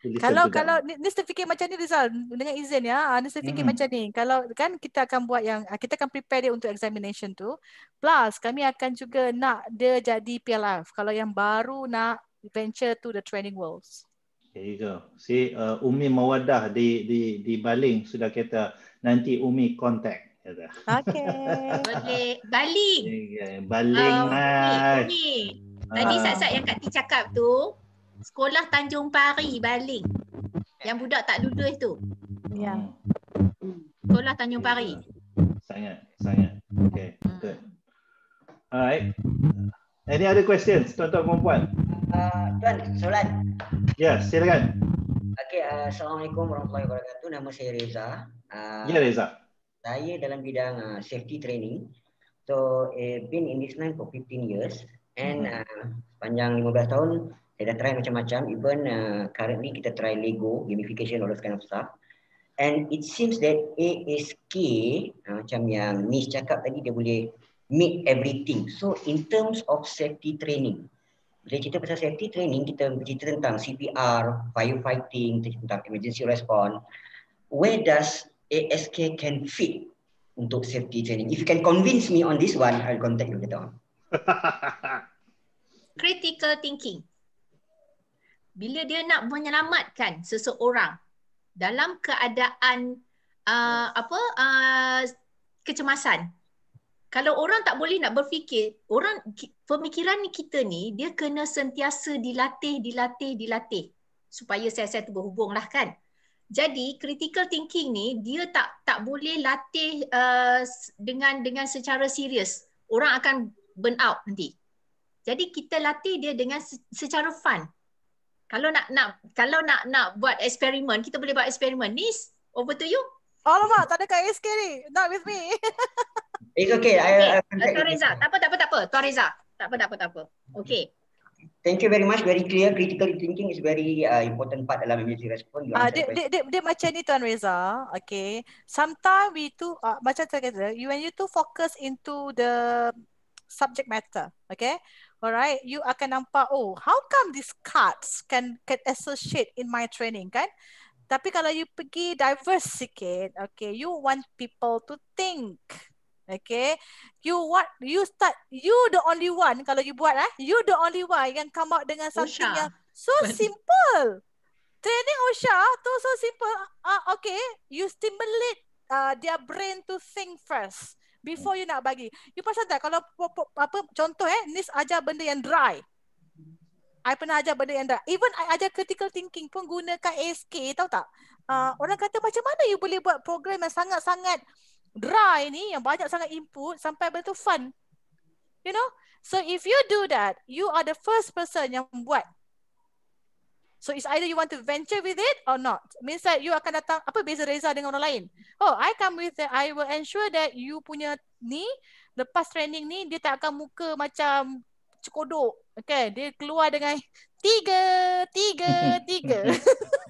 Kalau kalau ni, ni fikir macam ni Rizal dengan izin ya. ni uh, fikir hmm. macam ni. Kalau kan kita akan buat yang kita akan prepare dia untuk examination tu. Plus kami akan juga nak dia jadi PLF kalau yang baru nak venture to the training worlds. There you go. See, uh, Umi Mawadah di di di Baling sudah kata nanti Umi contact. Kata. Okay. Baling. Baling. Baling. Uh, Umi. Umi. Ah. Tadi uh. saat-saat yang Kak T cakap tu, sekolah Tanjung Pari, Baling. Yang budak tak lulus tu. Ya. Yeah. Hmm. Sekolah Tanjung Pari. Sangat, sangat. Okay, good. Hmm. Alright. Any other questions, tuan-tuan perempuan? -tuan Eh, Tuan, soalan. Ya, yeah, silakan. Okay, uh, eh, Assalamualaikum warahmatullahi wabarakatuh. Nama saya Reza. Uh, ya, yeah, Reza. Saya dalam bidang uh, safety training. So, I've uh, been in this line for 15 years. And uh, panjang 15 tahun, saya dah try macam-macam. Even uh, currently, kita try Lego, gamification, all those kind of stuff. And it seems that ASK, uh, macam yang Miss cakap tadi, dia boleh meet everything. So, in terms of safety training, bila kita pasal safety training, kita bercerita tentang CPR, firefighting, tentang emergency response. Where does ASK can fit untuk safety training? If you can convince me on this one, I'll contact you later on. Critical thinking. Bila dia nak menyelamatkan seseorang dalam keadaan uh, apa uh, kecemasan, kalau orang tak boleh nak berfikir, orang pemikiran ni kita ni dia kena sentiasa dilatih, dilatih, dilatih supaya sel tu berhubung lah kan. Jadi critical thinking ni dia tak tak boleh latih uh, dengan dengan secara serius. Orang akan burn out nanti. Jadi kita latih dia dengan secara fun. Kalau nak nak kalau nak nak buat eksperimen, kita boleh buat eksperimen. Nis, over to you. Alamak, tak ada kat ASK ni. Not with me. It's eh, okay. okay. I, uh, Tuan Reza, tak apa, tak apa, tak apa. Tuan Reza, tak apa, tak apa, tak apa. Okay. Thank you very much. Very clear. Critical thinking is very uh, important part dalam emergency response. Ah, uh, dia, dia, dia, dia, macam ni Tuan Reza. Okay. Sometimes we too, uh, ah, macam tu kata, you and you too focus into the subject matter. Okay. Alright, you akan nampak, oh, how come these cards can can associate in my training, kan? Tapi kalau you pergi diverse sikit, okay, you want people to think, Okay. You what you start you the only one kalau you buat eh. You the only one yang come out dengan something yang so When... simple. Training Osha ah, tu so simple. Uh, okay, you stimulate uh, their brain to think first before you nak bagi. You pasal tak kalau apa contoh eh Nis ajar benda yang dry. I pernah ajar benda yang dry. Even I ajar critical thinking pun gunakan ASK tahu tak? Uh, orang kata macam mana you boleh buat program yang sangat-sangat dry ni yang banyak sangat input sampai benda tu fun. You know? So if you do that, you are the first person yang buat. So it's either you want to venture with it or not. Means that you akan datang, apa beza Reza dengan orang lain? Oh, I come with that. I will ensure that you punya ni, lepas training ni, dia tak akan muka macam cekodok. Okay, dia keluar dengan tiga, tiga, tiga.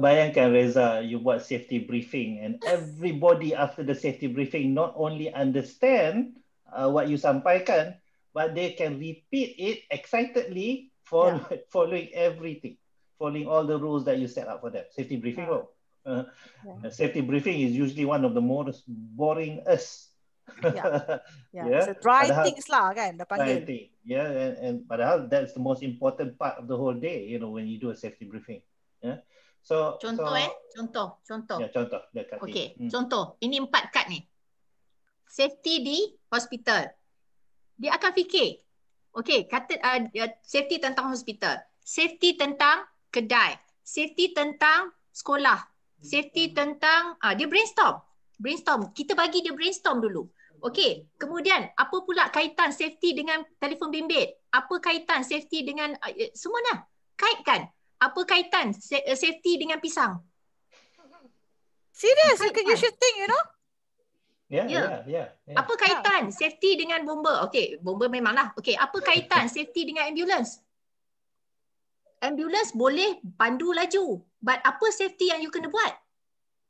Bayangkan Reza, you buat safety briefing and everybody after the safety briefing not only understand uh, what you sampaikan, but they can repeat it excitedly for yeah. following everything, following all the rules that you set up for them. Safety briefing yeah. Uh, yeah. Uh, safety briefing is usually one of the most boring us. yeah. yeah. yeah. dry padahal, things lah kan Dry thing. Yeah and, and but that's the most important part of the whole day, you know, when you do a safety briefing. So, contoh so, eh, contoh, contoh. Ya, contoh dekat Okey, hmm. contoh. Ini empat kad ni. Safety di hospital. Dia akan fikir. okay kata uh, safety tentang hospital, safety tentang kedai, safety tentang sekolah, safety hmm. tentang uh, dia brainstorm. Brainstorm. Kita bagi dia brainstorm dulu. okay kemudian apa pula kaitan safety dengan telefon bimbit? Apa kaitan safety dengan uh, semua nak Kaitkan. Uh, apa kaitan safety dengan pisang? Serius, you should think, you know? yeah, yeah. Yeah, yeah, yeah. Apa kaitan yeah. safety dengan bomba? Okay, bomba memanglah. Okay, apa kaitan safety dengan ambulance? Ambulance boleh pandu laju. But apa safety yang you kena buat?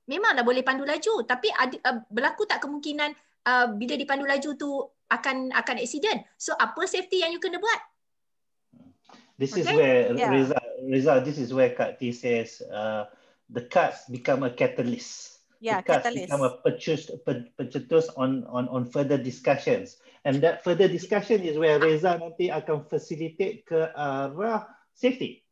Memanglah boleh pandu laju. Tapi ada, uh, berlaku tak kemungkinan uh, bila dipandu laju tu akan akan accident. So apa safety yang you kena buat? This okay. is where yeah. Reza, Reza, this is where Kak T says uh, the cards become a catalyst. Yeah, the cuts catalyst. become a purchase, purchase on, on, on further discussions. And that further discussion is where Reza nanti akan facilitate ke arah safety.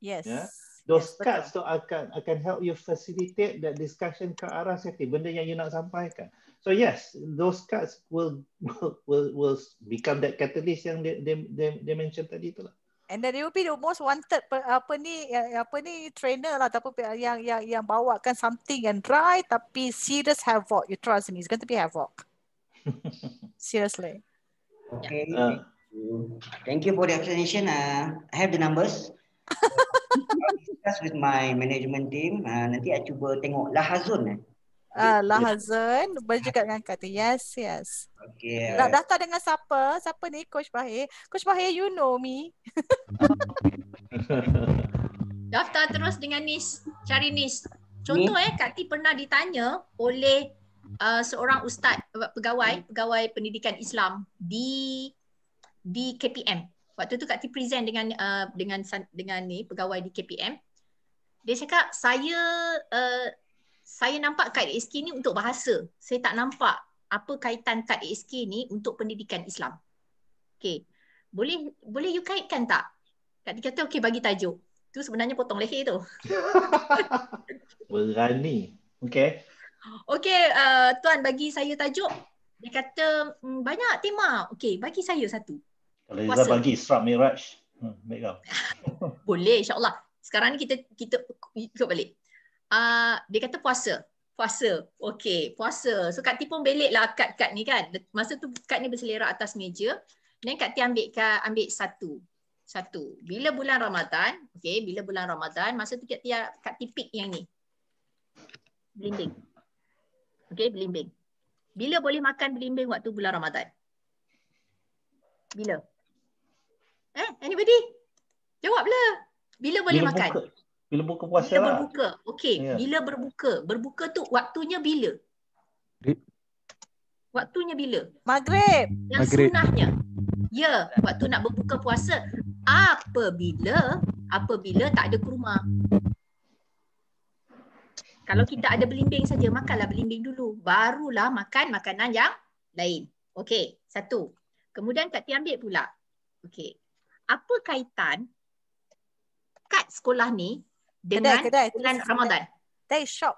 Yes. Yeah? Those yes, cuts betul. tu akan akan help you facilitate that discussion ke arah safety. Benda yang you nak sampaikan. So yes, those cards will will will, will become that catalyst yang they, they, they, they mentioned tadi tu lah. And then it will be the most wanted apa ni ya, ya, apa ni trainer lah ataupun yang yang yang bawakan something yang dry tapi serious havoc. You trust me, it's going to be havoc. Seriously. Okay. Uh, thank you for the explanation. Uh, I have the numbers. I'll discuss with my management team. Uh, nanti saya cuba tengok lahazun eh. Ah, Lahazan yes. bercakap dengan kata yes, yes. Okay. Nak daftar dengan siapa? Siapa ni Coach Bahir? Coach Bahir, you know me. daftar terus dengan Nis. Cari Nis. Contoh ni? eh, Kak T pernah ditanya oleh uh, seorang ustaz pegawai, hmm. pegawai pendidikan Islam di di KPM. Waktu tu Kak T present dengan uh, dengan dengan ni pegawai di KPM. Dia cakap, saya uh, saya nampak kad ASK ni untuk bahasa. Saya tak nampak apa kaitan kad ASK ni untuk pendidikan Islam. Okay. Boleh boleh you kaitkan tak? Kak dia kata okey bagi tajuk. Tu sebenarnya potong leher tu. Berani. Okay. Okay, uh, Tuan bagi saya tajuk. Dia kata mmm, banyak tema. Okay, bagi saya satu. Kalau Izzah bagi Isra Miraj. Hmm, boleh, insyaAllah. Sekarang ni kita, kita ikut balik uh, dia kata puasa. Puasa. Okey, puasa. So Kak Ti pun beliklah kad-kad ni kan. Masa tu kad ni berselerak atas meja. Dan Kak Ti ambil, kak, ambil satu. Satu. Bila bulan Ramadan, okey, bila bulan Ramadan, masa tu Kak Ti, Kak tipik yang ni. Belimbing. Okey, belimbing. Bila boleh makan belimbing waktu bulan Ramadan? Bila? Eh, anybody? Jawablah. Bila boleh bila makan? Buka. Bila buka puasa bila lah. Berbuka. Okey, yeah. bila berbuka? Berbuka tu waktunya bila? Waktunya bila? Maghrib. Yang Maghrib. sunahnya. Ya, waktu nak berbuka puasa apabila apabila tak ada kurma. Kalau kita ada belimbing saja, makanlah belimbing dulu. Barulah makan makanan yang lain. Okey, satu. Kemudian Kak Tia ambil pula. Okey. Apa kaitan kad sekolah ni dengan kedai, dengan Ramadan. Kedai shop.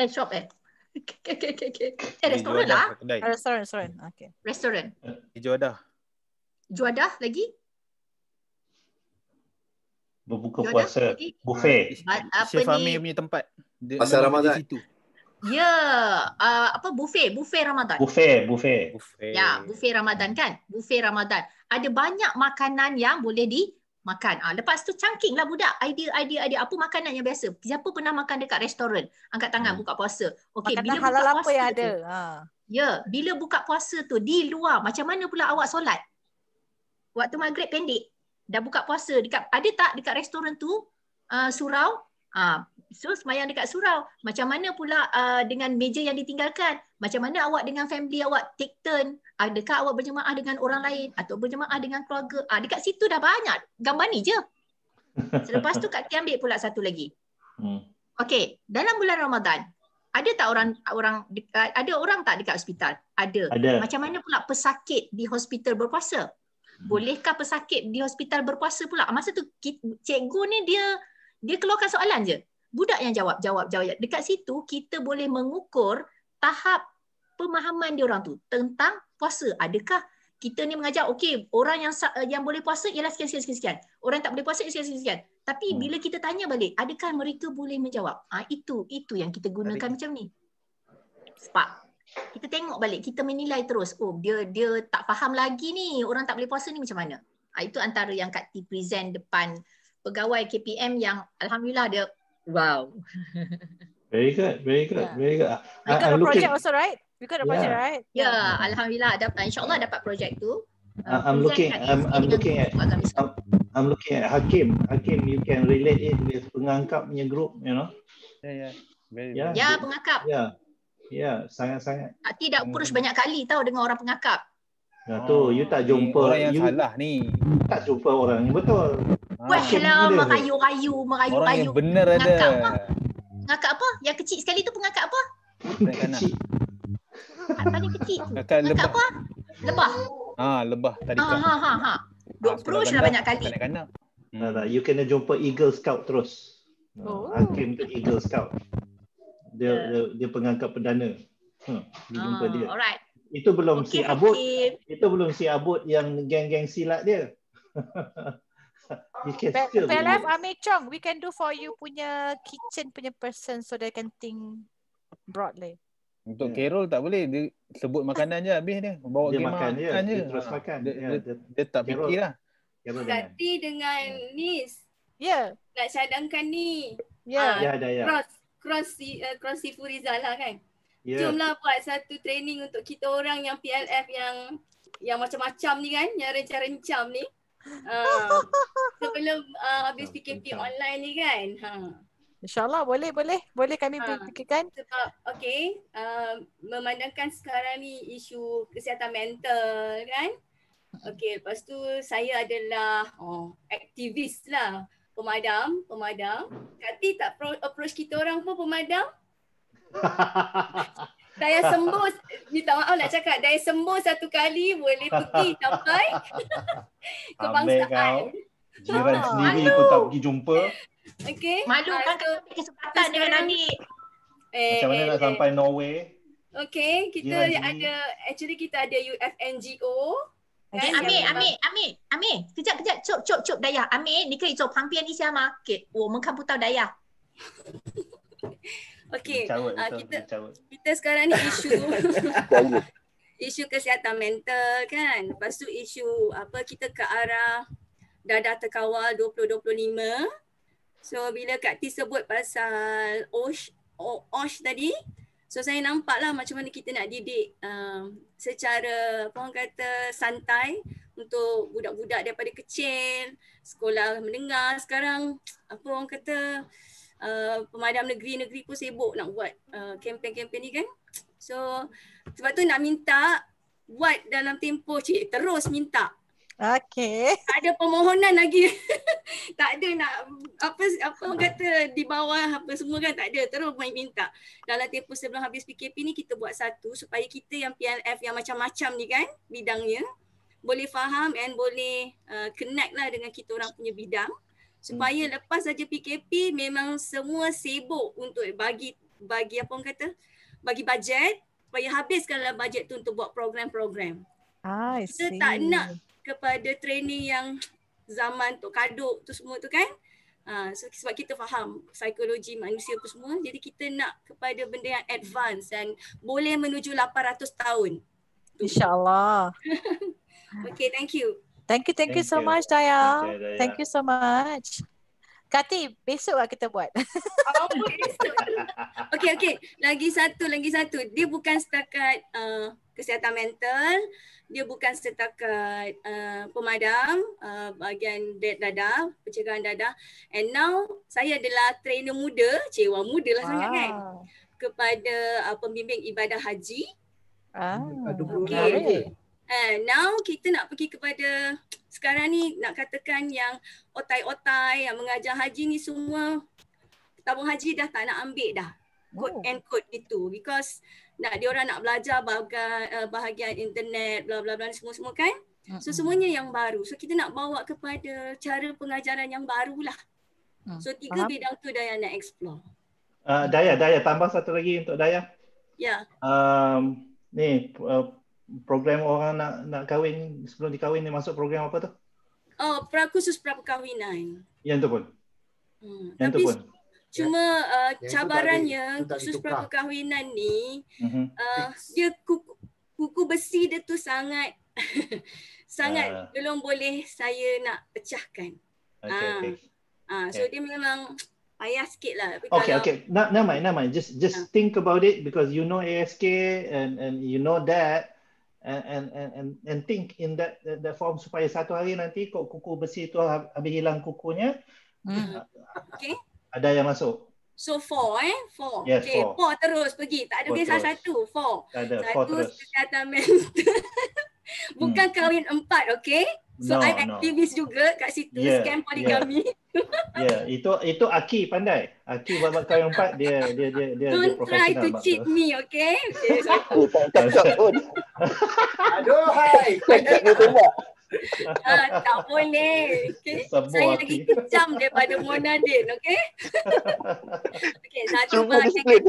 Eh shop eh. Okay, okay, okay. Eh, restoran lah. Restoran, oh, restoran. Okay. Restoran. Juadah. Juadah lagi? Berbuka Juadah puasa. Lagi? Buffet. Ah, apa Syif Amir punya tempat. Pasal Ramadan. Ya. Yeah. Uh, apa? Buffet. Buffet Ramadan. Buffet, buffet. buffet. Ya, yeah, buffet Ramadan kan? Buffet Ramadan. Ada banyak makanan yang boleh di makan. Ah, lepas tu cangking lah budak. Idea, idea, idea. Apa makanan yang biasa? Siapa pernah makan dekat restoran? Angkat tangan, hmm. buka puasa. Okay, makanan bila halal buka apa yang ada? Tu, ah. ha. Ya, bila buka puasa tu di luar, macam mana pula awak solat? Waktu maghrib pendek, dah buka puasa. Dekat, ada tak dekat restoran tu, uh, surau, Ha, so semayang dekat surau. Macam mana pula uh, dengan meja yang ditinggalkan? Macam mana awak dengan family awak take turn? Adakah awak berjemaah dengan orang lain? Atau berjemaah dengan keluarga? Ha, dekat situ dah banyak. Gambar ni je. Selepas tu Kak Tia ambil pula satu lagi. Hmm. Okay. Dalam bulan Ramadan, ada tak orang orang ada orang tak dekat hospital? Ada. ada. Macam mana pula pesakit di hospital berpuasa? Hmm. Bolehkah pesakit di hospital berpuasa pula? Masa tu cikgu ni dia dia keluarkan soalan je. Budak yang jawab, jawab, jawab. Dekat situ kita boleh mengukur tahap pemahaman dia orang tu tentang puasa. Adakah kita ni mengajar okey orang yang yang boleh puasa ialah sekian sekian sekian. Orang yang tak boleh puasa ialah sekian sekian sekian. Tapi hmm. bila kita tanya balik, adakah mereka boleh menjawab? Ah ha, itu itu yang kita gunakan Tapi... macam ni. Sebab kita tengok balik, kita menilai terus. Oh, dia dia tak faham lagi ni. Orang tak boleh puasa ni macam mana? Ha, itu antara yang Kak T present depan pegawai KPM yang alhamdulillah dia wow. Very good, very good, yeah. very good. We got I, a project looking... also right? We got a project yeah. right? Yeah, yeah. alhamdulillah dapat insyaallah dapat project tu. I'm looking, I'm, I'm looking at, I'm, looking at Hakim. Hakim, you can relate it with pengangkap punya group, you know? Yeah, yeah. Very, yeah, yeah pengangkap. Yeah, yeah, sangat-sangat. Ah, tidak dah push banyak kali tahu dengan orang pengangkap. Nah, tu, you tak jumpa. Oh, orang yang salah ni. Tak jumpa orang, betul. Wah lah, merayu-rayu, merayu-rayu. Orang yang benar ada. Ngakak apa? Yang kecil sekali tu pun pengakak apa? Kecil. Ah, paling kecil tu. Ngakak apa? Lebah. Ah, lebah tadi. Ah, ha, ha, ha. ha. Dua approach lah banyak kali. Kanak-kanak. Tak, tak. Hmm. You kena jumpa Eagle Scout terus. Ah, oh. Hakim tu Eagle Scout. Dia, dia, dia pengangkat perdana. Hmm, dia jumpa dia. Alright. Itu belum okay, si Abud. Okay. Itu belum si Abud yang geng-geng silat dia. you can Pe- PLF Amir Chong we can do for you punya kitchen punya person so they can think broadly untuk yeah. Carol tak boleh dia sebut makanan je habis dia bawa dia makan je. dia terus ha. makan dia, yeah, dia, dia, dia tak Carol. fikirlah ganti dengan yeah. Nis ya yeah. nak cadangkan ni ya yeah. Uh, ya, yeah, ya. cross cross si, uh, cross si Furizal lah kan yeah. jomlah buat satu training untuk kita orang yang PLF yang yang macam-macam ni kan yang rencah-rencam ni Ah. sebelum uh, habis PKP online ni kan. Ha. InsyaAllah boleh, boleh. Boleh kami ha. fikirkan. Sebab, okay. Uh, memandangkan sekarang ni isu kesihatan mental kan. Okay, lepas tu saya adalah oh, aktivis lah. Pemadam, pemadam. Kati tak pro- approach kita orang pun pemadam. Saya sembuh, minta maaf nak cakap, saya sembuh satu kali boleh pergi sampai kebangsaan. Jiran ah. sendiri pun tak pergi jumpa. Okay. Malu kan kalau ada kesempatan dengan adik. Eh, Macam mana eh, nak eh. sampai Norway? Okay, kita G-Rang ada, G. actually kita ada UFNGO. Eh, kan? Okay, lah. Amir, Amir, Amir, Amir, Amir, kejap, kejap, cop, cop, cop, Dayah. Amir, ni kan itu pampian ni siapa? Okay, oh, mengkamputau Dayah. Okay, uh, ah, kita kita sekarang ni isu isu kesihatan mental kan. Lepas tu isu apa kita ke arah dadah terkawal 2025. So bila Kak T sebut pasal OSH, OSH tadi, so saya nampak lah macam mana kita nak didik um, secara apa orang kata santai untuk budak-budak daripada kecil, sekolah menengah sekarang apa orang kata uh, pemadam negeri-negeri pun sibuk nak buat uh, kempen-kempen uh, ni kan. So sebab tu nak minta buat dalam tempoh cik terus minta. Okay. Tak ada permohonan lagi. tak ada nak apa apa orang kata di bawah apa semua kan tak ada terus main minta. Dalam tempoh sebelum habis PKP ni kita buat satu supaya kita yang PNF yang macam-macam ni kan bidangnya boleh faham and boleh uh, connect lah dengan kita orang punya bidang supaya hmm. lepas saja PKP memang semua sibuk untuk bagi bagi apa orang kata bagi bajet supaya habiskanlah bajet tu untuk buat program-program. Ah, I see. Kita tak nak kepada training yang zaman tu kaduk tu semua tu kan. Uh, sebab kita faham psikologi manusia tu semua jadi kita nak kepada benda yang advance dan boleh menuju 800 tahun. Insya-Allah. okay, thank you. Thank you, thank, thank you so you. much, Daya. Okay, Daya. Thank you so much. Kati, besok lah kita buat. Oh, okay, okay. Lagi satu, lagi satu. Dia bukan setakat uh, kesihatan mental. Dia bukan setakat uh, pemadam, uh, bahagian dead dadah, pencegahan dadah. And now, saya adalah trainer muda, cewa muda lah wow. sangat kan, kepada uh, pembimbing ibadah haji. Ah, okay. And now kita nak pergi kepada sekarang ni nak katakan yang otai-otai yang mengajar haji ni semua tabung haji dah tak nak ambil dah. Good oh. and good itu because nak dia orang nak belajar bahagian, eh, bahagian internet bla bla bla semua-semua kan. So semuanya yang baru. So kita nak bawa kepada cara pengajaran yang barulah. Mm. So tiga Faham. bidang tu Daya nak explore. Uh, Daya, Daya tambah satu lagi untuk Daya. Ya. Yeah. Um, ni uh, program orang nak nak kahwin sebelum dikahwin ni masuk program apa tu? Oh, prakhusus khusus pra perkahwinan. Yang tu pun. Hmm. Yang tu pun. Cuma ya. uh, yang cabarannya khusus pra perkahwinan ni uh-huh. uh, dia kuku, kuku besi dia tu sangat sangat uh. belum boleh saya nak pecahkan. Okay, uh. okay. Uh, so okay. dia memang Payah sikit lah. Tapi okay, kalau... okay. Nah, nama mind, Just, just uh. think about it because you know ASK and and you know that and and and and think in that that form supaya satu hari nanti kok kuku besi tu habis hilang kukunya mm. okay. ada yang masuk so four eh four yes, okay four. four terus pergi tak ada biasa satu four ada, satu four kesihatan bukan hmm. kawin empat okay So no, I'm activist juga kat situ yeah, scam poligami. Yeah. yeah, itu itu Aki pandai. Aki buat buat yang empat dia dia dia dia Don't dia try to cheat me, okay? Aku tak cakap pun. Aduh hai, tak nak ah, tolak. boleh. Okay. Saya hati. lagi kejam daripada Mona Din, okay? okay, satu bahagian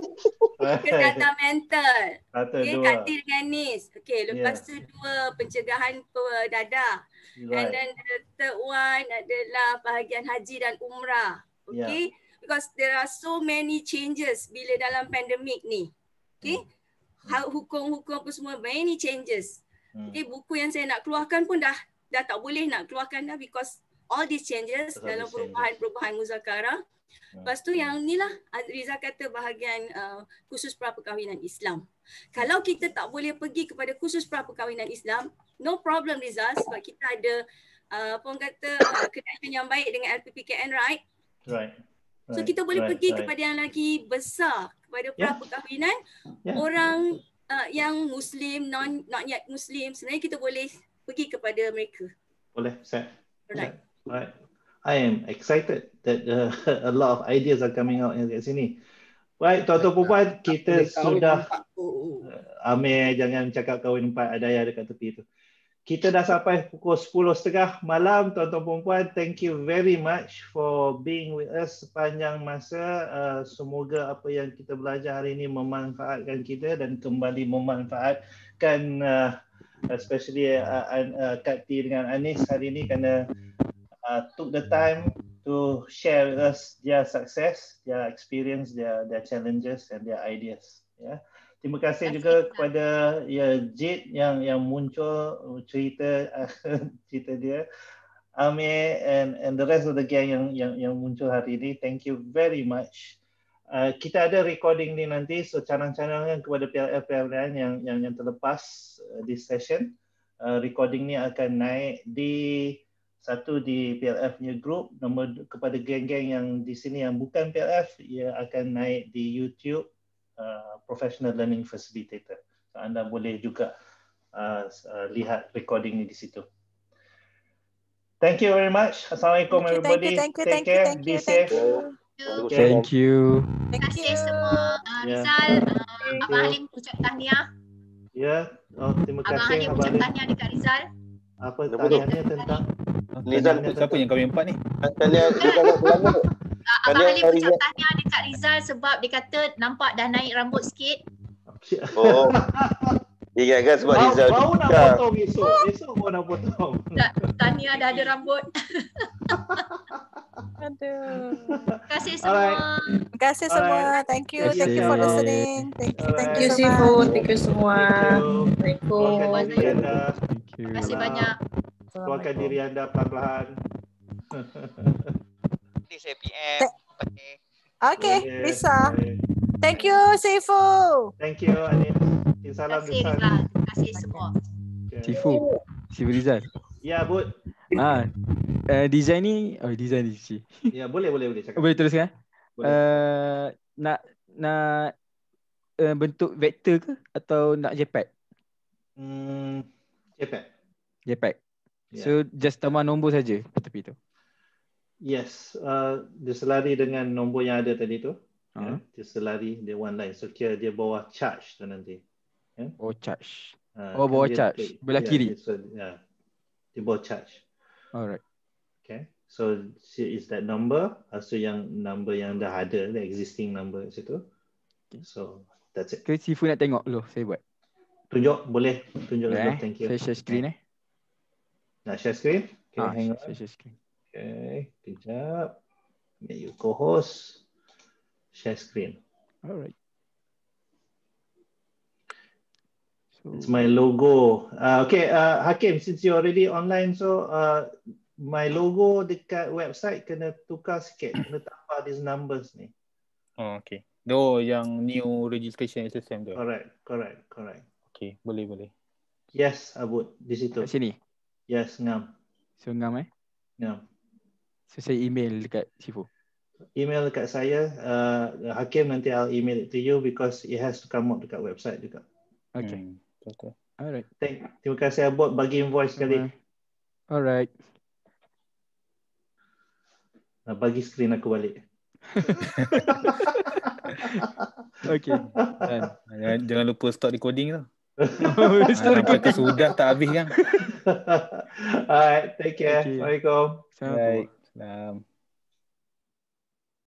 kata mental. Okay, Kati dengan Nis. Okay, lepas yeah. tu dua pencegahan dadah right. and then the third one adalah bahagian haji dan umrah ya. okay yeah. because there are so many changes bila dalam pandemik ni okay hmm. Ha- hukum-hukum pun semua many changes hmm. okay buku yang saya nak keluarkan pun dah dah tak boleh nak keluarkan dah because all these changes dalam perubahan-perubahan muzakarah Ya. Lepas tu yang ni lah Riza kata bahagian uh, khusus perkahwinan Islam. Kalau kita tak boleh pergi kepada khusus perkahwinan Islam, no problem Riza sebab kita ada uh, apa kata uh, kedekatan yang baik dengan LPPKN, right? Right. right. So kita boleh right. pergi right. kepada yang lagi besar kepada yeah. perkahwinan yeah. orang uh, yang muslim non not yet muslim sebenarnya kita boleh pergi kepada mereka. Boleh, set. Right. I am excited that uh, a lot of ideas are coming out kat sini. Baik, tuan-tuan perempuan, kita sudah oh, oh. uh, jangan cakap kawin empat ada ayah dekat tepi itu. Kita dah sampai pukul 10.30 malam tuan-tuan perempuan. Thank you very much for being with us sepanjang masa. Uh, semoga apa yang kita belajar hari ini memanfaatkan kita dan kembali memanfaatkan uh, especially uh, uh, Kak T dengan Anis hari ini kerana uh, took the time to share with us their success, their experience, their their challenges and their ideas. Yeah. Terima kasih, kasih juga kita. kepada ya Jit yang yang muncul cerita cerita dia. Ame and and the rest of the gang yang yang yang muncul hari ini. Thank you very much. Uh, kita ada recording ni nanti so canang-canang kepada PLF PLN yang yang yang terlepas uh, this session. Uh, recording ni akan naik di satu di PLF punya group nombor kepada geng-geng yang di sini yang bukan PLF ia akan naik di YouTube uh, professional learning facilitator so, anda boleh juga uh, uh, lihat recording ini di situ thank you very much assalamualaikum thank you, thank you, thank you, take thank care you, thank you, be safe thank you. Okay. Thank you. Terima kasih semua. Uh, Rizal, yeah. uh, Abah Halim ucap tahniah. Ya, yeah. oh, terima kasih. Abah Halim ucap tahniah dekat Rizal apa tanya tentang Rizal siapa yang kami empat ni? Tanya dia kalau tu. Ah, Abang Ali pun tanya dekat Rizal sebab dia kata nampak dah naik rambut sikit. Oh. Ingatkan sebab bau, Rizal Bau nak potong esok Esok bau nak potong Tak, Tania dah ada rambut Terima kasih semua Terima kasih semua Thank you Thank you for listening Thank you Thank you Sifu Thank you semua Thank you Thank you Thank you Terima kasih banyak Keluarkan diri anda pelan-pelan Nanti saya PM Okay Okay Bisa okay. Thank you, Sifu. Thank you, Anis. Insyaallah besar. Terima kasih semua. Okay. Sifu, Sifu Rizal. Ya, Bud. Ah, uh, design ni, oh design ni. Ya, boleh, boleh, boleh cakap. Boleh teruskan. Eh? Boleh. Uh, nak nak uh, bentuk vektor ke atau nak JPEG? Hmm, JPEG. JPEG. Yeah. So just tambah nombor saja tepi tu. Yes, uh, dia selari dengan nombor yang ada tadi tu. Ha? Ya, dia hmm. selari dia one line. So kira dia bawa charge tu nanti. Ya? Oh charge. Ha, oh bawa charge. Dia, Belah ya, kiri. Dia, so, ya. dia bawa charge. Alright. Okay. So is that number. Ah, so yang number yang dah ada. The existing number kat situ. Okay. So that's it. Kira sifu nak tengok dulu saya buat. Tunjuk boleh. Tunjuk dulu. Okay. Eh, Thank you. Saya share screen eh. eh. Nak share screen? Okay, ah, hang on. Share screen. Okay. Kejap. Make you co-host share screen. All right. It's my logo. Uh, okay, uh, Hakim, since you're already online, so uh, my logo dekat website kena tukar sikit. Kena tambah these numbers ni. Oh, okay. Do yang new registration SSM tu. Correct, correct, correct. Okay, boleh, boleh. Yes, Abud. Di situ. Kat sini? Yes, ngam. So, ngam eh? Ngam. So, saya email dekat Sifu email dekat saya uh, Hakim nanti I'll email it to you because it has to come out dekat website juga. Okay. Hmm. Okay. Alright. Thank terima kasih about bagi invoice kali. Uh, alright. Nak bagi screen aku balik. okay. Dan, jangan, jangan lupa stop recording tu. Stop recording. Sudah tak habis kan. alright. Take care. Okay. Assalamualaikum. Assalamualaikum.